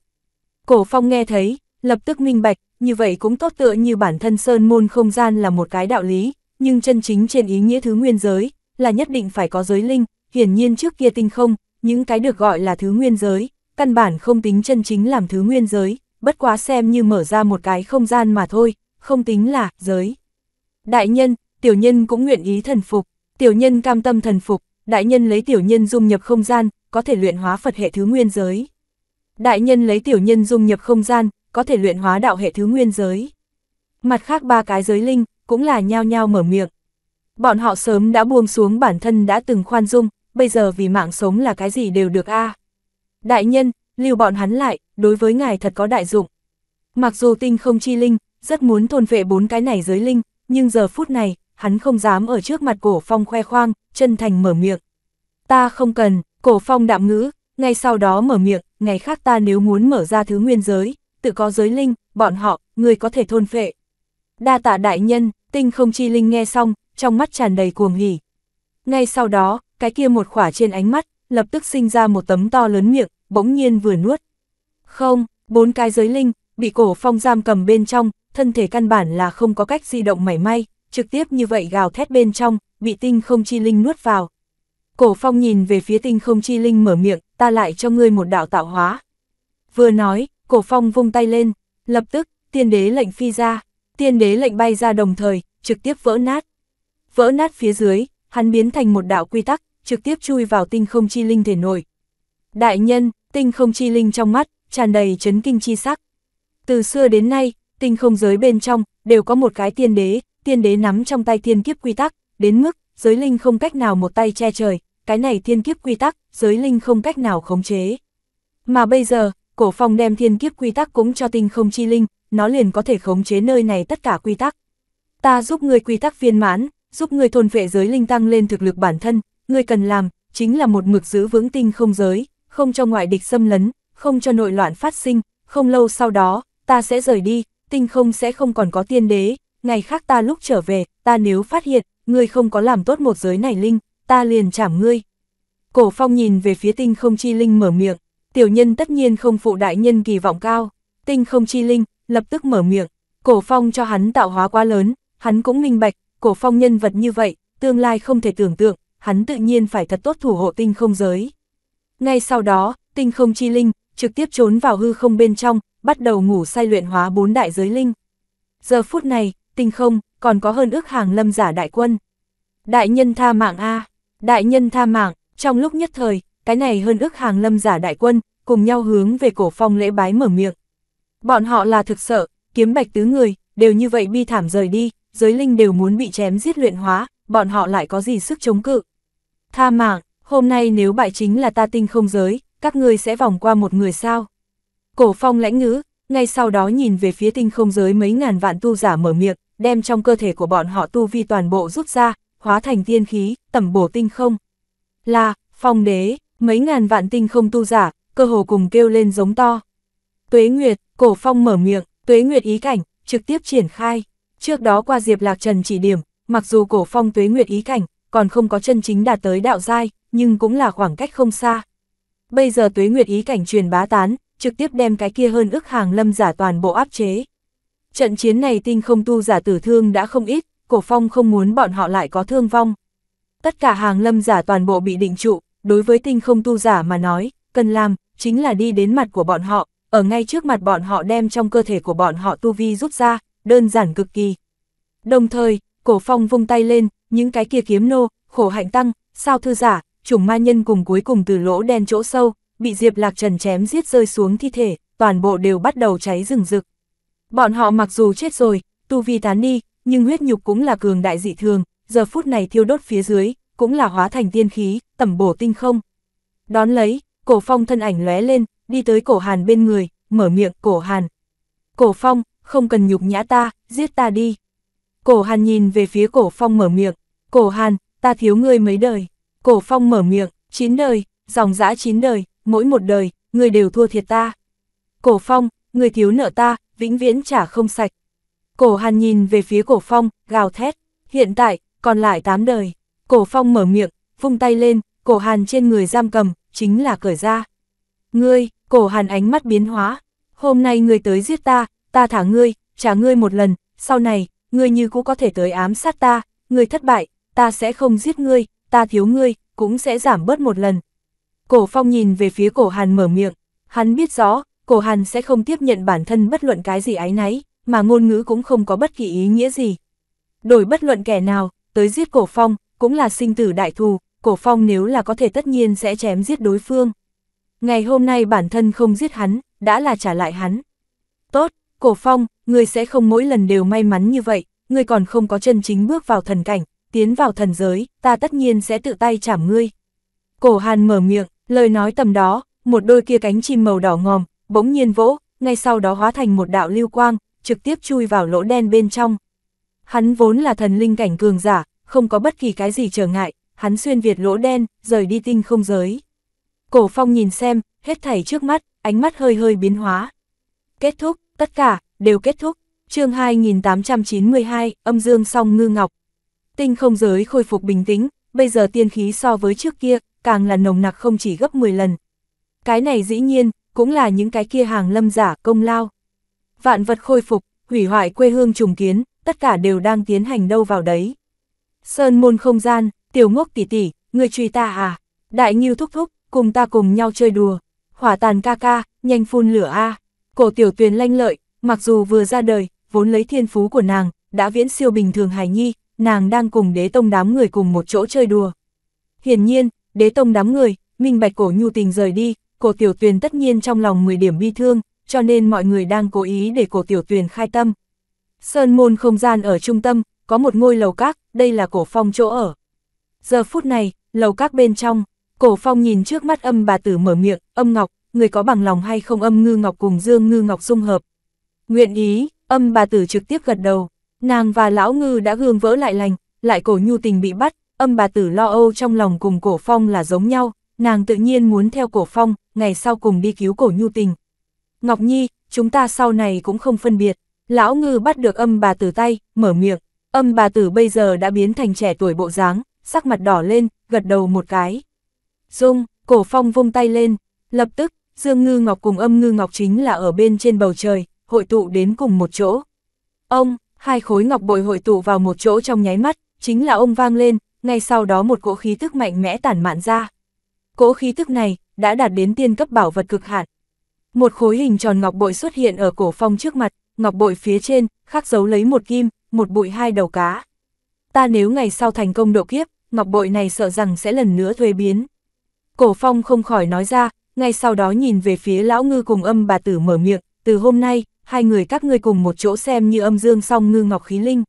Cổ phong nghe thấy, lập tức minh bạch, như vậy cũng tốt tựa như bản thân sơn môn không gian là một cái đạo lý, nhưng chân chính trên ý nghĩa thứ nguyên giới, là nhất định phải có giới linh, hiển nhiên trước kia tinh không, những cái được gọi là thứ nguyên giới, căn bản không tính chân chính làm thứ nguyên giới, bất quá xem như mở ra một cái không gian mà thôi, không tính là giới. Đại nhân, tiểu nhân cũng nguyện ý thần phục, tiểu nhân cam tâm thần phục, đại nhân lấy tiểu nhân dung nhập không gian, có thể luyện hóa Phật hệ thứ nguyên giới. Đại nhân lấy tiểu nhân dung nhập không gian, có thể luyện hóa đạo hệ thứ nguyên giới. Mặt khác ba cái giới linh, cũng là nhao nhao mở miệng. Bọn họ sớm đã buông xuống bản thân đã từng khoan dung, bây giờ vì mạng sống là cái gì đều được a Đại nhân, lưu bọn hắn lại, đối với ngài thật có đại dụng. Mặc dù tinh không chi linh, rất muốn thôn vệ bốn cái này giới linh, nhưng giờ phút này, hắn không dám ở trước mặt cổ phong khoe khoang, chân thành mở miệng. Ta không cần, cổ phong đạm ngữ, ngay sau đó mở miệng, ngày khác ta nếu muốn mở ra thứ nguyên giới, tự có giới linh, bọn họ, người có thể thôn phệ. Đa tạ đại nhân, tinh không chi linh nghe xong, trong mắt tràn đầy cuồng hỉ. Ngay sau đó, cái kia một khỏa trên ánh mắt, lập tức sinh ra một tấm to lớn miệng, bỗng nhiên vừa nuốt. Không, bốn cái giới linh, bị cổ phong giam cầm bên trong, thân thể căn bản là không có cách di động mảy may, trực tiếp như vậy gào thét bên trong, bị tinh không chi linh nuốt vào. Cổ phong nhìn về phía tinh không chi linh mở miệng, ta lại cho ngươi một đạo tạo hóa. Vừa nói, Cổ phong vung tay lên, lập tức, tiên đế lệnh phi ra, tiên đế lệnh bay ra đồng thời, trực tiếp vỡ nát. Vỡ nát phía dưới, hắn biến thành một đạo quy tắc, trực tiếp chui vào tinh không chi linh thể nổi. Đại nhân, tinh không chi linh trong mắt, tràn đầy chấn kinh chi sắc. Từ xưa đến nay, tinh không giới bên trong, đều có một cái tiên đế, tiên đế nắm trong tay tiên kiếp quy tắc, đến mức, giới linh không cách nào một tay che trời, cái này tiên kiếp quy tắc, giới linh không cách nào khống chế. Mà bây giờ, cổ phong đem thiên kiếp quy tắc cũng cho tinh không chi linh, nó liền có thể khống chế nơi này tất cả quy tắc. Ta giúp ngươi quy tắc viên mãn, giúp ngươi thôn vệ giới linh tăng lên thực lực bản thân, ngươi cần làm, chính là một mực giữ vững tinh không giới, không cho ngoại địch xâm lấn, không cho nội loạn phát sinh, không lâu sau đó, ta sẽ rời đi, tinh không sẽ không còn có tiên đế, ngày khác ta lúc trở về, ta nếu phát hiện, ngươi không có làm tốt một giới này linh, ta liền chảm ngươi. Cổ phong nhìn về phía tinh không chi linh mở miệng tiểu nhân tất nhiên không phụ đại nhân kỳ vọng cao, tinh không chi linh, lập tức mở miệng, cổ phong cho hắn tạo hóa quá lớn, hắn cũng minh bạch, cổ phong nhân vật như vậy, tương lai không thể tưởng tượng, hắn tự nhiên phải thật tốt thủ hộ tinh không giới. Ngay sau đó, tinh không chi linh, trực tiếp trốn vào hư không bên trong, bắt đầu ngủ say luyện hóa bốn đại giới linh. Giờ phút này, tinh không, còn có hơn ước hàng lâm giả đại quân. Đại nhân tha mạng A, đại nhân tha mạng, trong lúc nhất thời, cái này hơn ước hàng lâm giả đại quân, cùng nhau hướng về cổ phong lễ bái mở miệng. Bọn họ là thực sợ, kiếm bạch tứ người, đều như vậy bi thảm rời đi, giới linh đều muốn bị chém giết luyện hóa, bọn họ lại có gì sức chống cự. Tha mạng, hôm nay nếu bại chính là ta tinh không giới, các ngươi sẽ vòng qua một người sao. Cổ phong lãnh ngữ, ngay sau đó nhìn về phía tinh không giới mấy ngàn vạn tu giả mở miệng, đem trong cơ thể của bọn họ tu vi toàn bộ rút ra, hóa thành tiên khí, tẩm bổ tinh không. Là, phong đế, Mấy ngàn vạn tinh không tu giả, cơ hồ cùng kêu lên giống to. Tuế Nguyệt, cổ phong mở miệng, Tuế Nguyệt ý cảnh, trực tiếp triển khai. Trước đó qua Diệp Lạc Trần chỉ điểm, mặc dù cổ phong Tuế Nguyệt ý cảnh, còn không có chân chính đạt tới đạo giai, nhưng cũng là khoảng cách không xa. Bây giờ Tuế Nguyệt ý cảnh truyền bá tán, trực tiếp đem cái kia hơn ức hàng lâm giả toàn bộ áp chế. Trận chiến này tinh không tu giả tử thương đã không ít, cổ phong không muốn bọn họ lại có thương vong. Tất cả hàng lâm giả toàn bộ bị định trụ, đối với tinh không tu giả mà nói, cần làm, chính là đi đến mặt của bọn họ, ở ngay trước mặt bọn họ đem trong cơ thể của bọn họ tu vi rút ra, đơn giản cực kỳ. Đồng thời, cổ phong vung tay lên, những cái kia kiếm nô, khổ hạnh tăng, sao thư giả, chủng ma nhân cùng cuối cùng từ lỗ đen chỗ sâu, bị Diệp Lạc Trần chém giết rơi xuống thi thể, toàn bộ đều bắt đầu cháy rừng rực. Bọn họ mặc dù chết rồi, tu vi tán đi, nhưng huyết nhục cũng là cường đại dị thường, giờ phút này thiêu đốt phía dưới, cũng là hóa thành tiên khí, tẩm bổ tinh không. Đón lấy, cổ phong thân ảnh lóe lên, đi tới cổ hàn bên người, mở miệng cổ hàn. Cổ phong, không cần nhục nhã ta, giết ta đi. Cổ hàn nhìn về phía cổ phong mở miệng, cổ hàn, ta thiếu ngươi mấy đời. Cổ phong mở miệng, chín đời, dòng dã chín đời, mỗi một đời, ngươi đều thua thiệt ta. Cổ phong, ngươi thiếu nợ ta, vĩnh viễn trả không sạch. Cổ hàn nhìn về phía cổ phong, gào thét, hiện tại, còn lại tám đời. Cổ phong mở miệng, vung tay lên, cổ hàn trên người giam cầm, chính là cởi ra. Ngươi, cổ hàn ánh mắt biến hóa, hôm nay ngươi tới giết ta, ta thả ngươi, trả ngươi một lần, sau này, ngươi như cũng có thể tới ám sát ta, ngươi thất bại, ta sẽ không giết ngươi, ta thiếu ngươi, cũng sẽ giảm bớt một lần. Cổ phong nhìn về phía cổ hàn mở miệng, hắn biết rõ, cổ hàn sẽ không tiếp nhận bản thân bất luận cái gì ái náy, mà ngôn ngữ cũng không có bất kỳ ý nghĩa gì. Đổi bất luận kẻ nào, tới giết cổ phong, cũng là sinh tử đại thù, cổ phong nếu là có thể tất nhiên sẽ chém giết đối phương. Ngày hôm nay bản thân không giết hắn, đã là trả lại hắn. Tốt, cổ phong, ngươi sẽ không mỗi lần đều may mắn như vậy, ngươi còn không có chân chính bước vào thần cảnh, tiến vào thần giới, ta tất nhiên sẽ tự tay chảm ngươi. Cổ hàn mở miệng, lời nói tầm đó, một đôi kia cánh chim màu đỏ ngòm, bỗng nhiên vỗ, ngay sau đó hóa thành một đạo lưu quang, trực tiếp chui vào lỗ đen bên trong. Hắn vốn là thần linh cảnh cường giả, không có bất kỳ cái gì trở ngại, hắn xuyên Việt lỗ đen, rời đi tinh không giới. Cổ phong nhìn xem, hết thảy trước mắt, ánh mắt hơi hơi biến hóa. Kết thúc, tất cả, đều kết thúc, chương 2892, âm dương song ngư ngọc. Tinh không giới khôi phục bình tĩnh, bây giờ tiên khí so với trước kia, càng là nồng nặc không chỉ gấp 10 lần. Cái này dĩ nhiên, cũng là những cái kia hàng lâm giả công lao. Vạn vật khôi phục, hủy hoại quê hương trùng kiến, tất cả đều đang tiến hành đâu vào đấy. Sơn môn không gian, tiểu ngốc tỷ tỷ, người truy ta à? Đại nghiêu thúc thúc, cùng ta cùng nhau chơi đùa. Hỏa tàn ca ca, nhanh phun lửa a. Cổ tiểu tuyền lanh lợi, mặc dù vừa ra đời, vốn lấy thiên phú của nàng, đã viễn siêu bình thường hài nhi, nàng đang cùng đế tông đám người cùng một chỗ chơi đùa. Hiển nhiên, đế tông đám người, minh bạch cổ nhu tình rời đi, cổ tiểu tuyền tất nhiên trong lòng 10 điểm bi thương, cho nên mọi người đang cố ý để cổ tiểu tuyền khai tâm. Sơn môn không gian ở trung tâm, có một ngôi lầu các, đây là cổ phong chỗ ở. Giờ phút này, lầu các bên trong, cổ phong nhìn trước mắt âm bà tử mở miệng, âm ngọc, người có bằng lòng hay không âm ngư ngọc cùng dương ngư ngọc dung hợp. Nguyện ý, âm bà tử trực tiếp gật đầu, nàng và lão ngư đã gương vỡ lại lành, lại cổ nhu tình bị bắt, âm bà tử lo âu trong lòng cùng cổ phong là giống nhau, nàng tự nhiên muốn theo cổ phong, ngày sau cùng đi cứu cổ nhu tình. Ngọc Nhi, chúng ta sau này cũng không phân biệt, lão ngư bắt được âm bà tử tay, mở miệng. Âm bà tử bây giờ đã biến thành trẻ tuổi bộ dáng, sắc mặt đỏ lên, gật đầu một cái. Dung, cổ phong vung tay lên, lập tức, Dương Ngư Ngọc cùng âm Ngư Ngọc chính là ở bên trên bầu trời, hội tụ đến cùng một chỗ. Ông, hai khối ngọc bội hội tụ vào một chỗ trong nháy mắt, chính là ông vang lên, ngay sau đó một cỗ khí tức mạnh mẽ tản mạn ra. Cỗ khí tức này, đã đạt đến tiên cấp bảo vật cực hạn. Một khối hình tròn ngọc bội xuất hiện ở cổ phong trước mặt, ngọc bội phía trên, khắc dấu lấy một kim, một bụi hai đầu cá. Ta nếu ngày sau thành công độ kiếp, ngọc bội này sợ rằng sẽ lần nữa thuê biến. Cổ phong không khỏi nói ra, ngay sau đó nhìn về phía lão ngư cùng âm bà tử mở miệng, từ hôm nay, hai người các ngươi cùng một chỗ xem như âm dương song ngư ngọc khí linh.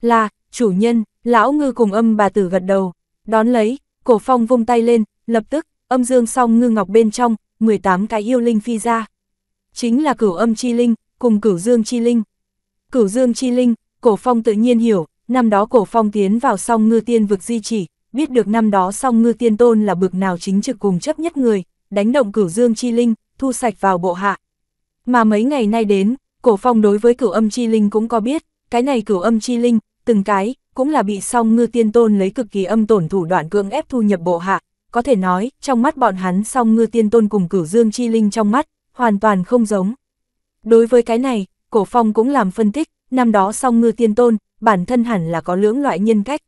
Là, chủ nhân, lão ngư cùng âm bà tử gật đầu, đón lấy, cổ phong vung tay lên, lập tức, âm dương song ngư ngọc bên trong, 18 cái yêu linh phi ra. Chính là cửu âm chi linh, cùng cửu dương chi linh. Cửu dương chi linh, Cổ phong tự nhiên hiểu, năm đó cổ phong tiến vào song ngư tiên vực di chỉ, biết được năm đó song ngư tiên tôn là bực nào chính trực cùng chấp nhất người, đánh động cửu dương chi linh, thu sạch vào bộ hạ. Mà mấy ngày nay đến, cổ phong đối với cửu âm chi linh cũng có biết, cái này cửu âm chi linh, từng cái, cũng là bị song ngư tiên tôn lấy cực kỳ âm tổn thủ đoạn cưỡng ép thu nhập bộ hạ. Có thể nói, trong mắt bọn hắn song ngư tiên tôn cùng cửu dương chi linh trong mắt, hoàn toàn không giống. Đối với cái này, cổ phong cũng làm phân tích, năm đó song ngư tiên tôn, bản thân hẳn là có lưỡng loại nhân cách.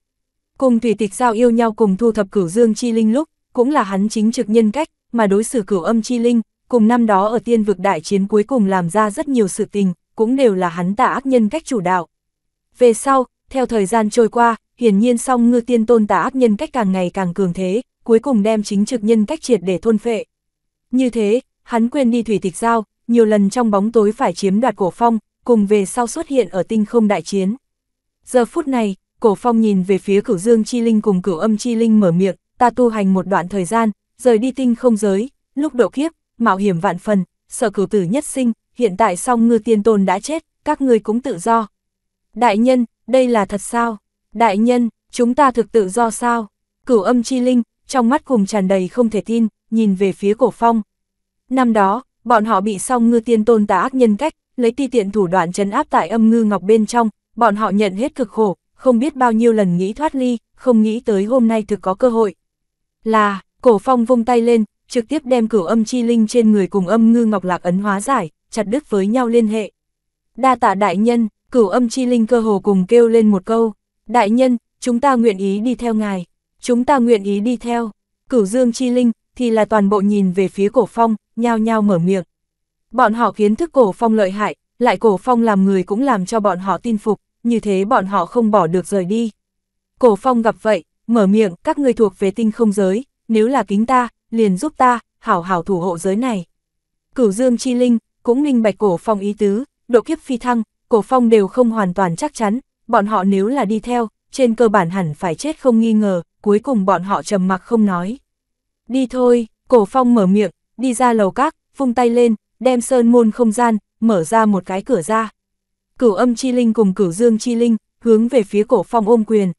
Cùng thủy tịch giao yêu nhau cùng thu thập cửu dương chi linh lúc, cũng là hắn chính trực nhân cách, mà đối xử cửu âm chi linh, cùng năm đó ở tiên vực đại chiến cuối cùng làm ra rất nhiều sự tình, cũng đều là hắn tà ác nhân cách chủ đạo. Về sau, theo thời gian trôi qua, hiển nhiên song ngư tiên tôn tà ác nhân cách càng ngày càng cường thế, cuối cùng đem chính trực nhân cách triệt để thôn phệ. Như thế, hắn quên đi thủy tịch giao, nhiều lần trong bóng tối phải chiếm đoạt cổ phong, cùng về sau xuất hiện ở tinh không đại chiến. Giờ phút này, Cổ Phong nhìn về phía cửu dương chi linh cùng cửu âm chi linh mở miệng, ta tu hành một đoạn thời gian, rời đi tinh không giới, lúc độ kiếp, mạo hiểm vạn phần, sở cửu tử nhất sinh, hiện tại song ngư tiên tôn đã chết, các ngươi cũng tự do. Đại nhân, đây là thật sao? Đại nhân, chúng ta thực tự do sao? Cửu âm chi linh, trong mắt cùng tràn đầy không thể tin, nhìn về phía cổ phong. Năm đó, bọn họ bị song ngư tiên tôn tà ác nhân cách, lấy ti tiện thủ đoạn chấn áp tại âm ngư ngọc bên trong, bọn họ nhận hết cực khổ, không biết bao nhiêu lần nghĩ thoát ly, không nghĩ tới hôm nay thực có cơ hội. Là, cổ phong vung tay lên, trực tiếp đem cửu âm chi linh trên người cùng âm ngư ngọc lạc ấn hóa giải, chặt đứt với nhau liên hệ. Đa tạ đại nhân, cửu âm chi linh cơ hồ cùng kêu lên một câu, đại nhân, chúng ta nguyện ý đi theo ngài, chúng ta nguyện ý đi theo, cửu dương chi linh, thì là toàn bộ nhìn về phía cổ phong, nhao nhao mở miệng. Bọn họ kiến thức cổ phong lợi hại, lại cổ phong làm người cũng làm cho bọn họ tin phục, như thế bọn họ không bỏ được rời đi. Cổ phong gặp vậy, mở miệng, các người thuộc về tinh không giới, nếu là kính ta, liền giúp ta, hảo hảo thủ hộ giới này. Cửu dương chi linh, cũng minh bạch cổ phong ý tứ, độ kiếp phi thăng, cổ phong đều không hoàn toàn chắc chắn, bọn họ nếu là đi theo, trên cơ bản hẳn phải chết không nghi ngờ, cuối cùng bọn họ trầm mặc không nói. Đi thôi, cổ phong mở miệng, đi ra lầu các, vung tay lên, đem sơn môn không gian, mở ra một cái cửa ra. Cửu âm chi linh cùng cửu dương chi linh, hướng về phía cổ phong ôm quyền.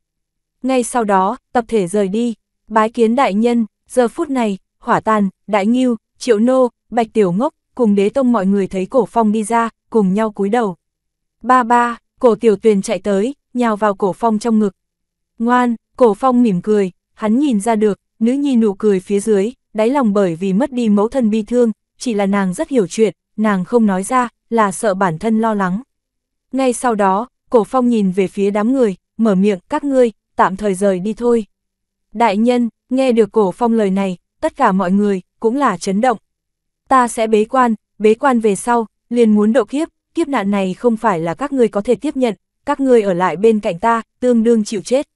Ngay sau đó, tập thể rời đi, bái kiến đại nhân, giờ phút này, hỏa tàn, đại nghiêu, triệu nô, bạch tiểu ngốc, cùng đế tông mọi người thấy cổ phong đi ra, cùng nhau cúi đầu. Ba ba, cổ tiểu tuyền chạy tới, nhào vào cổ phong trong ngực. Ngoan, cổ phong mỉm cười, hắn nhìn ra được, nữ nhi nụ cười phía dưới, đáy lòng bởi vì mất đi mẫu thân bi thương, chỉ là nàng rất hiểu chuyện, nàng không nói ra, là sợ bản thân lo lắng. Ngay sau đó, cổ phong nhìn về phía đám người, mở miệng các ngươi, tạm thời rời đi thôi. Đại nhân, nghe được cổ phong lời này, tất cả mọi người, cũng là chấn động. Ta sẽ bế quan, bế quan về sau, liền muốn độ kiếp, kiếp nạn này không phải là các ngươi có thể tiếp nhận, các ngươi ở lại bên cạnh ta, tương đương chịu chết.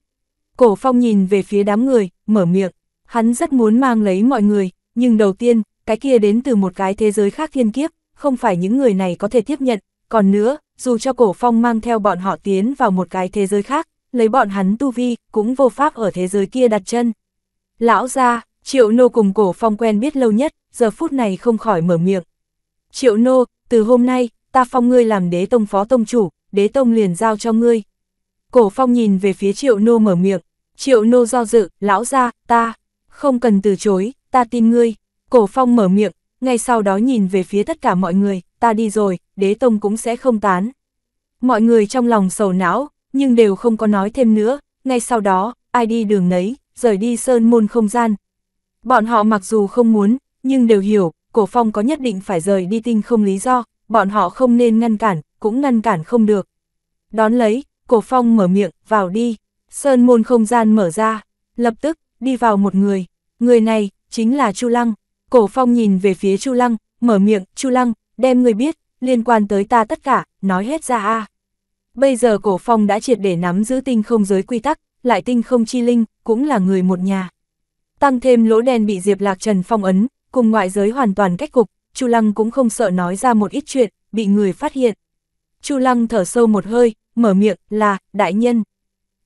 Cổ phong nhìn về phía đám người, mở miệng, hắn rất muốn mang lấy mọi người, nhưng đầu tiên, cái kia đến từ một cái thế giới khác thiên kiếp, không phải những người này có thể tiếp nhận, còn nữa, dù cho cổ phong mang theo bọn họ tiến vào một cái thế giới khác, lấy bọn hắn tu vi, cũng vô pháp ở thế giới kia đặt chân. Lão ra, triệu nô cùng cổ phong quen biết lâu nhất, giờ phút này không khỏi mở miệng. Triệu nô, từ hôm nay, ta phong ngươi làm đế tông phó tông chủ, đế tông liền giao cho ngươi. Cổ phong nhìn về phía triệu nô mở miệng, triệu nô do dự, lão ra, ta, không cần từ chối, ta tin ngươi. Cổ phong mở miệng, ngay sau đó nhìn về phía tất cả mọi người, ta đi rồi, đế tông cũng sẽ không tán. Mọi người trong lòng sầu não, nhưng đều không có nói thêm nữa, ngay sau đó, ai đi đường nấy, rời đi sơn môn không gian. Bọn họ mặc dù không muốn, nhưng đều hiểu, cổ phong có nhất định phải rời đi tinh không lý do, bọn họ không nên ngăn cản, cũng ngăn cản không được. Đón lấy, cổ phong mở miệng, vào đi, sơn môn không gian mở ra, lập tức, đi vào một người, người này, chính là Chu Lăng. Cổ phong nhìn về phía Chu Lăng, mở miệng, Chu Lăng, đem người biết, liên quan tới ta tất cả, nói hết ra a. Bây giờ cổ phong đã triệt để nắm giữ tinh không giới quy tắc, lại tinh không chi linh, cũng là người một nhà. Tăng thêm lỗ đen bị Diệp Lạc Trần phong ấn, cùng ngoại giới hoàn toàn cách cục, Chu Lăng cũng không sợ nói ra một ít chuyện, bị người phát hiện. Chu Lăng thở sâu một hơi, mở miệng là, đại nhân.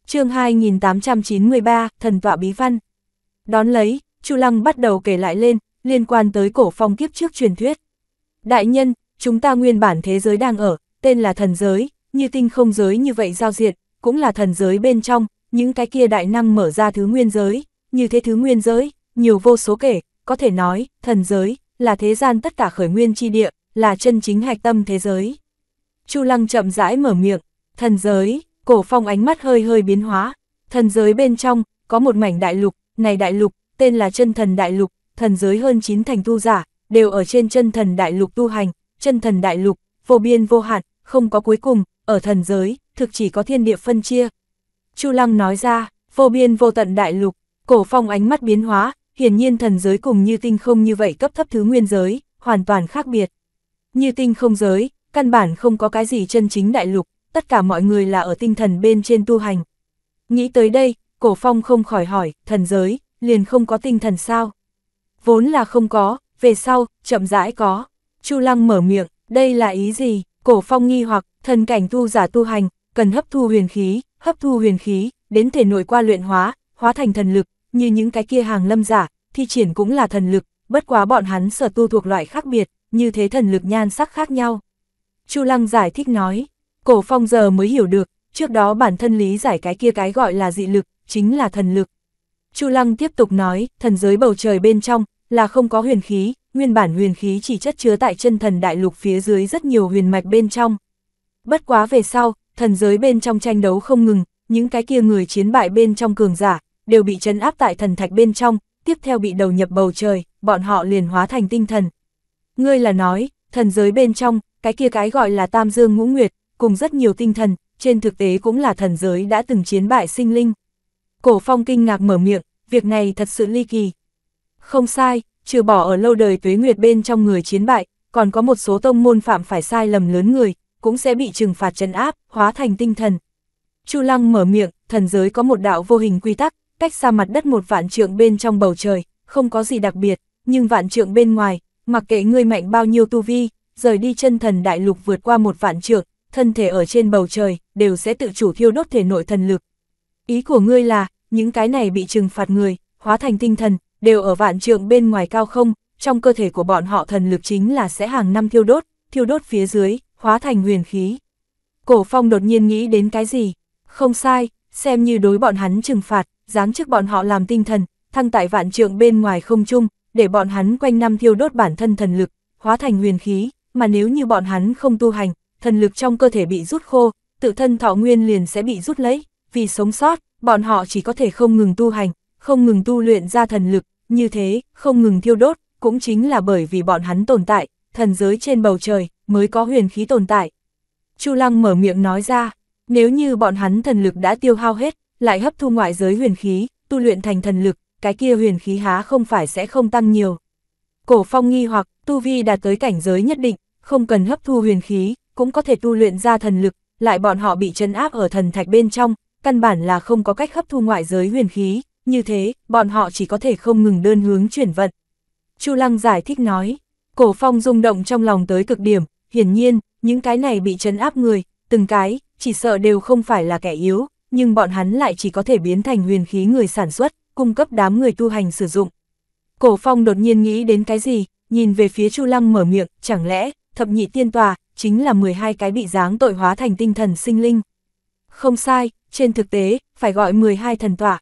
chương 2893, thần tọa bí văn. Đón lấy, Chu Lăng bắt đầu kể lại lên, liên quan tới cổ phong kiếp trước truyền thuyết. Đại nhân, chúng ta nguyên bản thế giới đang ở, tên là thần giới, như tinh không giới như vậy giao diện, cũng là thần giới bên trong, những cái kia đại năng mở ra thứ nguyên giới, như thế thứ nguyên giới, nhiều vô số kể, có thể nói, thần giới, là thế gian tất cả khởi nguyên chi địa, là chân chính hạch tâm thế giới. Chu Lăng chậm rãi mở miệng, thần giới, cổ phong ánh mắt hơi hơi biến hóa, thần giới bên trong, có một mảnh đại lục, này đại lục, tên là chân thần đại lục, thần giới hơn 9 thành tu giả, đều ở trên chân thần đại lục tu hành, chân thần đại lục, vô biên vô hạn, không có cuối cùng, ở thần giới, thực chỉ có thiên địa phân chia. Chu Lăng nói ra, vô biên vô tận đại lục, cổ phong ánh mắt biến hóa, hiển nhiên thần giới cùng như tinh không như vậy cấp thấp thứ nguyên giới, hoàn toàn khác biệt. Như tinh không giới, căn bản không có cái gì chân chính đại lục, tất cả mọi người là ở tinh thần bên trên tu hành. Nghĩ tới đây, cổ phong không khỏi hỏi, thần giới, liền không có tinh thần sao? vốn là không có, về sau, chậm rãi có. Chu Lăng mở miệng, đây là ý gì? Cổ phong nghi hoặc, thần cảnh tu giả tu hành, cần hấp thu huyền khí, hấp thu huyền khí, đến thể nội qua luyện hóa, hóa thành thần lực, như những cái kia hàng lâm giả, thi triển cũng là thần lực, bất quá bọn hắn sở tu thuộc loại khác biệt, như thế thần lực nhan sắc khác nhau. Chu Lăng giải thích nói, cổ phong giờ mới hiểu được, trước đó bản thân lý giải cái kia cái gọi là dị lực, chính là thần lực. Chu Lăng tiếp tục nói, thần giới bầu trời bên trong là không có huyền khí, nguyên bản huyền khí chỉ chất chứa tại chân thần đại lục phía dưới rất nhiều huyền mạch bên trong. Bất quá về sau, thần giới bên trong tranh đấu không ngừng, những cái kia người chiến bại bên trong cường giả, đều bị trấn áp tại thần thạch bên trong, tiếp theo bị đầu nhập bầu trời, bọn họ liền hóa thành tinh thần. Ngươi là nói, thần giới bên trong, cái kia cái gọi là Tam Dương Ngũ Nguyệt, cùng rất nhiều tinh thần, trên thực tế cũng là thần giới đã từng chiến bại sinh linh. Cổ phong kinh ngạc mở miệng, việc này thật sự ly kỳ. Không sai, trừ bỏ ở lâu đời tuế nguyệt bên trong người chiến bại, còn có một số tông môn phạm phải sai lầm lớn người, cũng sẽ bị trừng phạt trấn áp, hóa thành tinh thần. Chu Lăng mở miệng, thần giới có một đạo vô hình quy tắc, cách xa mặt đất một vạn trượng bên trong bầu trời, không có gì đặc biệt, nhưng vạn trượng bên ngoài, mặc kệ người mạnh bao nhiêu tu vi, rời đi chân thần đại lục vượt qua một vạn trượng, thân thể ở trên bầu trời, đều sẽ tự chủ thiêu đốt thể nội thần lực. Ý của ngươi là, những cái này bị trừng phạt người, hóa thành tinh thần, đều ở vạn trượng bên ngoài cao không, trong cơ thể của bọn họ thần lực chính là sẽ hàng năm thiêu đốt, thiêu đốt phía dưới, hóa thành huyền khí. Cổ phong đột nhiên nghĩ đến cái gì? Không sai, xem như đối bọn hắn trừng phạt, dám trước bọn họ làm tinh thần, thăng tại vạn trượng bên ngoài không chung, để bọn hắn quanh năm thiêu đốt bản thân thần lực, hóa thành huyền khí, mà nếu như bọn hắn không tu hành, thần lực trong cơ thể bị rút khô, tự thân thọ nguyên liền sẽ bị rút lấy, vì sống sót, bọn họ chỉ có thể không ngừng tu hành, không ngừng tu luyện ra thần lực, như thế, không ngừng thiêu đốt, cũng chính là bởi vì bọn hắn tồn tại, thần giới trên bầu trời, mới có huyền khí tồn tại. Chu Lăng mở miệng nói ra, nếu như bọn hắn thần lực đã tiêu hao hết, lại hấp thu ngoại giới huyền khí, tu luyện thành thần lực, cái kia huyền khí há không phải sẽ không tăng nhiều. Cổ phong nghi hoặc, tu vi đạt tới cảnh giới nhất định, không cần hấp thu huyền khí, cũng có thể tu luyện ra thần lực, lại bọn họ bị chân áp ở thần thạch bên trong, căn bản là không có cách hấp thu ngoại giới huyền khí, như thế, bọn họ chỉ có thể không ngừng đơn hướng chuyển vận. Chu Lăng giải thích nói, cổ phong rung động trong lòng tới cực điểm, hiển nhiên, những cái này bị chấn áp người, từng cái, chỉ sợ đều không phải là kẻ yếu, nhưng bọn hắn lại chỉ có thể biến thành huyền khí người sản xuất, cung cấp đám người tu hành sử dụng. Cổ phong đột nhiên nghĩ đến cái gì, nhìn về phía Chu Lăng mở miệng, chẳng lẽ, thập nhị tiên tòa, chính là 12 cái bị giáng tội hóa thành tinh thần sinh linh. Không sai, trên thực tế, phải gọi 12 thần tọa.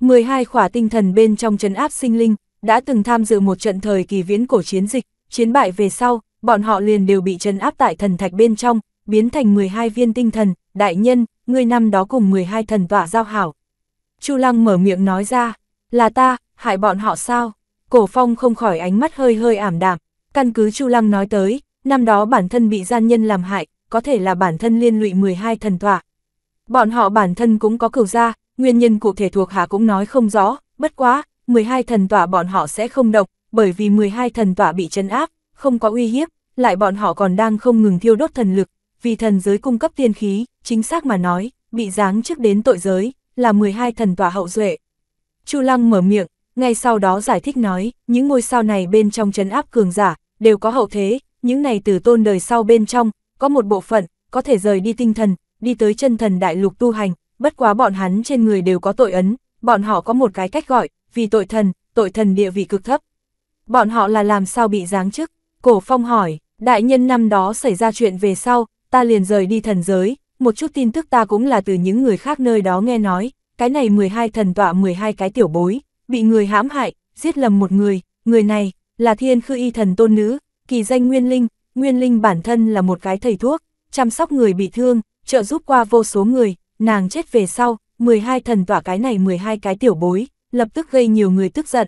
12 khỏa tinh thần bên trong trấn áp sinh linh, đã từng tham dự một trận thời kỳ viễn cổ chiến dịch, chiến bại về sau, bọn họ liền đều bị trấn áp tại thần thạch bên trong, biến thành 12 viên tinh thần, đại nhân, người năm đó cùng 12 thần tọa giao hảo. Chu Lăng mở miệng nói ra, là ta, hại bọn họ sao? Cổ Phong không khỏi ánh mắt hơi hơi ảm đạm, căn cứ Chu Lăng nói tới, năm đó bản thân bị gian nhân làm hại, có thể là bản thân liên lụy 12 thần tọa, Bọn họ bản thân cũng có cửu gia, nguyên nhân cụ thể thuộc hạ cũng nói không rõ, bất quá, 12 thần tỏa bọn họ sẽ không độc, bởi vì 12 thần tỏa bị trấn áp, không có uy hiếp, lại bọn họ còn đang không ngừng thiêu đốt thần lực, vì thần giới cung cấp tiên khí, chính xác mà nói, bị giáng trước đến tội giới, là 12 thần tỏa hậu duệ. Chu Lăng mở miệng, ngay sau đó giải thích nói, những ngôi sao này bên trong trấn áp cường giả, đều có hậu thế, những này từ tôn đời sau bên trong, có một bộ phận, có thể rời đi tinh thần, đi tới chân thần đại lục tu hành, bất quá bọn hắn trên người đều có tội ấn, bọn họ có một cái cách gọi, vì tội thần, tội thần địa vị cực thấp. Bọn họ là làm sao bị giáng chức? Cổ Phong hỏi, đại nhân năm đó xảy ra chuyện về sau, ta liền rời đi thần giới, một chút tin tức ta cũng là từ những người khác nơi đó nghe nói, cái này 12 thần tọa 12 cái tiểu bối, bị người hãm hại, giết lầm một người, người này là thiên khư y thần tôn nữ, kỳ danh Nguyên Linh, Nguyên Linh bản thân là một cái thầy thuốc, chăm sóc người bị thương, trợ giúp qua vô số người, nàng chết về sau, 12 thần tỏa cái này 12 cái tiểu bối, lập tức gây nhiều người tức giận.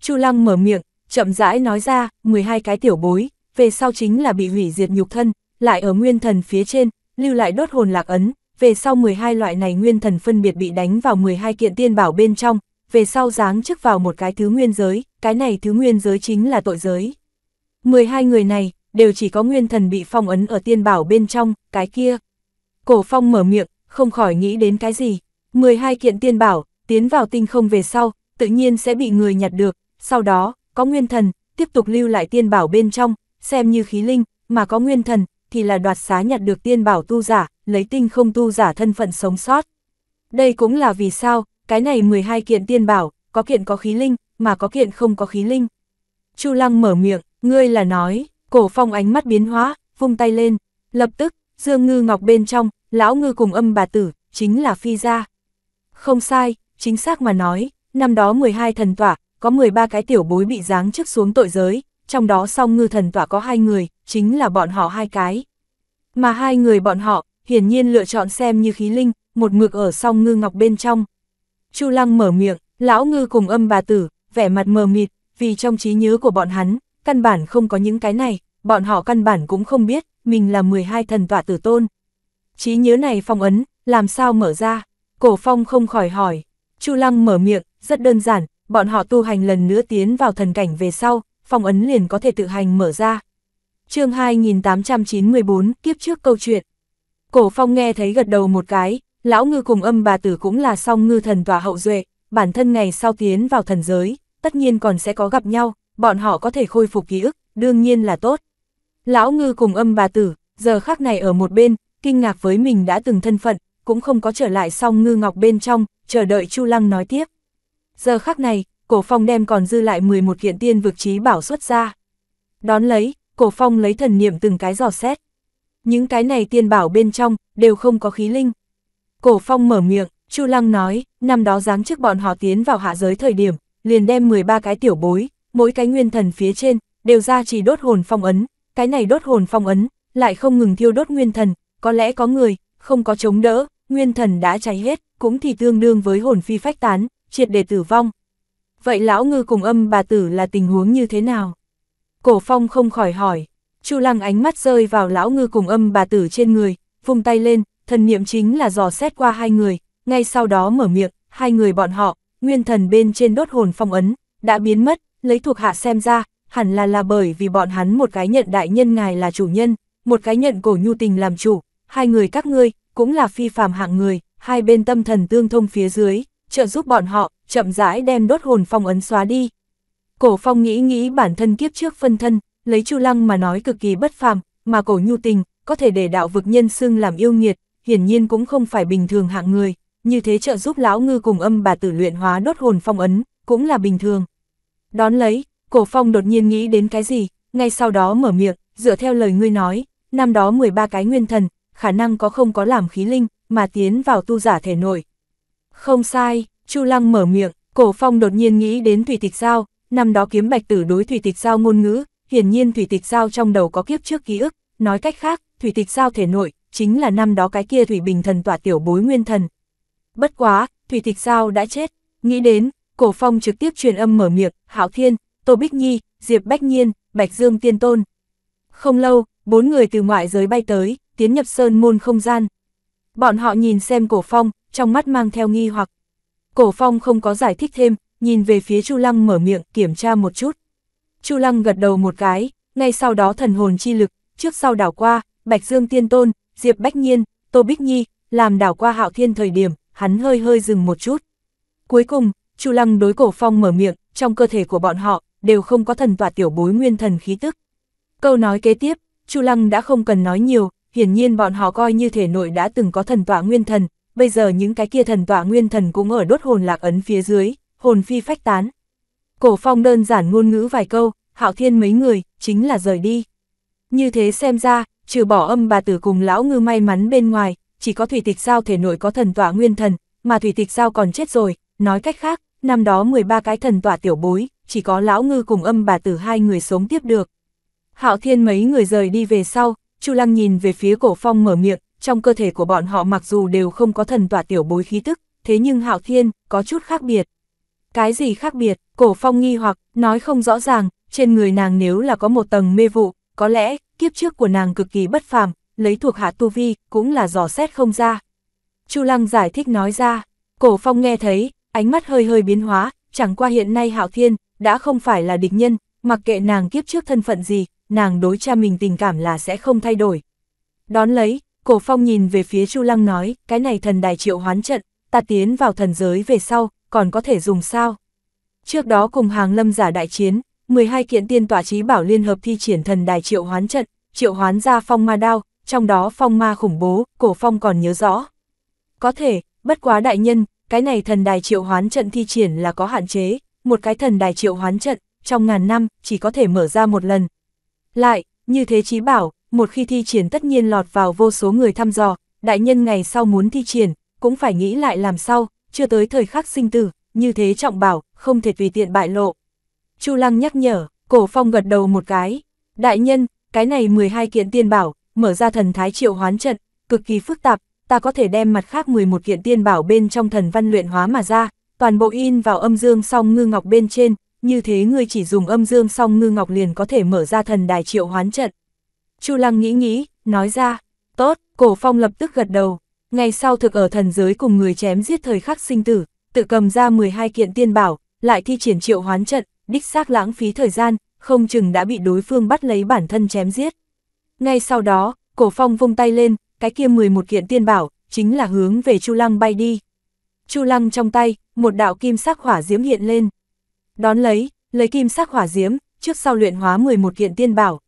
Chu Lăng mở miệng, chậm rãi nói ra, 12 cái tiểu bối, về sau chính là bị hủy diệt nhục thân, lại ở nguyên thần phía trên, lưu lại đốt hồn lạc ấn, về sau 12 loại này nguyên thần phân biệt bị đánh vào 12 kiện tiên bảo bên trong, về sau giáng chức vào một cái thứ nguyên giới, cái này thứ nguyên giới chính là tội giới. 12 người này, đều chỉ có nguyên thần bị phong ấn ở tiên bảo bên trong, cái kia, Cổ Phong mở miệng, không khỏi nghĩ đến cái gì. 12 kiện tiên bảo, tiến vào tinh không về sau, tự nhiên sẽ bị người nhặt được, sau đó, có nguyên thần, tiếp tục lưu lại tiên bảo bên trong, xem như khí linh, mà có nguyên thần, thì là đoạt xá nhặt được tiên bảo tu giả, lấy tinh không tu giả thân phận sống sót. Đây cũng là vì sao, cái này 12 kiện tiên bảo, có kiện có khí linh, mà có kiện không có khí linh. Chu Lăng mở miệng, ngươi là nói, cổ phong ánh mắt biến hóa, vung tay lên, lập tức, Dương Ngư Ngọc bên trong, lão ngư cùng âm bà tử, chính là phi gia. Không sai, chính xác mà nói, năm đó 12 thần tỏa, có 13 cái tiểu bối bị giáng chức xuống tội giới, trong đó song ngư thần tỏa có hai người, chính là bọn họ hai cái. Mà hai người bọn họ, hiển nhiên lựa chọn xem như khí linh, một ngực ở song ngư ngọc bên trong. Chu Lăng mở miệng, lão ngư cùng âm bà tử, vẻ mặt mờ mịt, vì trong trí nhớ của bọn hắn, căn bản không có những cái này, bọn họ căn bản cũng không biết, mình là 12 thần tọa tử tôn. Trí nhớ này phong ấn, làm sao mở ra? Cổ phong không khỏi hỏi. Chu Lăng mở miệng, rất đơn giản, bọn họ tu hành lần nữa tiến vào thần cảnh về sau, phong ấn liền có thể tự hành mở ra. chương 2894, kiếp trước câu chuyện. Cổ phong nghe thấy gật đầu một cái, lão ngư cùng âm bà tử cũng là song ngư thần tòa hậu duệ, bản thân ngày sau tiến vào thần giới, tất nhiên còn sẽ có gặp nhau, bọn họ có thể khôi phục ký ức, đương nhiên là tốt. Lão ngư cùng âm bà tử, giờ khắc này ở một bên, kinh ngạc với mình đã từng thân phận, cũng không có trở lại song ngư ngọc bên trong, chờ đợi Chu Lăng nói tiếp. Giờ khắc này, cổ phong đem còn dư lại 11 kiện tiên vực trí bảo xuất ra. Đón lấy, cổ phong lấy thần niệm từng cái dò xét. Những cái này tiên bảo bên trong, đều không có khí linh. Cổ phong mở miệng, Chu Lăng nói, năm đó giáng trước bọn họ tiến vào hạ giới thời điểm, liền đem 13 cái tiểu bối, mỗi cái nguyên thần phía trên, đều ra chỉ đốt hồn phong ấn, cái này đốt hồn phong ấn, lại không ngừng thiêu đốt nguyên thần, có lẽ có người, không có chống đỡ, nguyên thần đã cháy hết, cũng thì tương đương với hồn phi phách tán, triệt để tử vong. Vậy lão ngư cùng âm bà tử là tình huống như thế nào? Cổ phong không khỏi hỏi, Chu lăng ánh mắt rơi vào lão ngư cùng âm bà tử trên người, vung tay lên, thần niệm chính là dò xét qua hai người, ngay sau đó mở miệng, hai người bọn họ, nguyên thần bên trên đốt hồn phong ấn, đã biến mất, lấy thuộc hạ xem ra, hẳn là là bởi vì bọn hắn một cái nhận đại nhân ngài là chủ nhân, một cái nhận cổ nhu tình làm chủ, hai người các ngươi cũng là phi phàm hạng người, hai bên tâm thần tương thông phía dưới, trợ giúp bọn họ, chậm rãi đem đốt hồn phong ấn xóa đi. Cổ phong nghĩ nghĩ bản thân kiếp trước phân thân, lấy Chu Lăng mà nói cực kỳ bất phàm, mà cổ nhu tình, có thể để đạo vực nhân xưng làm yêu nghiệt, hiển nhiên cũng không phải bình thường hạng người, như thế trợ giúp lão ngư cùng âm bà tử luyện hóa đốt hồn phong ấn, cũng là bình thường. Đón lấy, Cổ phong đột nhiên nghĩ đến cái gì, ngay sau đó mở miệng, dựa theo lời ngươi nói, năm đó 13 cái nguyên thần, khả năng có không có làm khí linh, mà tiến vào tu giả thể nội. Không sai, Chu Lăng mở miệng, cổ phong đột nhiên nghĩ đến thủy tịch giao, năm đó kiếm bạch tử đối thủy tịch giao ngôn ngữ, hiển nhiên thủy tịch giao trong đầu có kiếp trước ký ức, nói cách khác, thủy tịch giao thể nội, chính là năm đó cái kia thủy bình thần tỏa tiểu bối nguyên thần. Bất quá, thủy tịch giao đã chết, nghĩ đến, cổ phong trực tiếp truyền âm mở miệng, hảo thiên, Tô Bích Nhi, Diệp Bách Nhiên, Bạch Dương Tiên Tôn. Không lâu, bốn người từ ngoại giới bay tới, tiến nhập sơn môn không gian. Bọn họ nhìn xem cổ phong, trong mắt mang theo nghi hoặc. Cổ phong không có giải thích thêm, nhìn về phía Chu Lăng mở miệng kiểm tra một chút. Chu Lăng gật đầu một cái, ngay sau đó thần hồn chi lực, trước sau đảo qua, Bạch Dương Tiên Tôn, Diệp Bách Nhiên, Tô Bích Nhi, làm đảo qua hạo thiên thời điểm, hắn hơi hơi dừng một chút. Cuối cùng, Chu Lăng đối cổ phong mở miệng, trong cơ thể của bọn họ, đều không có thần tọa tiểu bối nguyên thần khí tức. Câu nói kế tiếp, Chu Lăng đã không cần nói nhiều, hiển nhiên bọn họ coi như thể nội đã từng có thần tọa nguyên thần, bây giờ những cái kia thần tọa nguyên thần cũng ở đốt hồn lạc ấn phía dưới, hồn phi phách tán. Cổ phong đơn giản ngôn ngữ vài câu, hạo thiên mấy người, chính là rời đi. Như thế xem ra, trừ bỏ âm bà tử cùng lão ngư may mắn bên ngoài, chỉ có thủy tịch sao thể nội có thần tọa nguyên thần, mà thủy tịch sao còn chết rồi, nói cách khác, năm đó 13 cái thần tọa tiểu bối, chỉ có lão ngư cùng âm bà tử hai người sống tiếp được. Hạo thiên mấy người rời đi về sau, Chu Lăng nhìn về phía cổ phong mở miệng, trong cơ thể của bọn họ mặc dù đều không có thần tỏa tiểu bối khí tức, thế nhưng Hạo Thiên có chút khác biệt. Cái gì khác biệt? Cổ Phong nghi hoặc, nói không rõ ràng, trên người nàng nếu là có một tầng mê vụ, có lẽ kiếp trước của nàng cực kỳ bất phàm, lấy thuộc hạ tu vi cũng là dò xét không ra. Chu Lăng giải thích nói ra, Cổ Phong nghe thấy, ánh mắt hơi hơi biến hóa, chẳng qua hiện nay Hạo Thiên đã không phải là địch nhân, mặc kệ nàng kiếp trước thân phận gì, nàng đối cha mình tình cảm là sẽ không thay đổi. Đón lấy, cổ phong nhìn về phía Chu Lăng nói, cái này thần đài triệu hoán trận, ta tiến vào thần giới về sau, còn có thể dùng sao? Trước đó cùng hàng lâm giả đại chiến, 12 kiện tiên tỏa trí bảo liên hợp thi triển thần đài triệu hoán trận, triệu hoán ra phong ma đao, trong đó phong ma khủng bố, cổ phong còn nhớ rõ. Có thể, bất quá đại nhân, cái này thần đài triệu hoán trận thi triển là có hạn chế, một cái thần đài triệu hoán trận, trong ngàn năm, chỉ có thể mở ra một lần. Lại, như thế chí bảo, một khi thi triển tất nhiên lọt vào vô số người thăm dò, đại nhân ngày sau muốn thi triển, cũng phải nghĩ lại làm sao, chưa tới thời khắc sinh tử, như thế trọng bảo, không thể vì tiện bại lộ. Chu Lăng nhắc nhở, cổ phong gật đầu một cái, đại nhân, cái này 12 kiện tiên bảo, mở ra thần thái triệu hoán trận, cực kỳ phức tạp, ta có thể đem mặt khác 11 kiện tiên bảo bên trong thần văn luyện hóa mà ra, toàn bộ in vào âm dương song ngư ngọc bên trên, như thế ngươi chỉ dùng âm dương song ngư ngọc liền có thể mở ra thần đài triệu hoán trận. Chu Lăng nghĩ nghĩ, nói ra, tốt, cổ phong lập tức gật đầu, ngày sau thực ở thần giới cùng người chém giết thời khắc sinh tử, tự cầm ra 12 kiện tiên bảo, lại thi triển triệu hoán trận, đích xác lãng phí thời gian, không chừng đã bị đối phương bắt lấy bản thân chém giết. Ngay sau đó, cổ phong vung tay lên, cái kia 11 kiện tiên bảo, chính là hướng về Chu Lăng bay đi, Chu Lăng trong tay, một đạo kim sắc hỏa diễm hiện lên. Đón lấy, lấy kim sắc hỏa diễm, trước sau luyện hóa 11 kiện tiên bảo.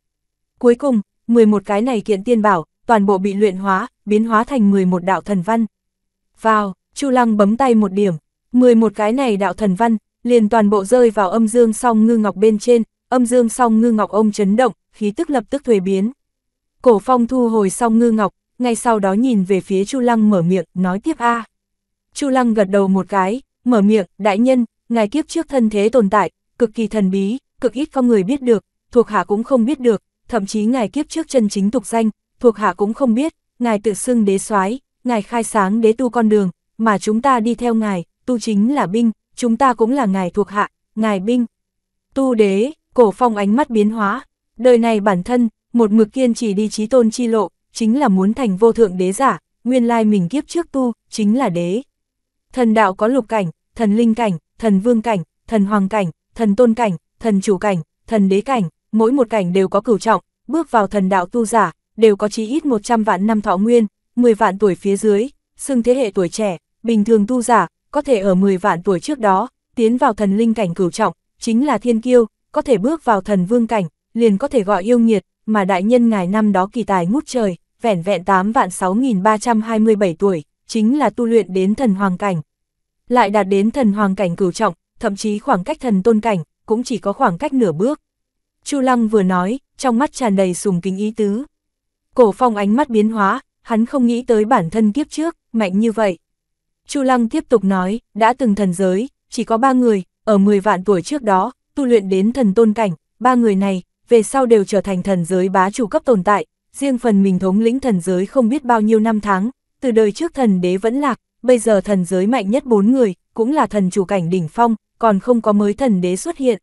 Cuối cùng, 11 cái này kiện tiên bảo, toàn bộ bị luyện hóa, biến hóa thành 11 đạo thần văn. Vào, Chu Lăng bấm tay một điểm, 11 cái này đạo thần văn, liền toàn bộ rơi vào âm dương song ngư ngọc bên trên, âm dương song ngư ngọc ông chấn động, khí tức lập tức thuế biến. Cổ phong thu hồi song ngư ngọc, ngay sau đó nhìn về phía Chu Lăng mở miệng, nói tiếp a à. Chu Lăng gật đầu một cái, mở miệng, đại nhân, ngài kiếp trước thân thế tồn tại, cực kỳ thần bí, cực ít có người biết được, thuộc hạ cũng không biết được, thậm chí ngài kiếp trước chân chính tục danh, thuộc hạ cũng không biết, ngài tự xưng đế soái, ngài khai sáng đế tu con đường, mà chúng ta đi theo ngài, tu chính là binh, chúng ta cũng là ngài thuộc hạ, ngài binh. Tu đế, cổ phong ánh mắt biến hóa, đời này bản thân, một mực kiên chỉ đi trí tôn chi lộ, chính là muốn thành vô thượng đế giả, nguyên lai mình kiếp trước tu, chính là đế thần đạo có lục cảnh, thần linh cảnh, thần vương cảnh, thần hoàng cảnh, thần tôn cảnh, thần chủ cảnh, thần đế cảnh, mỗi một cảnh đều có cửu trọng, bước vào thần đạo tu giả, đều có chí ít 100 vạn năm thọ nguyên, 10 vạn tuổi phía dưới, xưng thế hệ tuổi trẻ, bình thường tu giả, có thể ở 10 vạn tuổi trước đó, tiến vào thần linh cảnh cửu trọng, chính là thiên kiêu, có thể bước vào thần vương cảnh, liền có thể gọi yêu nghiệt, mà đại nhân ngài năm đó kỳ tài ngút trời, vẻn vẹn 8 vạn 6.327 tuổi, chính là tu luyện đến thần hoàng cảnh. Lại đạt đến thần hoàng cảnh cửu trọng, thậm chí khoảng cách thần tôn cảnh, cũng chỉ có khoảng cách nửa bước. Chu Lăng vừa nói, trong mắt tràn đầy sùng kính ý tứ. Cổ phong ánh mắt biến hóa, hắn không nghĩ tới bản thân kiếp trước, mạnh như vậy. Chu Lăng tiếp tục nói, đã từng thần giới, chỉ có ba người, ở 10 vạn tuổi trước đó, tu luyện đến thần tôn cảnh, ba người này, về sau đều trở thành thần giới bá chủ cấp tồn tại, riêng phần mình thống lĩnh thần giới không biết bao nhiêu năm tháng, từ đời trước thần đế vẫn lạc, bây giờ thần giới mạnh nhất bốn người, cũng là thần chủ cảnh đỉnh phong, còn không có mới thần đế xuất hiện.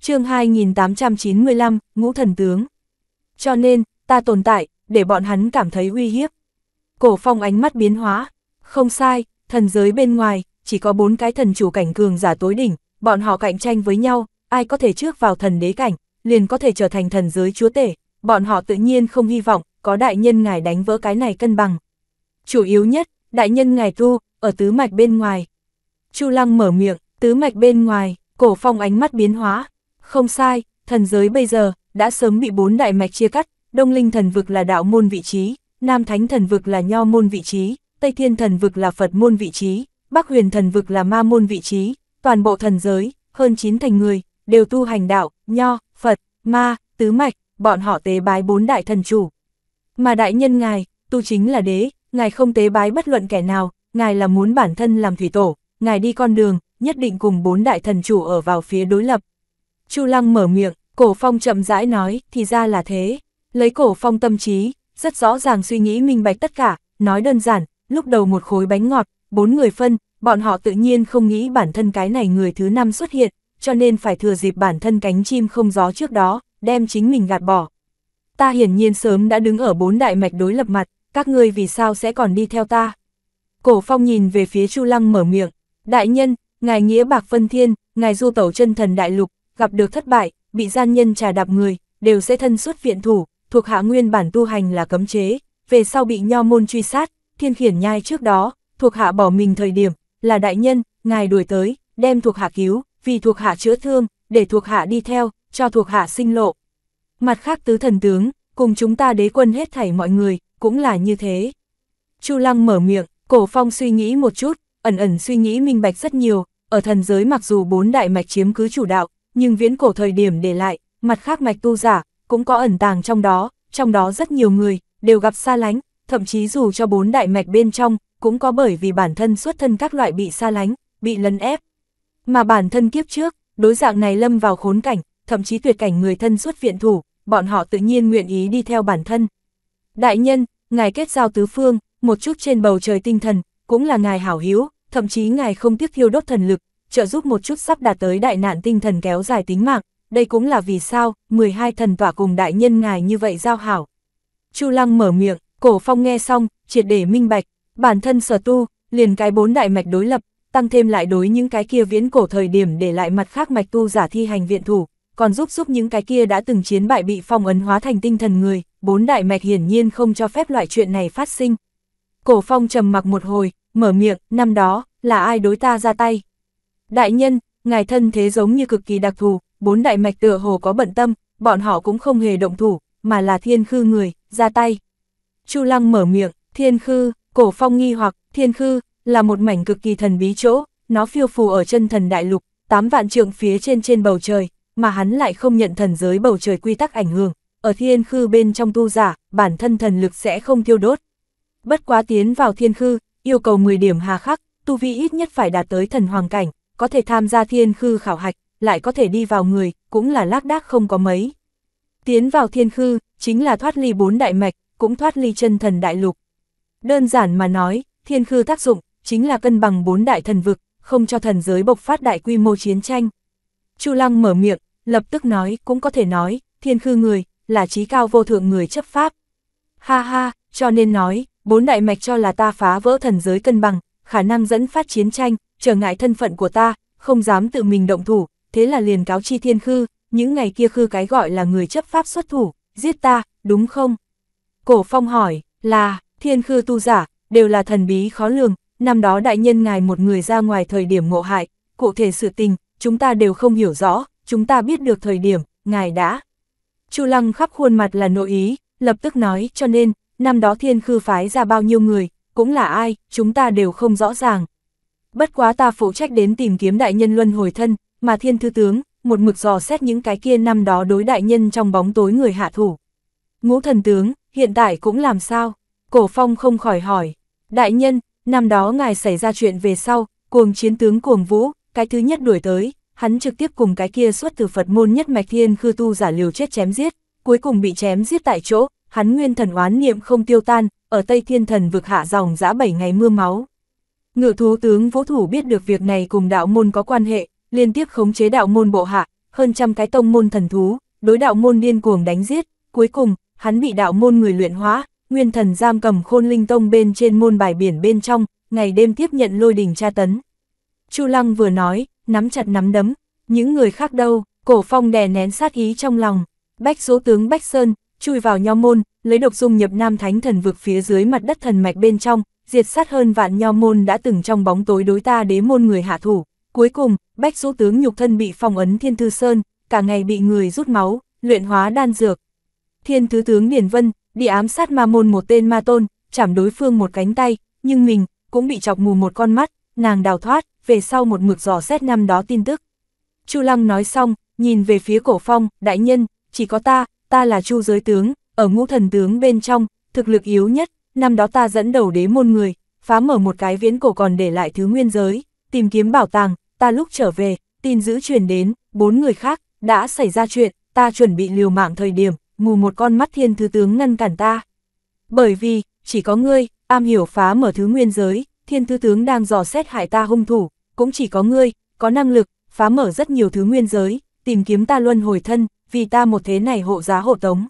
chương 2895, Ngũ Thần Tướng. Cho nên, ta tồn tại, để bọn hắn cảm thấy uy hiếp. Cổ phong ánh mắt biến hóa. Không sai, thần giới bên ngoài, chỉ có bốn cái thần chủ cảnh cường giả tối đỉnh, bọn họ cạnh tranh với nhau, ai có thể trước vào thần đế cảnh, liền có thể trở thành thần giới chúa tể. Bọn họ tự nhiên không hy vọng, có đại nhân ngài đánh vỡ cái này cân bằng chủ yếu nhất, đại nhân ngài tu, ở tứ mạch bên ngoài. Chu Lăng mở miệng, tứ mạch bên ngoài, cổ phong ánh mắt biến hóa. Không sai, thần giới bây giờ, đã sớm bị bốn đại mạch chia cắt, đông linh thần vực là đạo môn vị trí, nam thánh thần vực là nho môn vị trí, tây thiên thần vực là Phật môn vị trí, bắc huyền thần vực là ma môn vị trí, toàn bộ thần giới, hơn chín thành người, đều tu hành đạo, nho, Phật, ma, tứ mạch, bọn họ tế bái bốn đại thần chủ. Mà đại nhân ngài, tu chính là đế, ngài không tế bái bất luận kẻ nào, ngài là muốn bản thân làm thủy tổ, ngài đi con đường, nhất định cùng bốn đại thần chủ ở vào phía đối lập. Chu Lăng mở miệng, cổ phong chậm rãi nói, thì ra là thế. Lấy cổ phong tâm trí, rất rõ ràng suy nghĩ minh bạch tất cả, nói đơn giản, lúc đầu một khối bánh ngọt, bốn người phân, bọn họ tự nhiên không nghĩ bản thân cái này người thứ năm xuất hiện, cho nên phải thừa dịp bản thân cánh chim không gió trước đó, đem chính mình gạt bỏ. Ta hiển nhiên sớm đã đứng ở bốn đại mạch đối lập mặt, các ngươi vì sao sẽ còn đi theo ta? Cổ phong nhìn về phía Chu Lăng mở miệng, đại nhân, ngài nghĩa bạc phân thiên, ngài du tẩu chân thần đại lục, gặp được thất bại, bị gian nhân trà đạp người, đều sẽ thân xuất viện thủ, thuộc hạ nguyên bản tu hành là cấm chế, về sau bị nho môn truy sát, thiên khiển nhai trước đó, thuộc hạ bỏ mình thời điểm, là đại nhân, ngài đuổi tới, đem thuộc hạ cứu, vì thuộc hạ chữa thương, để thuộc hạ đi theo, cho thuộc hạ sinh lộ. Mặt khác tứ thần tướng, cùng chúng ta đế quân hết thảy mọi người, cũng là như thế. Chu Lăng mở miệng, cổ phong suy nghĩ một chút, ẩn ẩn suy nghĩ minh bạch rất nhiều, ở thần giới mặc dù bốn đại mạch chiếm cứ chủ đạo, nhưng viễn cổ thời điểm để lại, mặt khác mạch tu giả, cũng có ẩn tàng trong đó, trong đó rất nhiều người, đều gặp xa lánh, thậm chí dù cho bốn đại mạch bên trong, cũng có bởi vì bản thân xuất thân các loại bị xa lánh, bị lấn ép. Mà bản thân kiếp trước, đối dạng này lâm vào khốn cảnh, thậm chí tuyệt cảnh người thân xuất viện thủ, bọn họ tự nhiên nguyện ý đi theo bản thân, Đại nhân, ngài kết giao tứ phương, một chút trên bầu trời tinh thần, cũng là ngài hảo hiếu, thậm chí ngài không tiếc thiêu đốt thần lực, trợ giúp một chút sắp đạt tới đại nạn tinh thần kéo dài tính mạng, đây cũng là vì sao 12 thần tỏa cùng đại nhân ngài như vậy giao hảo. Chu Lăng mở miệng, Cổ Phong nghe xong, triệt để minh bạch, bản thân sở tu, liền cái bốn đại mạch đối lập, tăng thêm lại đối những cái kia viễn cổ thời điểm để lại mặt khác mạch tu giả thi hành viện thủ, còn giúp giúp những cái kia đã từng chiến bại bị phong ấn hóa thành tinh thần người, bốn đại mạch hiển nhiên không cho phép loại chuyện này phát sinh. Cổ phong trầm mặc một hồi, mở miệng, năm đó, là ai đối ta ra tay? Đại nhân, ngài thân thế giống như cực kỳ đặc thù, bốn đại mạch tựa hồ có bận tâm, bọn họ cũng không hề động thủ, mà là thiên khư người, ra tay. Chu Lăng mở miệng, thiên khư, cổ phong nghi hoặc, thiên khư, là một mảnh cực kỳ thần bí chỗ, nó phiêu phù ở chân thần đại lục, tám vạn trượng phía trên trên bầu trời, mà hắn lại không nhận thần giới bầu trời quy tắc ảnh hưởng, ở thiên khư bên trong tu giả, bản thân thần lực sẽ không thiêu đốt. Bất quá tiến vào thiên khư, yêu cầu 10 điểm hà khắc, tu vi ít nhất phải đạt tới thần hoàng cảnh, có thể tham gia thiên khư khảo hạch, lại có thể đi vào người, cũng là lác đác không có mấy. Tiến vào thiên khư, chính là thoát ly bốn đại mạch, cũng thoát ly chân thần đại lục. Đơn giản mà nói, thiên khư tác dụng, chính là cân bằng bốn đại thần vực, không cho thần giới bộc phát đại quy mô chiến tranh. Chu Lăng mở miệng, lập tức nói cũng có thể nói, thiên khư người, là trí cao vô thượng người chấp pháp. Ha ha, cho nên nói, bốn đại mạch cho là ta phá vỡ thần giới cân bằng, khả năng dẫn phát chiến tranh, trở ngại thân phận của ta, không dám tự mình động thủ, thế là liền cáo chi thiên khư, những ngày kia khư cái gọi là người chấp pháp xuất thủ, giết ta, đúng không? Cổ phong hỏi, là, thiên khư tu giả, đều là thần bí khó lường, năm đó đại nhân ngài một người ra ngoài thời điểm ngộ hại, cụ thể sự tình, chúng ta đều không hiểu rõ, chúng ta biết được thời điểm, ngài đã. Chu Lăng khắp khuôn mặt là nội ý, lập tức nói, cho nên, năm đó thiên khư phái ra bao nhiêu người, cũng là ai, chúng ta đều không rõ ràng. Bất quá ta phụ trách đến tìm kiếm đại nhân luân hồi thân, mà thiên thư tướng, một mực dò xét những cái kia năm đó đối đại nhân trong bóng tối người hạ thủ. Ngũ thần tướng, hiện tại cũng làm sao? Cổ phong không khỏi hỏi. Đại nhân, năm đó ngài xảy ra chuyện về sau, cuồng chiến tướng cuồng vũ, cái thứ nhất đuổi tới, hắn trực tiếp cùng cái kia xuất từ Phật môn nhất mạch thiên khư tu giả liều chết chém giết, cuối cùng bị chém giết tại chỗ, hắn nguyên thần oán niệm không tiêu tan, ở Tây Thiên Thần vực hạ dòng dã 7 ngày mưa máu. Ngự thú tướng Vũ Thủ biết được việc này cùng đạo môn có quan hệ, liên tiếp khống chế đạo môn bộ hạ, hơn trăm cái tông môn thần thú, đối đạo môn điên cuồng đánh giết, cuối cùng, hắn bị đạo môn người luyện hóa, nguyên thần giam cầm khôn linh tông bên trên môn bài biển bên trong, ngày đêm tiếp nhận lôi đình tra tấn. Chu Lăng vừa nói, nắm chặt nắm đấm, những người khác đâu, cổ phong đè nén sát ý trong lòng, bách số tướng Bách Sơn, chui vào nho môn, lấy độc dung nhập nam thánh thần vực phía dưới mặt đất thần mạch bên trong, diệt sát hơn vạn nho môn đã từng trong bóng tối đối ta đế môn người hạ thủ. Cuối cùng, bách số tướng nhục thân bị phong ấn thiên thư sơn, cả ngày bị người rút máu, luyện hóa đan dược. Thiên thứ tướng Điển Vân, đi ám sát ma môn một tên ma tôn, chảm đối phương một cánh tay, nhưng mình, cũng bị chọc mù một con mắt, nàng đào thoát, về sau một mực dò xét năm đó tin tức. Chu Lăng nói xong, nhìn về phía cổ phong, đại nhân, chỉ có ta, ta là chu giới tướng, ở ngũ thần tướng bên trong, thực lực yếu nhất, năm đó ta dẫn đầu đế môn người, phá mở một cái viễn cổ còn để lại thứ nguyên giới, tìm kiếm bảo tàng, ta lúc trở về, tin giữ truyền đến, bốn người khác, đã xảy ra chuyện, ta chuẩn bị liều mạng thời điểm, mù một con mắt thiên thư tướng ngăn cản ta. Bởi vì, chỉ có ngươi, am hiểu phá mở thứ nguyên giới, thiên thư tướng đang dò xét hại ta hung thủ, cũng chỉ có ngươi, có năng lực, phá mở rất nhiều thứ nguyên giới, tìm kiếm ta luân hồi thân, vì ta một thế này hộ giá hộ tống.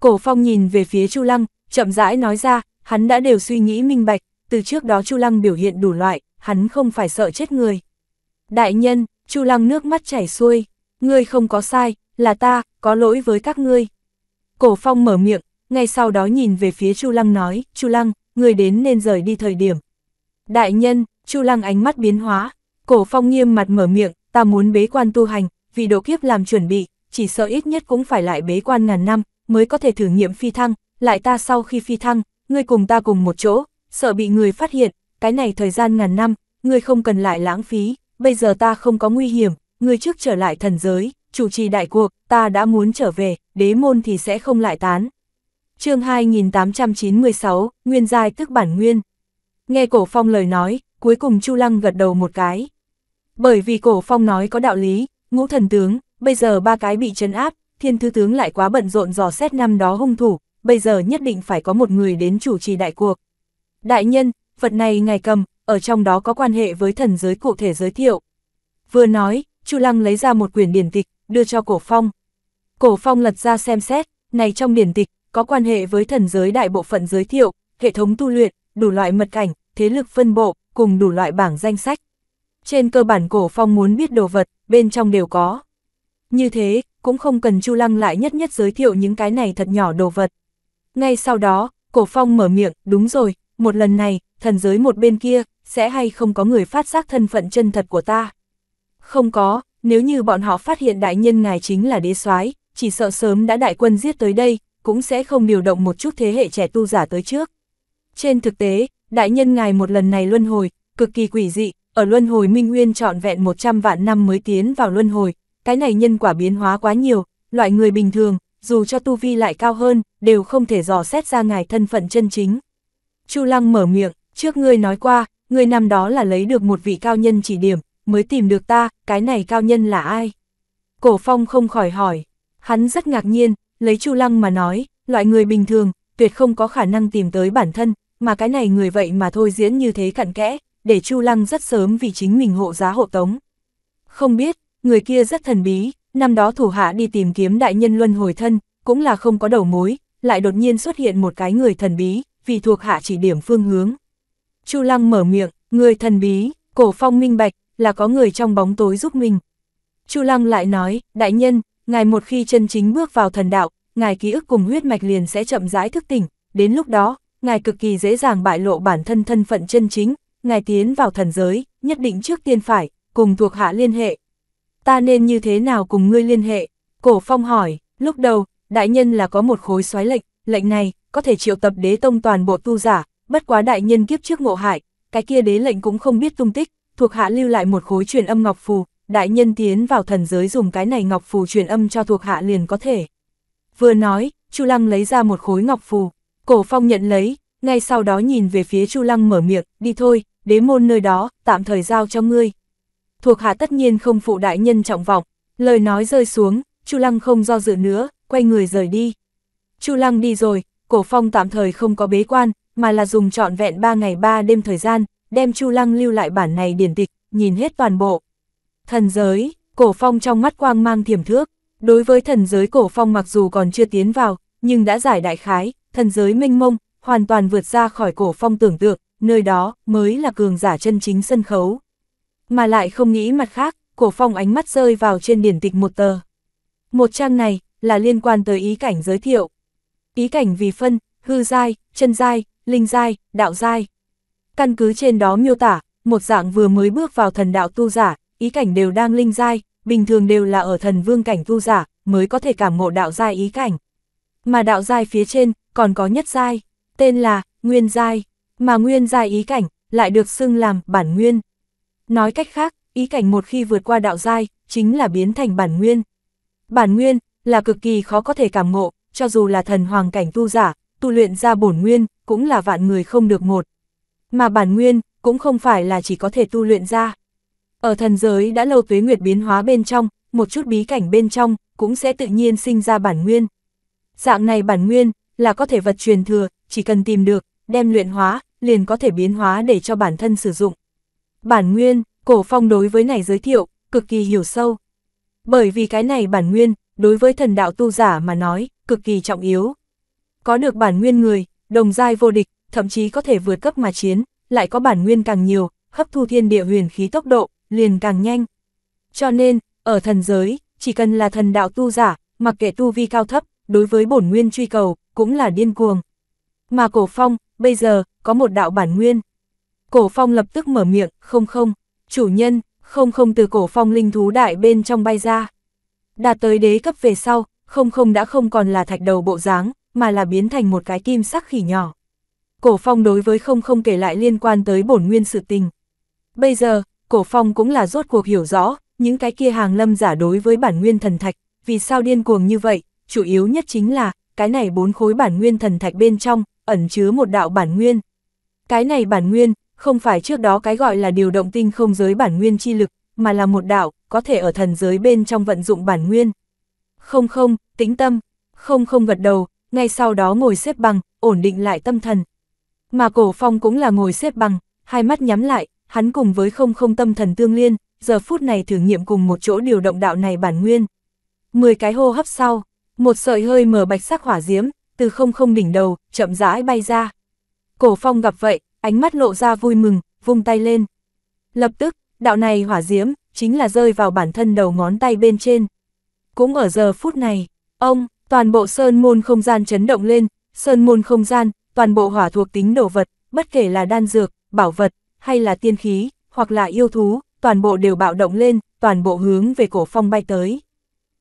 Cổ phong nhìn về phía Chu Lăng, chậm rãi nói ra, hắn đã đều suy nghĩ minh bạch, từ trước đó Chu Lăng biểu hiện đủ loại, hắn không phải sợ chết người. Đại nhân, Chu Lăng nước mắt chảy xuôi, ngươi không có sai, là ta, có lỗi với các ngươi. Cổ phong mở miệng, ngay sau đó nhìn về phía Chu Lăng nói, Chu Lăng, ngươi đến nên rời đi thời điểm, Đại nhân, Chu Lăng ánh mắt biến hóa, cổ phong nghiêm mặt mở miệng, ta muốn bế quan tu hành, vì độ kiếp làm chuẩn bị, chỉ sợ ít nhất cũng phải lại bế quan ngàn năm, mới có thể thử nghiệm phi thăng, lại ta sau khi phi thăng, ngươi cùng ta cùng một chỗ, sợ bị người phát hiện, cái này thời gian ngàn năm, ngươi không cần lại lãng phí, bây giờ ta không có nguy hiểm, ngươi trước trở lại thần giới, chủ trì đại cuộc, ta đã muốn trở về, đế môn thì sẽ không lại tán. chương 2896, Nguyên Giai tức bản nguyên. Nghe cổ phong lời nói, cuối cùng Chu Lăng gật đầu một cái. Bởi vì cổ phong nói có đạo lý, ngũ thần tướng, bây giờ ba cái bị chấn áp, thiên thư tướng lại quá bận rộn dò xét năm đó hung thủ, bây giờ nhất định phải có một người đến chủ trì đại cuộc. Đại nhân, vật này ngài cầm, ở trong đó có quan hệ với thần giới cụ thể giới thiệu. Vừa nói, Chu Lăng lấy ra một quyển điển tịch, đưa cho cổ phong. Cổ phong lật ra xem xét, này trong điển tịch, có quan hệ với thần giới đại bộ phận giới thiệu, hệ thống tu luyện, đủ loại mật cảnh, thế lực phân bộ, cùng đủ loại bảng danh sách. Trên cơ bản cổ phong muốn biết đồ vật, bên trong đều có. Như thế, cũng không cần Chu Lăng lại nhất nhất giới thiệu những cái này thật nhỏ đồ vật. Ngay sau đó, cổ phong mở miệng, đúng rồi, một lần này, thần giới một bên kia, sẽ hay không có người phát giác thân phận chân thật của ta. Không có, nếu như bọn họ phát hiện đại nhân ngài chính là đế soái chỉ sợ sớm đã đại quân giết tới đây, cũng sẽ không điều động một chút thế hệ trẻ tu giả tới trước. Trên thực tế, đại nhân ngài một lần này luân hồi, cực kỳ quỷ dị, ở luân hồi minh nguyên trọn vẹn 100 vạn năm mới tiến vào luân hồi, cái này nhân quả biến hóa quá nhiều, loại người bình thường, dù cho tu vi lại cao hơn, đều không thể dò xét ra ngài thân phận chân chính. Chu Lăng mở miệng, trước ngươi nói qua, ngươi năm đó là lấy được một vị cao nhân chỉ điểm, mới tìm được ta, cái này cao nhân là ai? Cổ Phong không khỏi hỏi, hắn rất ngạc nhiên, lấy Chu Lăng mà nói, loại người bình thường, tuyệt không có khả năng tìm tới bản thân, mà cái này người vậy mà thôi diễn như thế cặn kẽ, để Chu Lăng rất sớm vì chính mình hộ giá hộ tống. Không biết, người kia rất thần bí, năm đó thủ hạ đi tìm kiếm đại nhân luân hồi thân, cũng là không có đầu mối, lại đột nhiên xuất hiện một cái người thần bí, vì thuộc hạ chỉ điểm phương hướng. Chu Lăng mở miệng, người thần bí, cổ phong minh bạch, là có người trong bóng tối giúp mình. Chu Lăng lại nói, đại nhân, ngài một khi chân chính bước vào thần đạo, ngài ký ức cùng huyết mạch liền sẽ chậm rãi thức tỉnh, đến lúc đó, ngài cực kỳ dễ dàng bại lộ bản thân thân phận chân chính, ngài tiến vào thần giới, nhất định trước tiên phải, cùng thuộc hạ liên hệ. Ta nên như thế nào cùng ngươi liên hệ? Cổ phong hỏi, lúc đầu, đại nhân là có một khối xoáy lệnh, lệnh này, có thể triệu tập đế tông toàn bộ tu giả, bất quá đại nhân kiếp trước ngộ hại, cái kia đế lệnh cũng không biết tung tích, thuộc hạ lưu lại một khối truyền âm ngọc phù, đại nhân tiến vào thần giới dùng cái này ngọc phù truyền âm cho thuộc hạ liền có thể. Vừa nói, Chu Lăng lấy ra một khối ngọc phù, Cổ phong nhận lấy, ngay sau đó nhìn về phía Chu Lăng mở miệng, đi thôi, đế môn nơi đó, tạm thời giao cho ngươi. Thuộc hạ tất nhiên không phụ đại nhân trọng vọng, lời nói rơi xuống, Chu Lăng không do dự nữa, quay người rời đi. Chu Lăng đi rồi, cổ phong tạm thời không có bế quan, mà là dùng trọn vẹn 3 ngày 3 đêm thời gian, đem Chu Lăng lưu lại bản này điển tịch, nhìn hết toàn bộ. Thần giới, cổ phong trong mắt quang mang thiểm thước, đối với thần giới cổ phong mặc dù còn chưa tiến vào, nhưng đã giải đại khái, thần giới mênh mông, hoàn toàn vượt ra khỏi cổ phong tưởng tượng, nơi đó mới là cường giả chân chính sân khấu. Mà lại không nghĩ mặt khác, cổ phong ánh mắt rơi vào trên điển tịch một tờ. Một trang này, là liên quan tới ý cảnh giới thiệu. Ý cảnh vì phân, hư giai, chân giai, linh giai, đạo giai. Căn cứ trên đó miêu tả, một dạng vừa mới bước vào thần đạo tu giả, ý cảnh đều đang linh giai, bình thường đều là ở thần vương cảnh tu giả, mới có thể cảm ngộ đạo giai ý cảnh. Mà đạo giai phía trên, còn có nhất giai, tên là Nguyên giai, mà Nguyên giai ý cảnh lại được xưng làm bản nguyên. Nói cách khác, ý cảnh một khi vượt qua đạo giai, chính là biến thành bản nguyên. Bản nguyên là cực kỳ khó có thể cảm ngộ, cho dù là thần hoàng cảnh tu giả, tu luyện ra bổn nguyên cũng là vạn người không được một. Mà bản nguyên cũng không phải là chỉ có thể tu luyện ra. Ở thần giới đã lâu tuế nguyệt biến hóa bên trong, một chút bí cảnh bên trong cũng sẽ tự nhiên sinh ra bản nguyên. Dạng này bản nguyên là có thể vật truyền thừa, chỉ cần tìm được, đem luyện hóa, liền có thể biến hóa để cho bản thân sử dụng. Bản nguyên, cổ phong đối với này giới thiệu, cực kỳ hiểu sâu. Bởi vì cái này bản nguyên, đối với thần đạo tu giả mà nói, cực kỳ trọng yếu. Có được bản nguyên người, đồng giai vô địch, thậm chí có thể vượt cấp mà chiến, lại có bản nguyên càng nhiều, hấp thu thiên địa huyền khí tốc độ, liền càng nhanh. Cho nên, ở thần giới, chỉ cần là thần đạo tu giả, mặc kệ tu vi cao thấp, đối với bổn nguyên truy cầu, cũng là điên cuồng. Mà cổ phong, bây giờ, có một đạo bản nguyên. Cổ phong lập tức mở miệng, không không, chủ nhân, không không từ cổ phong linh thú đại bên trong bay ra. Đạt tới đế cấp về sau, không không đã không còn là thạch đầu bộ dáng, mà là biến thành một cái kim sắc khỉ nhỏ. Cổ phong đối với không không kể lại liên quan tới bổn nguyên sự tình. Bây giờ, cổ phong cũng là rốt cuộc hiểu rõ, những cái kia hàng lâm giả đối với bản nguyên thần thạch, vì sao điên cuồng như vậy, chủ yếu nhất chính là, cái này bốn khối bản nguyên thần thạch bên trong, ẩn chứa một đạo bản nguyên. Cái này bản nguyên, không phải trước đó cái gọi là điều động tinh không giới bản nguyên chi lực, mà là một đạo, có thể ở thần giới bên trong vận dụng bản nguyên. Không không, tĩnh tâm, không không gật đầu, ngay sau đó ngồi xếp bằng, ổn định lại tâm thần. Mà cổ phong cũng là ngồi xếp bằng, hai mắt nhắm lại, hắn cùng với không không tâm thần tương liên, giờ phút này thử nghiệm cùng một chỗ điều động đạo này bản nguyên. Mười cái hô hấp sau, một sợi hơi mở bạch sắc hỏa diễm, từ không không đỉnh đầu, chậm rãi bay ra. Cổ phong gặp vậy, ánh mắt lộ ra vui mừng, vung tay lên. Lập tức, đạo này hỏa diễm, chính là rơi vào bản thân đầu ngón tay bên trên. Cũng ở giờ phút này, ông, toàn bộ sơn môn không gian chấn động lên, sơn môn không gian, toàn bộ hỏa thuộc tính đồ vật, bất kể là đan dược, bảo vật, hay là tiên khí, hoặc là yêu thú, toàn bộ đều bạo động lên, toàn bộ hướng về cổ phong bay tới.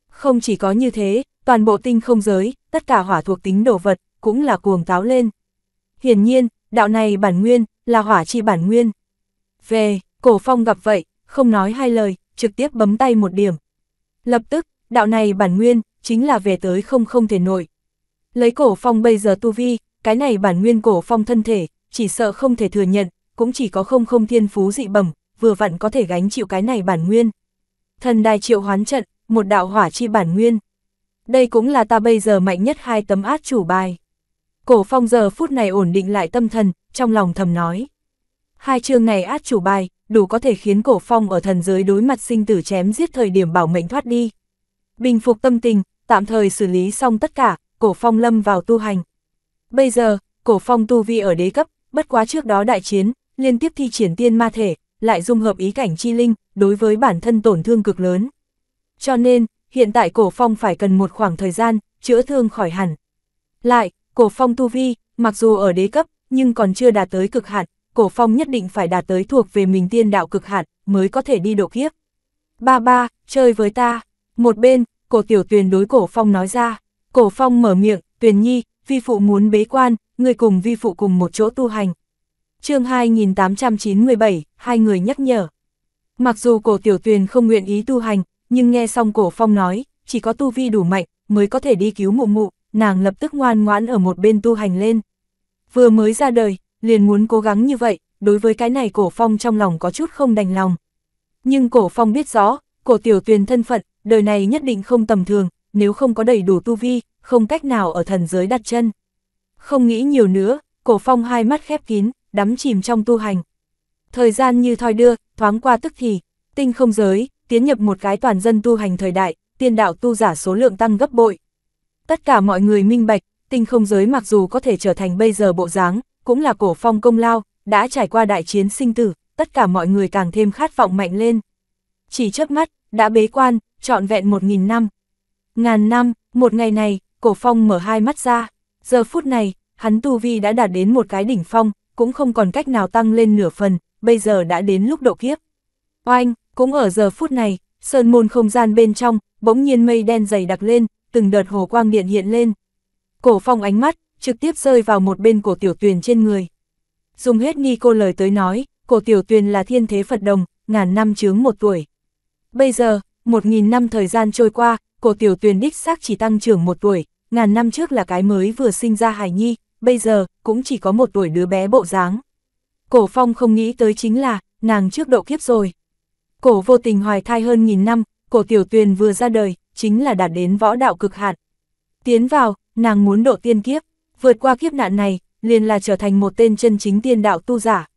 Không chỉ có như thế, toàn bộ tinh không giới, tất cả hỏa thuộc tính đồ vật, cũng là cuồng táo lên. Hiển nhiên, đạo này bản nguyên, là hỏa chi bản nguyên. Về, cổ phong gặp vậy, không nói hai lời, trực tiếp bấm tay một điểm. Lập tức, đạo này bản nguyên, chính là về tới không không thể nổi. Lấy cổ phong bây giờ tu vi, cái này bản nguyên cổ phong thân thể, chỉ sợ không thể thừa nhận, cũng chỉ có không không thiên phú dị bẩm, vừa vặn có thể gánh chịu cái này bản nguyên. Thần đài triệu hoán trận, một đạo hỏa chi bản nguyên, đây cũng là ta bây giờ mạnh nhất hai tấm át chủ bài. Cổ phong giờ phút này ổn định lại tâm thần, trong lòng thầm nói. Hai chương này át chủ bài, đủ có thể khiến cổ phong ở thần giới đối mặt sinh tử chém giết thời điểm bảo mệnh thoát đi. Bình phục tâm tình, tạm thời xử lý xong tất cả, cổ phong lâm vào tu hành. Bây giờ, cổ phong tu vi ở đế cấp, bất quá trước đó đại chiến, liên tiếp thi triển tiên ma thể, lại dung hợp ý cảnh chi linh, đối với bản thân tổn thương cực lớn. Cho nên, hiện tại cổ phong phải cần một khoảng thời gian, chữa thương khỏi hẳn. Lại, cổ phong tu vi, mặc dù ở đế cấp, nhưng còn chưa đạt tới cực hạn, cổ phong nhất định phải đạt tới thuộc về mình tiên đạo cực hạn, mới có thể đi độ kiếp. Ba ba, chơi với ta. Một bên, cổ tiểu tuyền đối cổ phong nói ra. Cổ phong mở miệng, tuyền nhi, vi phụ muốn bế quan, người cùng vi phụ cùng một chỗ tu hành. chương 2897, hai người nhắc nhở. Mặc dù cổ tiểu tuyền không nguyện ý tu hành, nhưng nghe xong cổ phong nói, chỉ có tu vi đủ mạnh, mới có thể đi cứu mụ mụ, nàng lập tức ngoan ngoãn ở một bên tu hành lên. Vừa mới ra đời, liền muốn cố gắng như vậy, đối với cái này cổ phong trong lòng có chút không đành lòng. Nhưng cổ phong biết rõ, cổ tiểu tuyền thân phận, đời này nhất định không tầm thường, nếu không có đầy đủ tu vi, không cách nào ở thần giới đặt chân. Không nghĩ nhiều nữa, cổ phong hai mắt khép kín, đắm chìm trong tu hành. Thời gian như thoi đưa, thoáng qua tức thì, tinh không giới, tiến nhập một cái toàn dân tu hành thời đại, tiên đạo tu giả số lượng tăng gấp bội. Tất cả mọi người minh bạch, tinh không giới mặc dù có thể trở thành bây giờ bộ dáng, cũng là cổ phong công lao, đã trải qua đại chiến sinh tử, tất cả mọi người càng thêm khát vọng mạnh lên. Chỉ chớp mắt, đã bế quan, trọn vẹn một nghìn năm. Ngàn năm, một ngày này, cổ phong mở hai mắt ra, giờ phút này, hắn tu vi đã đạt đến một cái đỉnh phong, cũng không còn cách nào tăng lên nửa phần, bây giờ đã đến lúc độ kiếp. Oanh! Cũng ở giờ phút này, sơn môn không gian bên trong, bỗng nhiên mây đen dày đặc lên, từng đợt hồ quang điện hiện lên. Cổ phong ánh mắt, trực tiếp rơi vào một bên cổ tiểu tuyền trên người. Dùng hết nghi cô lời tới nói, cổ tiểu tuyền là thiên thế Phật đồng, ngàn năm chướng một tuổi. Bây giờ, một nghìn năm thời gian trôi qua, cổ tiểu tuyền đích xác chỉ tăng trưởng một tuổi, ngàn năm trước là cái mới vừa sinh ra Hải Nhi, bây giờ, cũng chỉ có một tuổi đứa bé bộ dáng. Cổ phong không nghĩ tới chính là, nàng trước độ kiếp rồi. Cổ vô tình hoài thai hơn nghìn năm, cổ tiểu tuyền vừa ra đời, chính là đạt đến võ đạo cực hạn. Tiến vào, nàng muốn độ tiên kiếp, vượt qua kiếp nạn này, liền là trở thành một tên chân chính tiên đạo tu giả.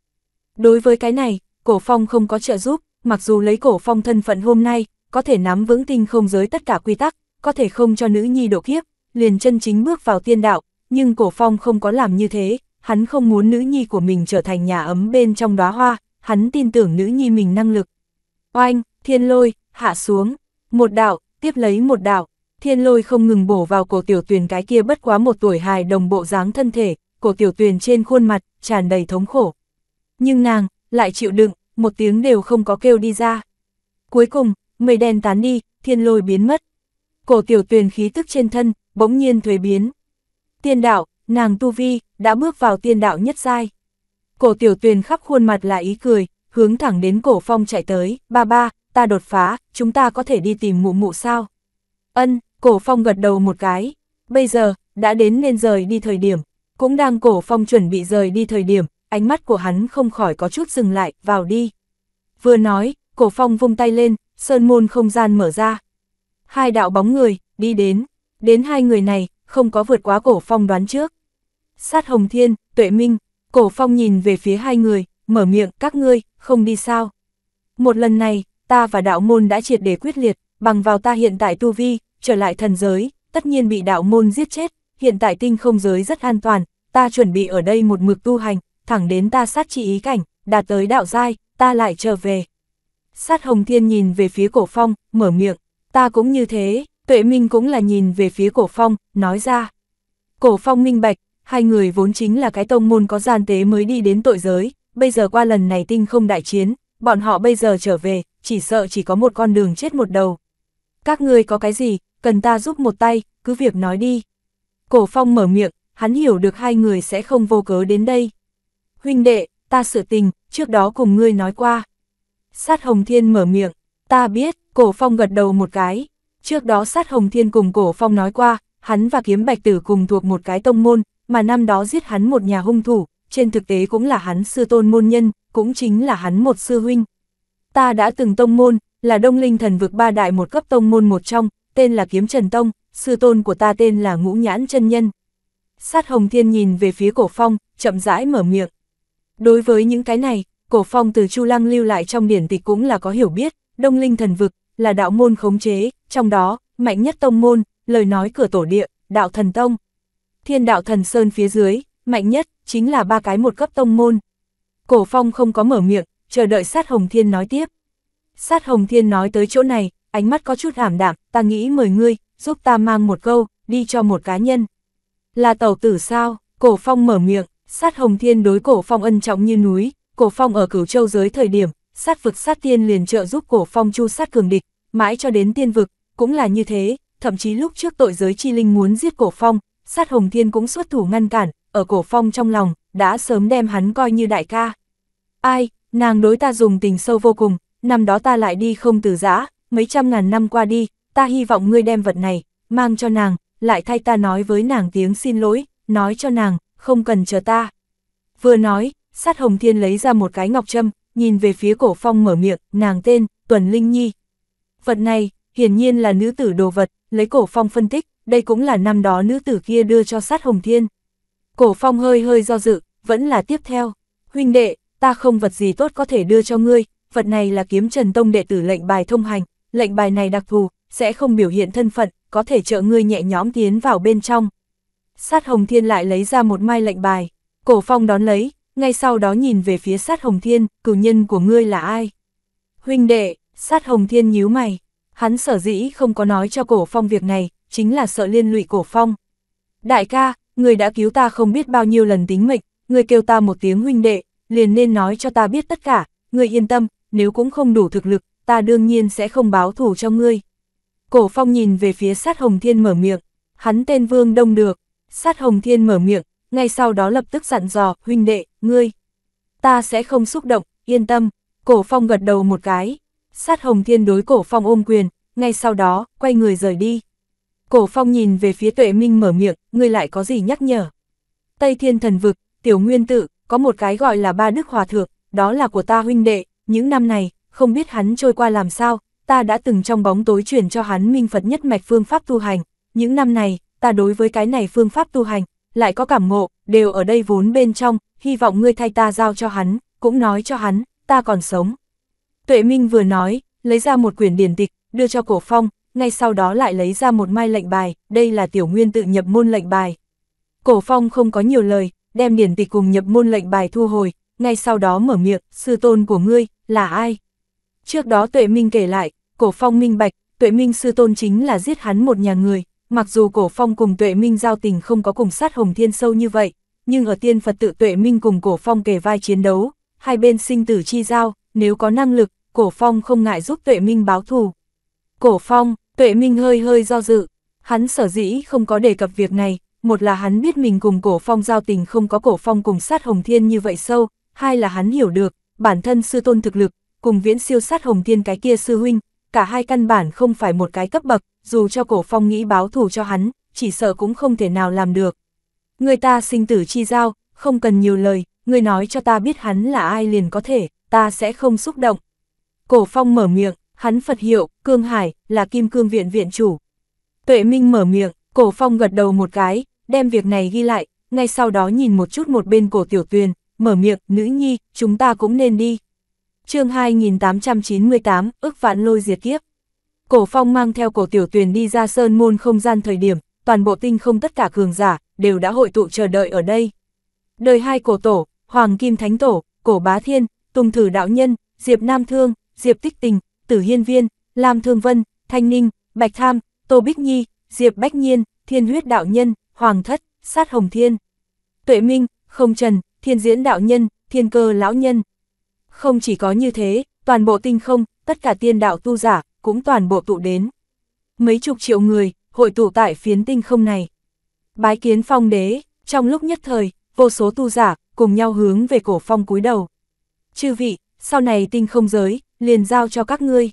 Đối với cái này, cổ phong không có trợ giúp, mặc dù lấy cổ phong thân phận hôm nay, có thể nắm vững tinh không giới tất cả quy tắc, có thể không cho nữ nhi độ kiếp, liền chân chính bước vào tiên đạo, nhưng cổ phong không có làm như thế, hắn không muốn nữ nhi của mình trở thành nhà ấm bên trong đóa hoa, hắn tin tưởng nữ nhi mình năng lực, Oanh, thiên lôi, hạ xuống, một đạo, tiếp lấy một đạo, thiên lôi không ngừng bổ vào cổ tiểu tuyền cái kia bất quá một tuổi hài đồng bộ dáng thân thể, cổ tiểu tuyền trên khuôn mặt, tràn đầy thống khổ. Nhưng nàng, lại chịu đựng, một tiếng đều không có kêu đi ra. Cuối cùng, mây đen tán đi, thiên lôi biến mất. Cổ tiểu tuyền khí tức trên thân, bỗng nhiên thuế biến. Tiên đạo, nàng tu vi, đã bước vào tiên đạo nhất giai. Cổ tiểu tuyền khắp khuôn mặt là ý cười, hướng thẳng đến cổ phong chạy tới, ba ba, ta đột phá, chúng ta có thể đi tìm mụ mụ sao? Ân, cổ phong gật đầu một cái, bây giờ, đã đến nên rời đi thời điểm, cũng đang cổ phong chuẩn bị rời đi thời điểm, ánh mắt của hắn không khỏi có chút dừng lại, vào đi. Vừa nói, cổ phong vung tay lên, sơn môn không gian mở ra. Hai đạo bóng người, đi đến, đến hai người này, không có vượt quá cổ phong đoán trước. Sát Hồng Thiên, Tuệ Minh, cổ phong nhìn về phía hai người, mở miệng, các ngươi, không đi sao. Một lần này, ta và đạo môn đã triệt để quyết liệt, bằng vào ta hiện tại tu vi, trở lại thần giới, tất nhiên bị đạo môn giết chết, hiện tại tinh không giới rất an toàn, ta chuẩn bị ở đây một mực tu hành, thẳng đến ta sát trị ý cảnh, đạt tới đạo giai, ta lại trở về. Sát Hồng Thiên nhìn về phía cổ phong, mở miệng, ta cũng như thế, tuệ minh cũng là nhìn về phía cổ phong, nói ra. Cổ phong minh bạch, hai người vốn chính là cái tông môn có gian tế mới đi đến tội giới, bây giờ qua lần này tinh không đại chiến, bọn họ bây giờ trở về, chỉ sợ chỉ có một con đường chết một đầu. Các ngươi có cái gì, cần ta giúp một tay, cứ việc nói đi. Cổ phong mở miệng, hắn hiểu được hai người sẽ không vô cớ đến đây. Huynh đệ, ta sự tình, trước đó cùng ngươi nói qua. Sát Hồng Thiên mở miệng, ta biết, cổ phong gật đầu một cái. Trước đó sát Hồng Thiên cùng cổ phong nói qua, hắn và kiếm bạch tử cùng thuộc một cái tông môn, mà năm đó giết hắn một nhà hung thủ, trên thực tế cũng là hắn sư tôn môn nhân, cũng chính là hắn một sư huynh. Ta đã từng tông môn, là đông linh thần vực ba đại một cấp tông môn một trong, tên là Kiếm Trần Tông, sư tôn của ta tên là Ngũ Nhãn Chân Nhân. Sát Hồng Thiên nhìn về phía cổ phong, chậm rãi mở miệng. Đối với những cái này, cổ phong từ Chu Lăng lưu lại trong điển tịch cũng là có hiểu biết, đông linh thần vực, là đạo môn khống chế, trong đó, mạnh nhất tông môn, lời nói cửa tổ địa, đạo thần tông. Thiên đạo thần sơn phía dưới, mạnh nhất, chính là ba cái một cấp tông môn. Cổ phong không có mở miệng, chờ đợi sát Hồng Thiên nói tiếp. Sát Hồng Thiên nói tới chỗ này, ánh mắt có chút hàm đạm, ta nghĩ mời ngươi, giúp ta mang một câu, đi cho một cá nhân. Là tàu tử sao, cổ phong mở miệng, sát Hồng Thiên đối cổ phong ân trọng như núi, cổ phong ở cửu châu giới thời điểm, sát vực sát tiên liền trợ giúp cổ phong chu sát cường địch, mãi cho đến tiên vực, cũng là như thế, thậm chí lúc trước tội giới chi linh muốn giết cổ phong, sát Hồng Thiên cũng xuất thủ ngăn cản, ở cổ phong trong lòng, đã sớm đem hắn coi như đại ca. Ai, nàng đối ta dùng tình sâu vô cùng, năm đó ta lại đi không từ giã, mấy trăm ngàn năm qua đi, ta hy vọng ngươi đem vật này, mang cho nàng, lại thay ta nói với nàng tiếng xin lỗi, nói cho nàng, không cần chờ ta. Vừa nói, sát hồng thiên lấy ra một cái ngọc châm, nhìn về phía cổ phong mở miệng, nàng tên, Tuần Linh Nhi. Vật này, hiển nhiên là nữ tử đồ vật, lấy cổ phong phân tích, đây cũng là năm đó nữ tử kia đưa cho sát hồng thiên. Cổ phong hơi hơi do dự, vẫn là tiếp theo. Huynh đệ, ta không vật gì tốt có thể đưa cho ngươi, vật này là kiếm trần tông đệ tử lệnh bài thông hành, lệnh bài này đặc thù, sẽ không biểu hiện thân phận, có thể trợ ngươi nhẹ nhõm tiến vào bên trong. Sát Hồng Thiên lại lấy ra một mai lệnh bài, cổ phong đón lấy, ngay sau đó nhìn về phía sát Hồng Thiên, cử nhân của ngươi là ai? Huynh đệ, sát Hồng Thiên nhíu mày, hắn sở dĩ không có nói cho cổ phong việc này, chính là sợ liên lụy cổ phong. Đại ca, người đã cứu ta không biết bao nhiêu lần tính mệnh, người kêu ta một tiếng huynh đệ, liền nên nói cho ta biết tất cả, người yên tâm, nếu cũng không đủ thực lực, ta đương nhiên sẽ không báo thù cho ngươi. Cổ phong nhìn về phía sát hồng thiên mở miệng, hắn tên Vương Đông được, sát hồng thiên mở miệng, ngay sau đó lập tức dặn dò, huynh đệ, ngươi, ta sẽ không xúc động, yên tâm, cổ phong gật đầu một cái, sát hồng thiên đối cổ phong ôm quyền, ngay sau đó, quay người rời đi. Cổ phong nhìn về phía tuệ minh mở miệng, ngươi lại có gì nhắc nhở? Tây thiên thần vực, tiểu nguyên tự, có một cái gọi là ba đức hòa thượng, đó là của ta huynh đệ, những năm này, không biết hắn trôi qua làm sao, ta đã từng trong bóng tối truyền cho hắn minh Phật nhất mạch phương pháp tu hành, những năm này, ta đối với cái này phương pháp tu hành, lại có cảm ngộ, đều ở đây vốn bên trong, hy vọng ngươi thay ta giao cho hắn, cũng nói cho hắn, ta còn sống. Tuệ Minh vừa nói, lấy ra một quyển điển tịch, đưa cho cổ phong, ngay sau đó lại lấy ra một mai lệnh bài, đây là tiểu nguyên tự nhập môn lệnh bài. Cổ phong không có nhiều lời, đem điển tịch cùng nhập môn lệnh bài thu hồi, ngay sau đó mở miệng, sư tôn của ngươi, là ai? Trước đó tuệ minh kể lại, cổ phong minh bạch, tuệ minh sư tôn chính là giết hắn một nhà người, mặc dù cổ phong cùng tuệ minh giao tình không có cùng sát hồng thiên sâu như vậy, nhưng ở tiên Phật tự tuệ minh cùng cổ phong kề vai chiến đấu, hai bên sinh tử chi giao, nếu có năng lực, cổ phong không ngại giúp tuệ minh báo thù. Cổ phong, Tuệ Minh hơi hơi do dự, hắn sở dĩ không có đề cập việc này, một là hắn biết mình cùng cổ phong giao tình không có cổ phong cùng sát hồng thiên như vậy sâu, hai là hắn hiểu được, bản thân sư tôn thực lực, cùng viễn siêu sát hồng thiên cái kia sư huynh, cả hai căn bản không phải một cái cấp bậc, dù cho cổ phong nghĩ báo thù cho hắn, chỉ sợ cũng không thể nào làm được. Người ta sinh tử chi giao, không cần nhiều lời, người nói cho ta biết hắn là ai liền có thể, ta sẽ không xúc động. Cổ phong mở miệng, hắn Phật hiệu, Cương Hải, là Kim Cương Viện Viện Chủ. Tuệ Minh mở miệng, cổ phong gật đầu một cái, đem việc này ghi lại, ngay sau đó nhìn một chút một bên cổ tiểu tuyền, mở miệng, nữ nhi, chúng ta cũng nên đi. chương 2898, ước vạn lôi diệt kiếp. Cổ phong mang theo cổ tiểu tuyền đi ra sơn môn không gian thời điểm, toàn bộ tinh không tất cả cường giả, đều đã hội tụ chờ đợi ở đây. Đời hai cổ tổ, Hoàng Kim Thánh Tổ, Cổ Bá Thiên, Tùng Thử Đạo Nhân, Diệp Nam Thương, Diệp Tích Tình, Tử Hiên Viên, Lam Thương Vân, Thanh Ninh, Bạch Tham, Tô Bích Nhi, Diệp Bách Nhiên, Thiên Huyết Đạo Nhân, Hoàng Thất, Sát Hồng Thiên, Tuệ Minh, Không Trần, Thiên Diễn Đạo Nhân, Thiên Cơ Lão Nhân. Không chỉ có như thế, toàn bộ tinh không, tất cả tiên đạo tu giả, cũng toàn bộ tụ đến. Mấy chục triệu người, hội tụ tại phiến tinh không này. Bái kiến phong đế, trong lúc nhất thời, vô số tu giả, cùng nhau hướng về cổ phong cúi đầu. Chư vị, sau này tinh không giới, liền giao cho các ngươi.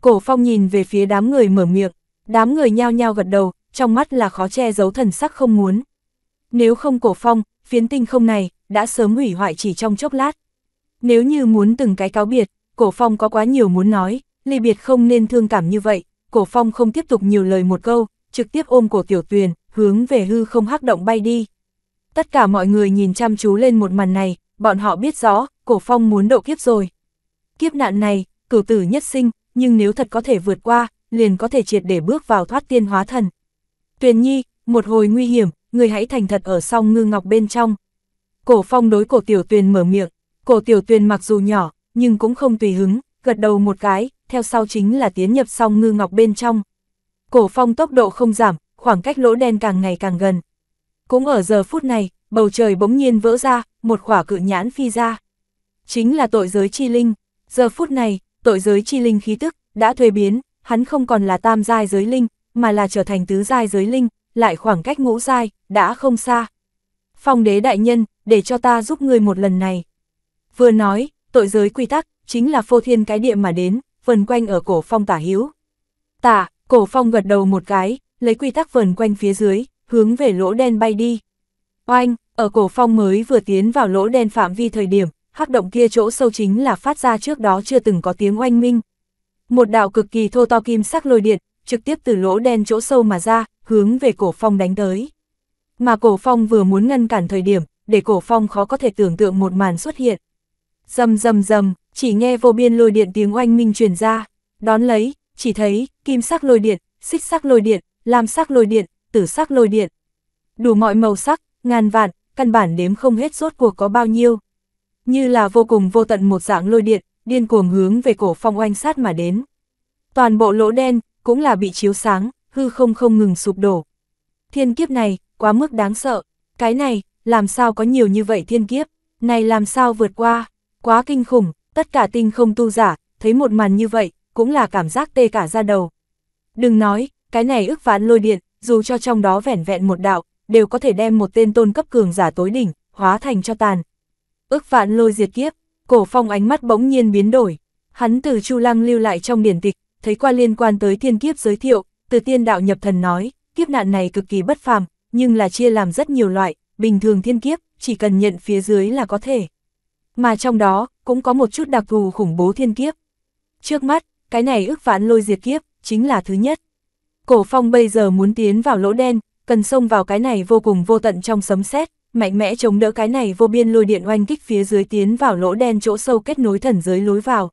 Cổ phong nhìn về phía đám người mở miệng, đám người nhao nhao gật đầu, trong mắt là khó che giấu thần sắc không muốn. Nếu không cổ phong, phiến tinh không này, đã sớm hủy hoại chỉ trong chốc lát. Nếu như muốn từng cái cáo biệt, cổ phong có quá nhiều muốn nói, ly biệt không nên thương cảm như vậy, cổ phong không tiếp tục nhiều lời một câu, trực tiếp ôm cổ tiểu tuyền, hướng về hư không hắc động bay đi. Tất cả mọi người nhìn chăm chú lên một màn này, bọn họ biết rõ, cổ phong muốn độ kiếp rồi. Kiếp nạn này, cửu tử nhất sinh, nhưng nếu thật có thể vượt qua, liền có thể triệt để bước vào thoát tiên hóa thần. Tuyền nhi, một hồi nguy hiểm, người hãy thành thật ở song ngư ngọc bên trong. Cổ phong đối cổ tiểu tuyền mở miệng, cổ tiểu tuyền mặc dù nhỏ, nhưng cũng không tùy hứng, gật đầu một cái, theo sau chính là tiến nhập song ngư ngọc bên trong. Cổ phong tốc độ không giảm, khoảng cách lỗ đen càng ngày càng gần. Cũng ở giờ phút này, bầu trời bỗng nhiên vỡ ra, một quả cự nhãn phi ra. Chính là tội giới chi linh. Giờ phút này, tội giới chi linh khí tức, đã thuê biến, hắn không còn là tam giai giới linh, mà là trở thành tứ giai giới linh, lại khoảng cách ngũ giai, đã không xa. Phong đế đại nhân, để cho ta giúp người một lần này. Vừa nói, tội giới quy tắc, chính là phô thiên cái địa mà đến, vần quanh ở cổ phong tả hiếu. Tả, cổ phong gật đầu một cái, lấy quy tắc vần quanh phía dưới, hướng về lỗ đen bay đi. Oanh, ở cổ phong mới vừa tiến vào lỗ đen phạm vi thời điểm, hắc động kia chỗ sâu chính là phát ra trước đó chưa từng có tiếng oanh minh. Một đạo cực kỳ thô to kim sắc lôi điện, trực tiếp từ lỗ đen chỗ sâu mà ra, hướng về cổ phong đánh tới. Mà cổ phong vừa muốn ngăn cản thời điểm, để cổ phong khó có thể tưởng tượng một màn xuất hiện. Dầm dầm dầm, chỉ nghe vô biên lôi điện tiếng oanh minh truyền ra, đón lấy, chỉ thấy, kim sắc lôi điện, xích sắc lôi điện, lam sắc lôi điện, tử sắc lôi điện. Đủ mọi màu sắc, ngàn vạn, căn bản đếm không hết rốt cuộc có bao nhiêu như là vô cùng vô tận một dạng lôi điện, điên cuồng hướng về cổ phong oanh sát mà đến. Toàn bộ lỗ đen, cũng là bị chiếu sáng, hư không không ngừng sụp đổ. Thiên kiếp này, quá mức đáng sợ, cái này, làm sao có nhiều như vậy thiên kiếp, này làm sao vượt qua, quá kinh khủng, tất cả tinh không tu giả, thấy một màn như vậy, cũng là cảm giác tê cả ra đầu. Đừng nói, cái này ức ván lôi điện, dù cho trong đó vẻn vẹn một đạo, đều có thể đem một tên tôn cấp cường giả tối đỉnh, hóa thành cho tàn, ước vạn lôi diệt kiếp, cổ phong ánh mắt bỗng nhiên biến đổi. Hắn từ Chu Lăng lưu lại trong điển tịch, thấy qua liên quan tới thiên kiếp giới thiệu, từ tiên đạo nhập thần nói, kiếp nạn này cực kỳ bất phàm, nhưng là chia làm rất nhiều loại, bình thường thiên kiếp, chỉ cần nhận phía dưới là có thể. Mà trong đó, cũng có một chút đặc thù khủng bố thiên kiếp. Trước mắt, cái này ước vạn lôi diệt kiếp, chính là thứ nhất. Cổ phong bây giờ muốn tiến vào lỗ đen, cần xông vào cái này vô cùng vô tận trong sấm sét mạnh mẽ chống đỡ cái này vô biên lôi điện oanh kích phía dưới tiến vào lỗ đen chỗ sâu kết nối thần giới lối vào.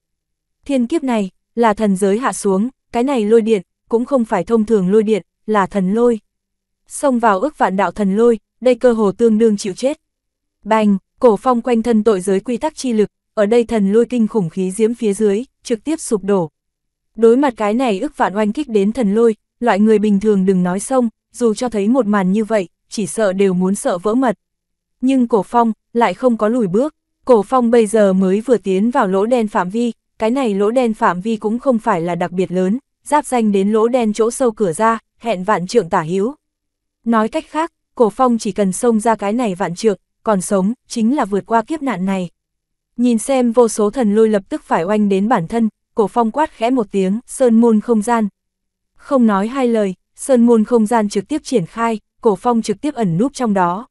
Thiên kiếp này, là thần giới hạ xuống, cái này lôi điện, cũng không phải thông thường lôi điện, là thần lôi. Xông vào ước vạn đạo thần lôi, đây cơ hồ tương đương chịu chết. Bành, cổ phong quanh thân tội giới quy tắc chi lực, ở đây thần lôi kinh khủng khí diễm phía dưới, trực tiếp sụp đổ. Đối mặt cái này ước vạn oanh kích đến thần lôi, loại người bình thường đừng nói xông, dù cho thấy một màn như vậy, chỉ sợ đều muốn sợ vỡ mật. Nhưng cổ phong lại không có lùi bước, cổ phong bây giờ mới vừa tiến vào lỗ đen phạm vi, cái này lỗ đen phạm vi cũng không phải là đặc biệt lớn, giáp danh đến lỗ đen chỗ sâu cửa ra, hẹn vạn trượng tả hiếu. Nói cách khác, cổ phong chỉ cần xông ra cái này vạn trượng, còn sống, chính là vượt qua kiếp nạn này. Nhìn xem vô số thần lôi lập tức phải oanh đến bản thân, cổ phong quát khẽ một tiếng, sơn môn không gian. Không nói hai lời, sơn môn không gian trực tiếp triển khai, cổ phong trực tiếp ẩn núp trong đó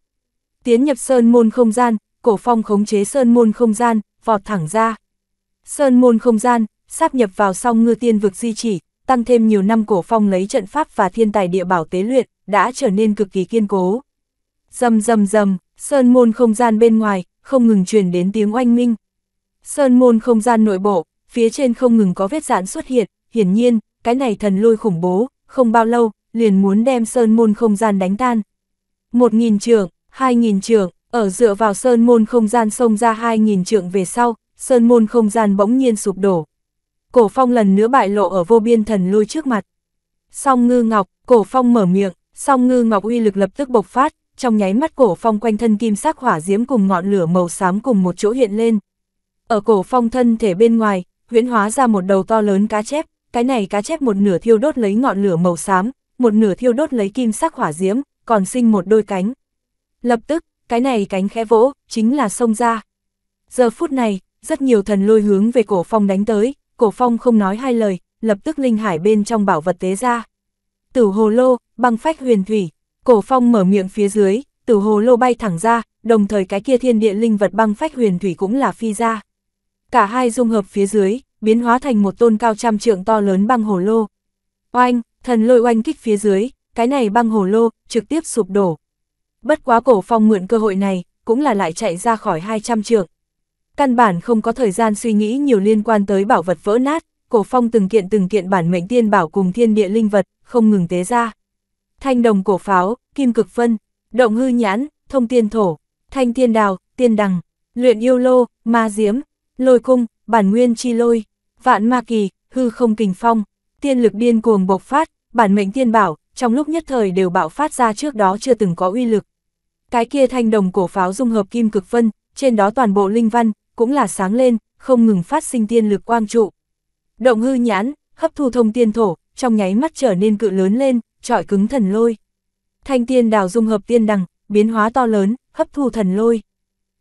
tiến nhập sơn môn không gian, cổ phong khống chế sơn môn không gian, vọt thẳng ra. Sơn môn không gian, sáp nhập vào song ngư tiên vực di chỉ, tăng thêm nhiều năm cổ phong lấy trận pháp và thiên tài địa bảo tế luyện, đã trở nên cực kỳ kiên cố. Dầm dầm dầm, sơn môn không gian bên ngoài, không ngừng truyền đến tiếng oanh minh. Sơn môn không gian nội bộ, phía trên không ngừng có vết giãn xuất hiện, hiển nhiên, cái này thần lôi khủng bố, không bao lâu, liền muốn đem sơn môn không gian đánh tan. Một nghìn trường, 2.000 trượng, ở dựa vào sơn môn không gian xông ra 2.000 trượng về sau, sơn môn không gian bỗng nhiên sụp đổ. Cổ phong lần nữa bại lộ ở vô biên thần lui trước mặt. Song ngư ngọc, cổ phong mở miệng, song ngư ngọc uy lực lập tức bộc phát, trong nháy mắt cổ phong quanh thân kim sắc hỏa diễm cùng ngọn lửa màu xám cùng một chỗ hiện lên. Ở cổ phong thân thể bên ngoài, huyễn hóa ra một đầu to lớn cá chép, cái này cá chép một nửa thiêu đốt lấy ngọn lửa màu xám, một nửa thiêu đốt lấy kim sắc hỏa diễm, còn sinh một đôi cánh, Lập tức, cái này cánh khẽ vỗ, chính là xông ra. Giờ phút này, rất nhiều thần lôi hướng về cổ phong đánh tới, cổ phong không nói hai lời, lập tức linh hải bên trong bảo vật tế ra. Tử hồ lô, băng phách huyền thủy, cổ phong mở miệng phía dưới, tử hồ lô bay thẳng ra, đồng thời cái kia thiên địa linh vật băng phách huyền thủy cũng là phi ra. Cả hai dung hợp phía dưới, biến hóa thành một tôn cao trăm trượng to lớn băng hồ lô. Oanh, thần lôi oanh kích phía dưới, cái này băng hồ lô, trực tiếp sụp đổ, Bất quá cổ phong mượn cơ hội này, cũng là lại chạy ra khỏi 200 trượng. Căn bản không có thời gian suy nghĩ nhiều liên quan tới bảo vật vỡ nát, cổ phong từng kiện từng kiện bản mệnh tiên bảo cùng thiên địa linh vật, không ngừng tế ra. Thanh đồng cổ pháo, kim cực phân, động hư nhãn, thông tiên thổ, thanh tiên đào, tiên đằng, luyện yêu lô, ma diếm, lôi cung, bản nguyên chi lôi, vạn ma kỳ, hư không kình phong, tiên lực điên cuồng bộc phát, bản mệnh tiên bảo, trong lúc nhất thời đều bạo phát ra trước đó chưa từng có uy lực. Cái kia thanh đồng cổ pháo dung hợp kim cực phân, trên đó toàn bộ linh văn, cũng là sáng lên, không ngừng phát sinh tiên lực quang trụ. Động hư nhãn, hấp thu thông tiên thổ, trong nháy mắt trở nên cự lớn lên, trọi cứng thần lôi. Thanh tiên đào dung hợp tiên đằng, biến hóa to lớn, hấp thu thần lôi.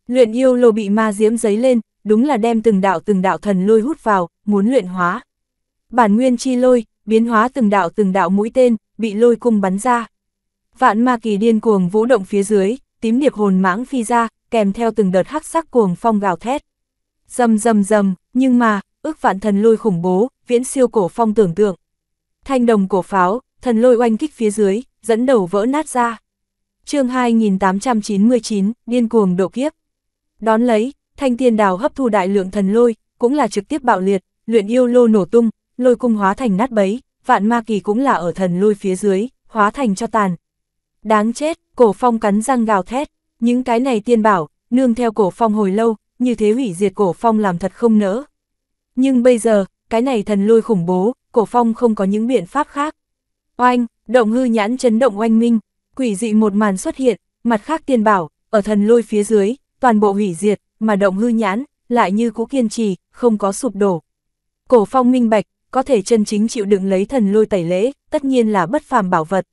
Luyện yêu lô bị ma diễm giấy lên, đúng là đem từng đạo từng đạo thần lôi hút vào, muốn luyện hóa. Bản nguyên chi lôi, biến hóa từng đạo từng đạo mũi tên, bị lôi cung bắn ra. Vạn ma kỳ điên cuồng vũ động phía dưới, tím điệp hồn mãng phi ra, kèm theo từng đợt hắc sắc cuồng phong gào thét. Dầm dầm dầm, nhưng mà, ước vạn thần lôi khủng bố, viễn siêu cổ phong tưởng tượng. Thanh đồng cổ pháo, thần lôi oanh kích phía dưới, dẫn đầu vỡ nát ra. chương 2899, điên cuồng độ kiếp. Đón lấy, thanh tiên đào hấp thu đại lượng thần lôi, cũng là trực tiếp bạo liệt, luyện yêu lô nổ tung, lôi cung hóa thành nát bấy, vạn ma kỳ cũng là ở thần lôi phía dưới, hóa thành cho tàn, Đáng chết, cổ phong cắn răng gào thét, những cái này tiên bảo, nương theo cổ phong hồi lâu, như thế hủy diệt cổ phong làm thật không nỡ. Nhưng bây giờ, cái này thần lôi khủng bố, cổ phong không có những biện pháp khác. Oanh, động hư nhãn chấn động oanh minh, quỷ dị một màn xuất hiện, mặt khác tiên bảo, ở thần lôi phía dưới, toàn bộ hủy diệt, mà động hư nhãn, lại như cũ kiên trì, không có sụp đổ. Cổ phong minh bạch, có thể chân chính chịu đựng lấy thần lôi tẩy lễ, tất nhiên là bất phàm bảo vật.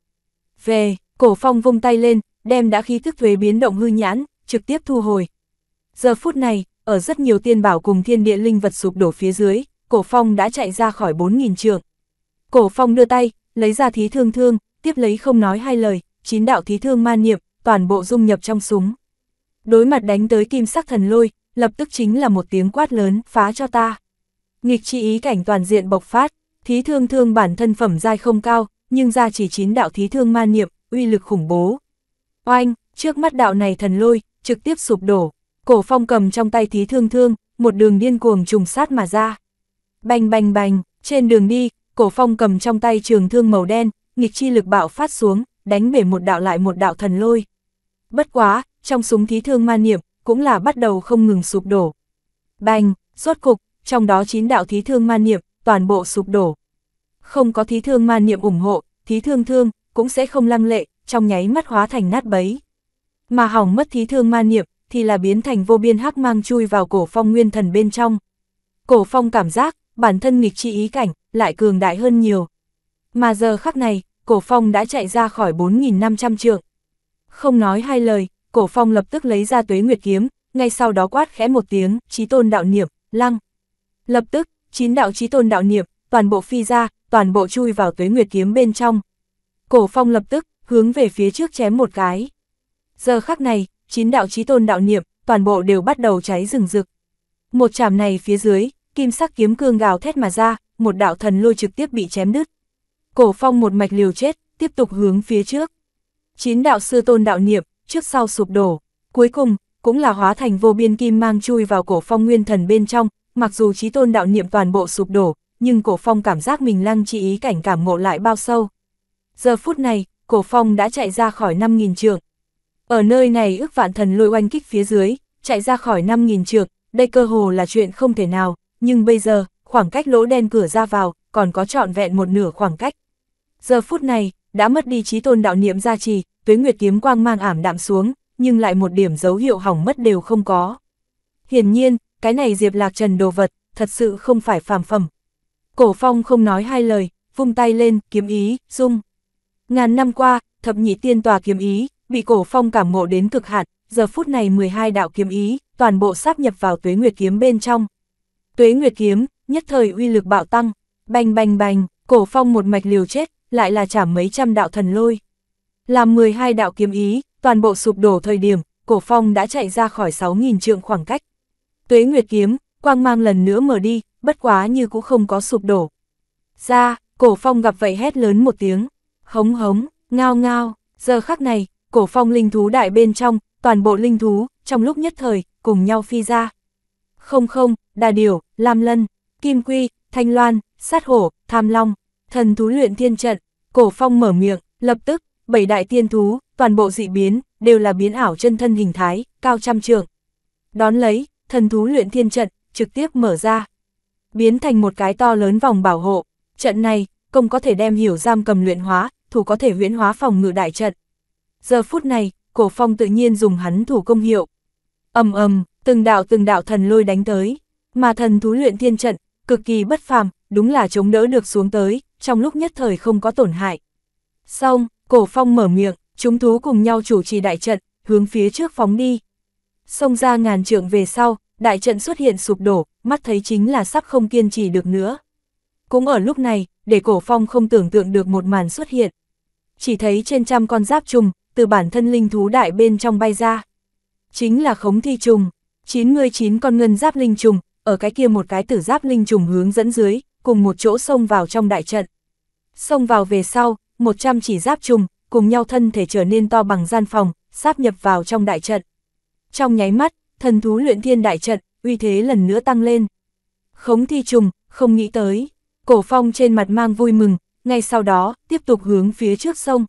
Về, Cổ phong vung tay lên, đem đã khí thức thuế biến động hư nhãn, trực tiếp thu hồi. Giờ phút này, ở rất nhiều tiên bảo cùng thiên địa linh vật sụp đổ phía dưới, cổ phong đã chạy ra khỏi 4.000 trường. Cổ phong đưa tay, lấy ra thí thương thương, tiếp lấy không nói hai lời, chín đạo thí thương man niệm, toàn bộ dung nhập trong súng. Đối mặt đánh tới kim sắc thần lôi, lập tức chính là một tiếng quát lớn, phá cho ta. Nghịch chi ý cảnh toàn diện bộc phát, thí thương thương bản thân phẩm giai không cao, nhưng ra chỉ chín đạo thí thương man niệm, uy lực khủng bố. Oanh, trước mắt đạo này thần lôi, trực tiếp sụp đổ, cổ phong cầm trong tay thí thương thương, một đường điên cuồng trùng sát mà ra. Bành bành bành, trên đường đi, cổ phong cầm trong tay trường thương màu đen, nghịch chi lực bạo phát xuống, đánh bể một đạo lại một đạo thần lôi. Bất quá, trong súng thí thương ma niệm, cũng là bắt đầu không ngừng sụp đổ. Bành, rốt cục, trong đó chín đạo thí thương ma niệm, toàn bộ sụp đổ. Không có thí thương ma niệm ủng hộ, thí thương thương, cũng sẽ không lăng lệ, trong nháy mắt hóa thành nát bấy. Mà hỏng mất thí thương ma niệm, thì là biến thành vô biên hắc mang chui vào cổ phong nguyên thần bên trong. Cổ phong cảm giác, bản thân nghịch chi ý cảnh, lại cường đại hơn nhiều. Mà giờ khắc này, cổ phong đã chạy ra khỏi 4.500 trượng. Không nói hai lời, cổ phong lập tức lấy ra tuế nguyệt kiếm, ngay sau đó quát khẽ một tiếng, trí tôn đạo niệm, lăng. Lập tức, chín đạo trí tôn đạo niệm, toàn bộ phi ra, toàn bộ chui vào tuế nguyệt kiếm bên trong. Cổ phong lập tức, hướng về phía trước chém một cái. Giờ khắc này, chín đạo chí tôn đạo niệm, toàn bộ đều bắt đầu cháy rừng rực. Một chạm này phía dưới, kim sắc kiếm cương gào thét mà ra, một đạo thần lôi trực tiếp bị chém đứt. Cổ phong một mạch liều chết, tiếp tục hướng phía trước. Chín đạo sư tôn đạo niệm, trước sau sụp đổ, cuối cùng, cũng là hóa thành vô biên kim mang chui vào cổ phong nguyên thần bên trong, mặc dù chí tôn đạo niệm toàn bộ sụp đổ, nhưng cổ phong cảm giác mình lăng chi ý cảnh cảm ngộ lại bao sâu. Giờ phút này, cổ phong đã chạy ra khỏi 5.000 trường. Ở nơi này ước vạn thần lôi oanh kích phía dưới, chạy ra khỏi 5.000 trường, đây cơ hồ là chuyện không thể nào, nhưng bây giờ, khoảng cách lỗ đen cửa ra vào, còn có trọn vẹn một nửa khoảng cách. Giờ phút này, đã mất đi trí tôn đạo niệm gia trì, tuế nguyệt kiếm quang mang ảm đạm xuống, nhưng lại một điểm dấu hiệu hỏng mất đều không có. Hiển nhiên, cái này Diệp Lạc Trần đồ vật, thật sự không phải phàm phẩm. Cổ phong không nói hai lời, vung tay lên, kiếm ý, dung. Ngàn năm qua, thập nhị tiên tòa kiếm ý, bị cổ phong cảm ngộ đến cực hạn, giờ phút này 12 đạo kiếm ý, toàn bộ sáp nhập vào tuế nguyệt kiếm bên trong. Tuế nguyệt kiếm, nhất thời uy lực bạo tăng, bành bành bành, cổ phong một mạch liều chết, lại là chảm mấy trăm đạo thần lôi. Làm 12 đạo kiếm ý, toàn bộ sụp đổ thời điểm, cổ phong đã chạy ra khỏi 6.000 trượng khoảng cách. Tuế nguyệt kiếm, quang mang lần nữa mở đi, bất quá như cũng không có sụp đổ. Ra, cổ phong gặp vậy hét lớn một tiếng. Hống hống, ngao ngao, giờ khắc này, cổ phong linh thú đại bên trong, toàn bộ linh thú, trong lúc nhất thời, cùng nhau phi ra. Không không, đà điểu, lam lân, kim quy, thanh loan, sát hổ, tham long, thần thú luyện thiên trận, cổ phong mở miệng, lập tức, bảy đại tiên thú, toàn bộ dị biến, đều là biến ảo chân thân hình thái, cao trăm trường. Đón lấy, thần thú luyện thiên trận, trực tiếp mở ra. Biến thành một cái to lớn vòng bảo hộ, trận này, công có thể đem hiểu giam cầm luyện hóa, thủ có thể huyễn hóa phòng ngự đại trận. Giờ phút này, cổ phong tự nhiên dùng hắn thủ công hiệu. ầm ầm, từng đạo từng đạo thần lôi đánh tới, mà thần thú luyện thiên trận, cực kỳ bất phàm, đúng là chống đỡ được xuống tới, trong lúc nhất thời không có tổn hại. Xong, cổ phong mở miệng, chúng thú cùng nhau chủ trì đại trận, hướng phía trước phóng đi. Xông ra ngàn trượng về sau, đại trận xuất hiện sụp đổ, mắt thấy chính là sắp không kiên trì được nữa. Cũng ở lúc này, để cổ phong không tưởng tượng được một màn xuất hiện. Chỉ thấy trên trăm con giáp trùng, từ bản thân linh thú đại bên trong bay ra. Chính là khống thi trùng, 99 con ngân giáp linh trùng, ở cái kia một cái tử giáp linh trùng hướng dẫn dưới, cùng một chỗ xông vào trong đại trận. Xông vào về sau, 100 chỉ giáp trùng, cùng nhau thân thể trở nên to bằng gian phòng, sáp nhập vào trong đại trận. Trong nháy mắt, thần thú luyện thiên đại trận, uy thế lần nữa tăng lên. Khống thi trùng, không nghĩ tới, Cổ phong trên mặt mang vui mừng, ngay sau đó, tiếp tục hướng phía trước sông.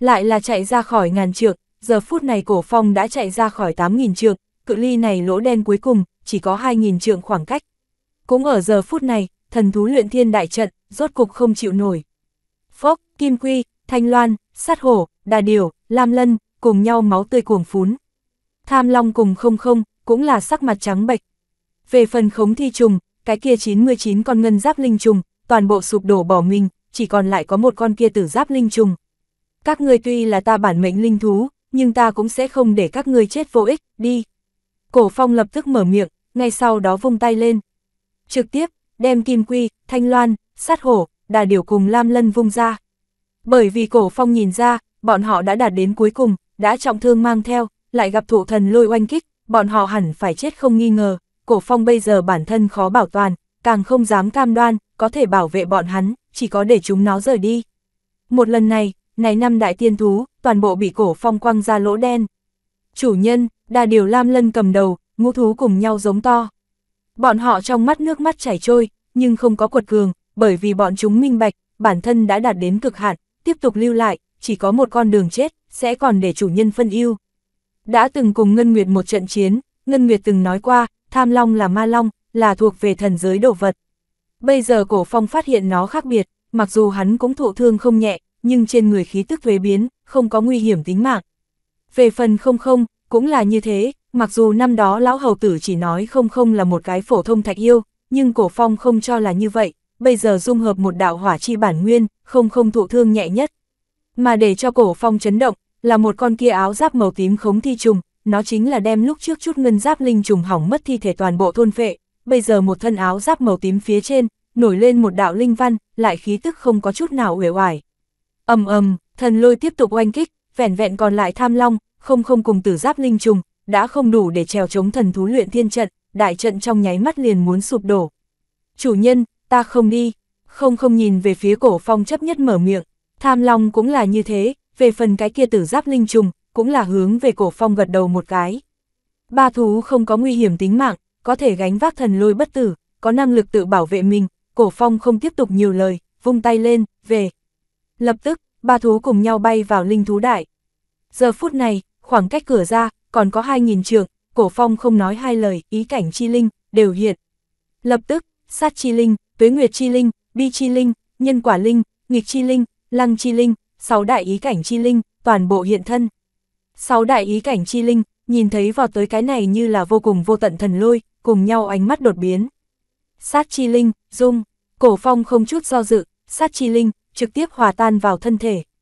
Lại là chạy ra khỏi ngàn trượng, giờ phút này cổ phong đã chạy ra khỏi 8.000 trượng, cự ly này lỗ đen cuối cùng, chỉ có 2.000 trượng khoảng cách. Cũng ở giờ phút này, thần thú luyện thiên đại trận, rốt cục không chịu nổi. Phốc, Kim Quy, Thanh Loan, Sát Hổ, Đà Điều, Lam Lân, cùng nhau máu tươi cuồng phún. Tham Long cùng không không, cũng là sắc mặt trắng bệch. Về phần khống thi trùng, cái kia 99 con ngân giáp linh trùng, toàn bộ sụp đổ bỏ mình, chỉ còn lại có một con kia tử giáp linh trùng. Các ngươi tuy là ta bản mệnh linh thú, nhưng ta cũng sẽ không để các ngươi chết vô ích, đi. Cổ phong lập tức mở miệng, ngay sau đó vung tay lên. Trực tiếp, đem kim quy, thanh loan, sát hổ, đà điều cùng lam lân vung ra. Bởi vì cổ phong nhìn ra, bọn họ đã đạt đến cuối cùng, đã trọng thương mang theo, lại gặp thụ thần lôi oanh kích, bọn họ hẳn phải chết không nghi ngờ cổ phong bây giờ bản thân khó bảo toàn, càng không dám cam đoan, có thể bảo vệ bọn hắn, chỉ có để chúng nó rời đi. Một lần này, này năm đại tiên thú, toàn bộ bị cổ phong quăng ra lỗ đen. Chủ nhân, đa điều lam lân cầm đầu, ngũ thú cùng nhau giống to. Bọn họ trong mắt nước mắt chảy trôi, nhưng không có quật cường, bởi vì bọn chúng minh bạch, bản thân đã đạt đến cực hạn, tiếp tục lưu lại, chỉ có một con đường chết, sẽ còn để chủ nhân phân ưu. Đã từng cùng Ngân Nguyệt một trận chiến, Ngân Nguyệt từng nói qua, tham long là ma long, là thuộc về thần giới đồ vật. Bây giờ cổ phong phát hiện nó khác biệt, mặc dù hắn cũng thụ thương không nhẹ, nhưng trên người khí tức thuế biến, không có nguy hiểm tính mạng. Về phần không không, cũng là như thế, mặc dù năm đó lão hầu tử chỉ nói không không là một cái phổ thông thạch yêu, nhưng cổ phong không cho là như vậy, bây giờ dung hợp một đạo hỏa chi bản nguyên, không không thụ thương nhẹ nhất. Mà để cho cổ phong chấn động, là một con kia áo giáp màu tím khống thi trùng, nó chính là đem lúc trước chút ngân giáp linh trùng hỏng mất thi thể toàn bộ thôn phệ, bây giờ một thân áo giáp màu tím phía trên, nổi lên một đạo linh văn, lại khí tức không có chút nào uể oải. Ầm ầm, thần lôi tiếp tục oanh kích, vẻn vẹn còn lại tham long, không không cùng tử giáp linh trùng, đã không đủ để trèo chống thần thú luyện thiên trận, đại trận trong nháy mắt liền muốn sụp đổ. Chủ nhân, ta không đi, không không nhìn về phía cổ phong chấp nhất mở miệng, tham long cũng là như thế, về phần cái kia tử giáp linh trùng, cũng là hướng về cổ phong gật đầu một cái. Ba thú không có nguy hiểm tính mạng, có thể gánh vác thần lôi bất tử, có năng lực tự bảo vệ mình, cổ phong không tiếp tục nhiều lời, vung tay lên, về. Lập tức, ba thú cùng nhau bay vào linh thú đại. Giờ phút này, khoảng cách cửa ra, còn có 2.000 trượng, cổ phong không nói hai lời, ý cảnh chi linh, đều hiện. Lập tức, sát chi linh, tuế nguyệt chi linh, bi chi linh, nhân quả linh, nghịch chi linh, lăng chi linh, sáu đại ý cảnh chi linh, toàn bộ hiện thân. Sáu đại ý cảnh chi linh, nhìn thấy vào tới cái này như là vô cùng vô tận thần lôi, cùng nhau ánh mắt đột biến. Sát chi linh, dung, cổ phong không chút do dự, sát chi linh, trực tiếp hòa tan vào thân thể,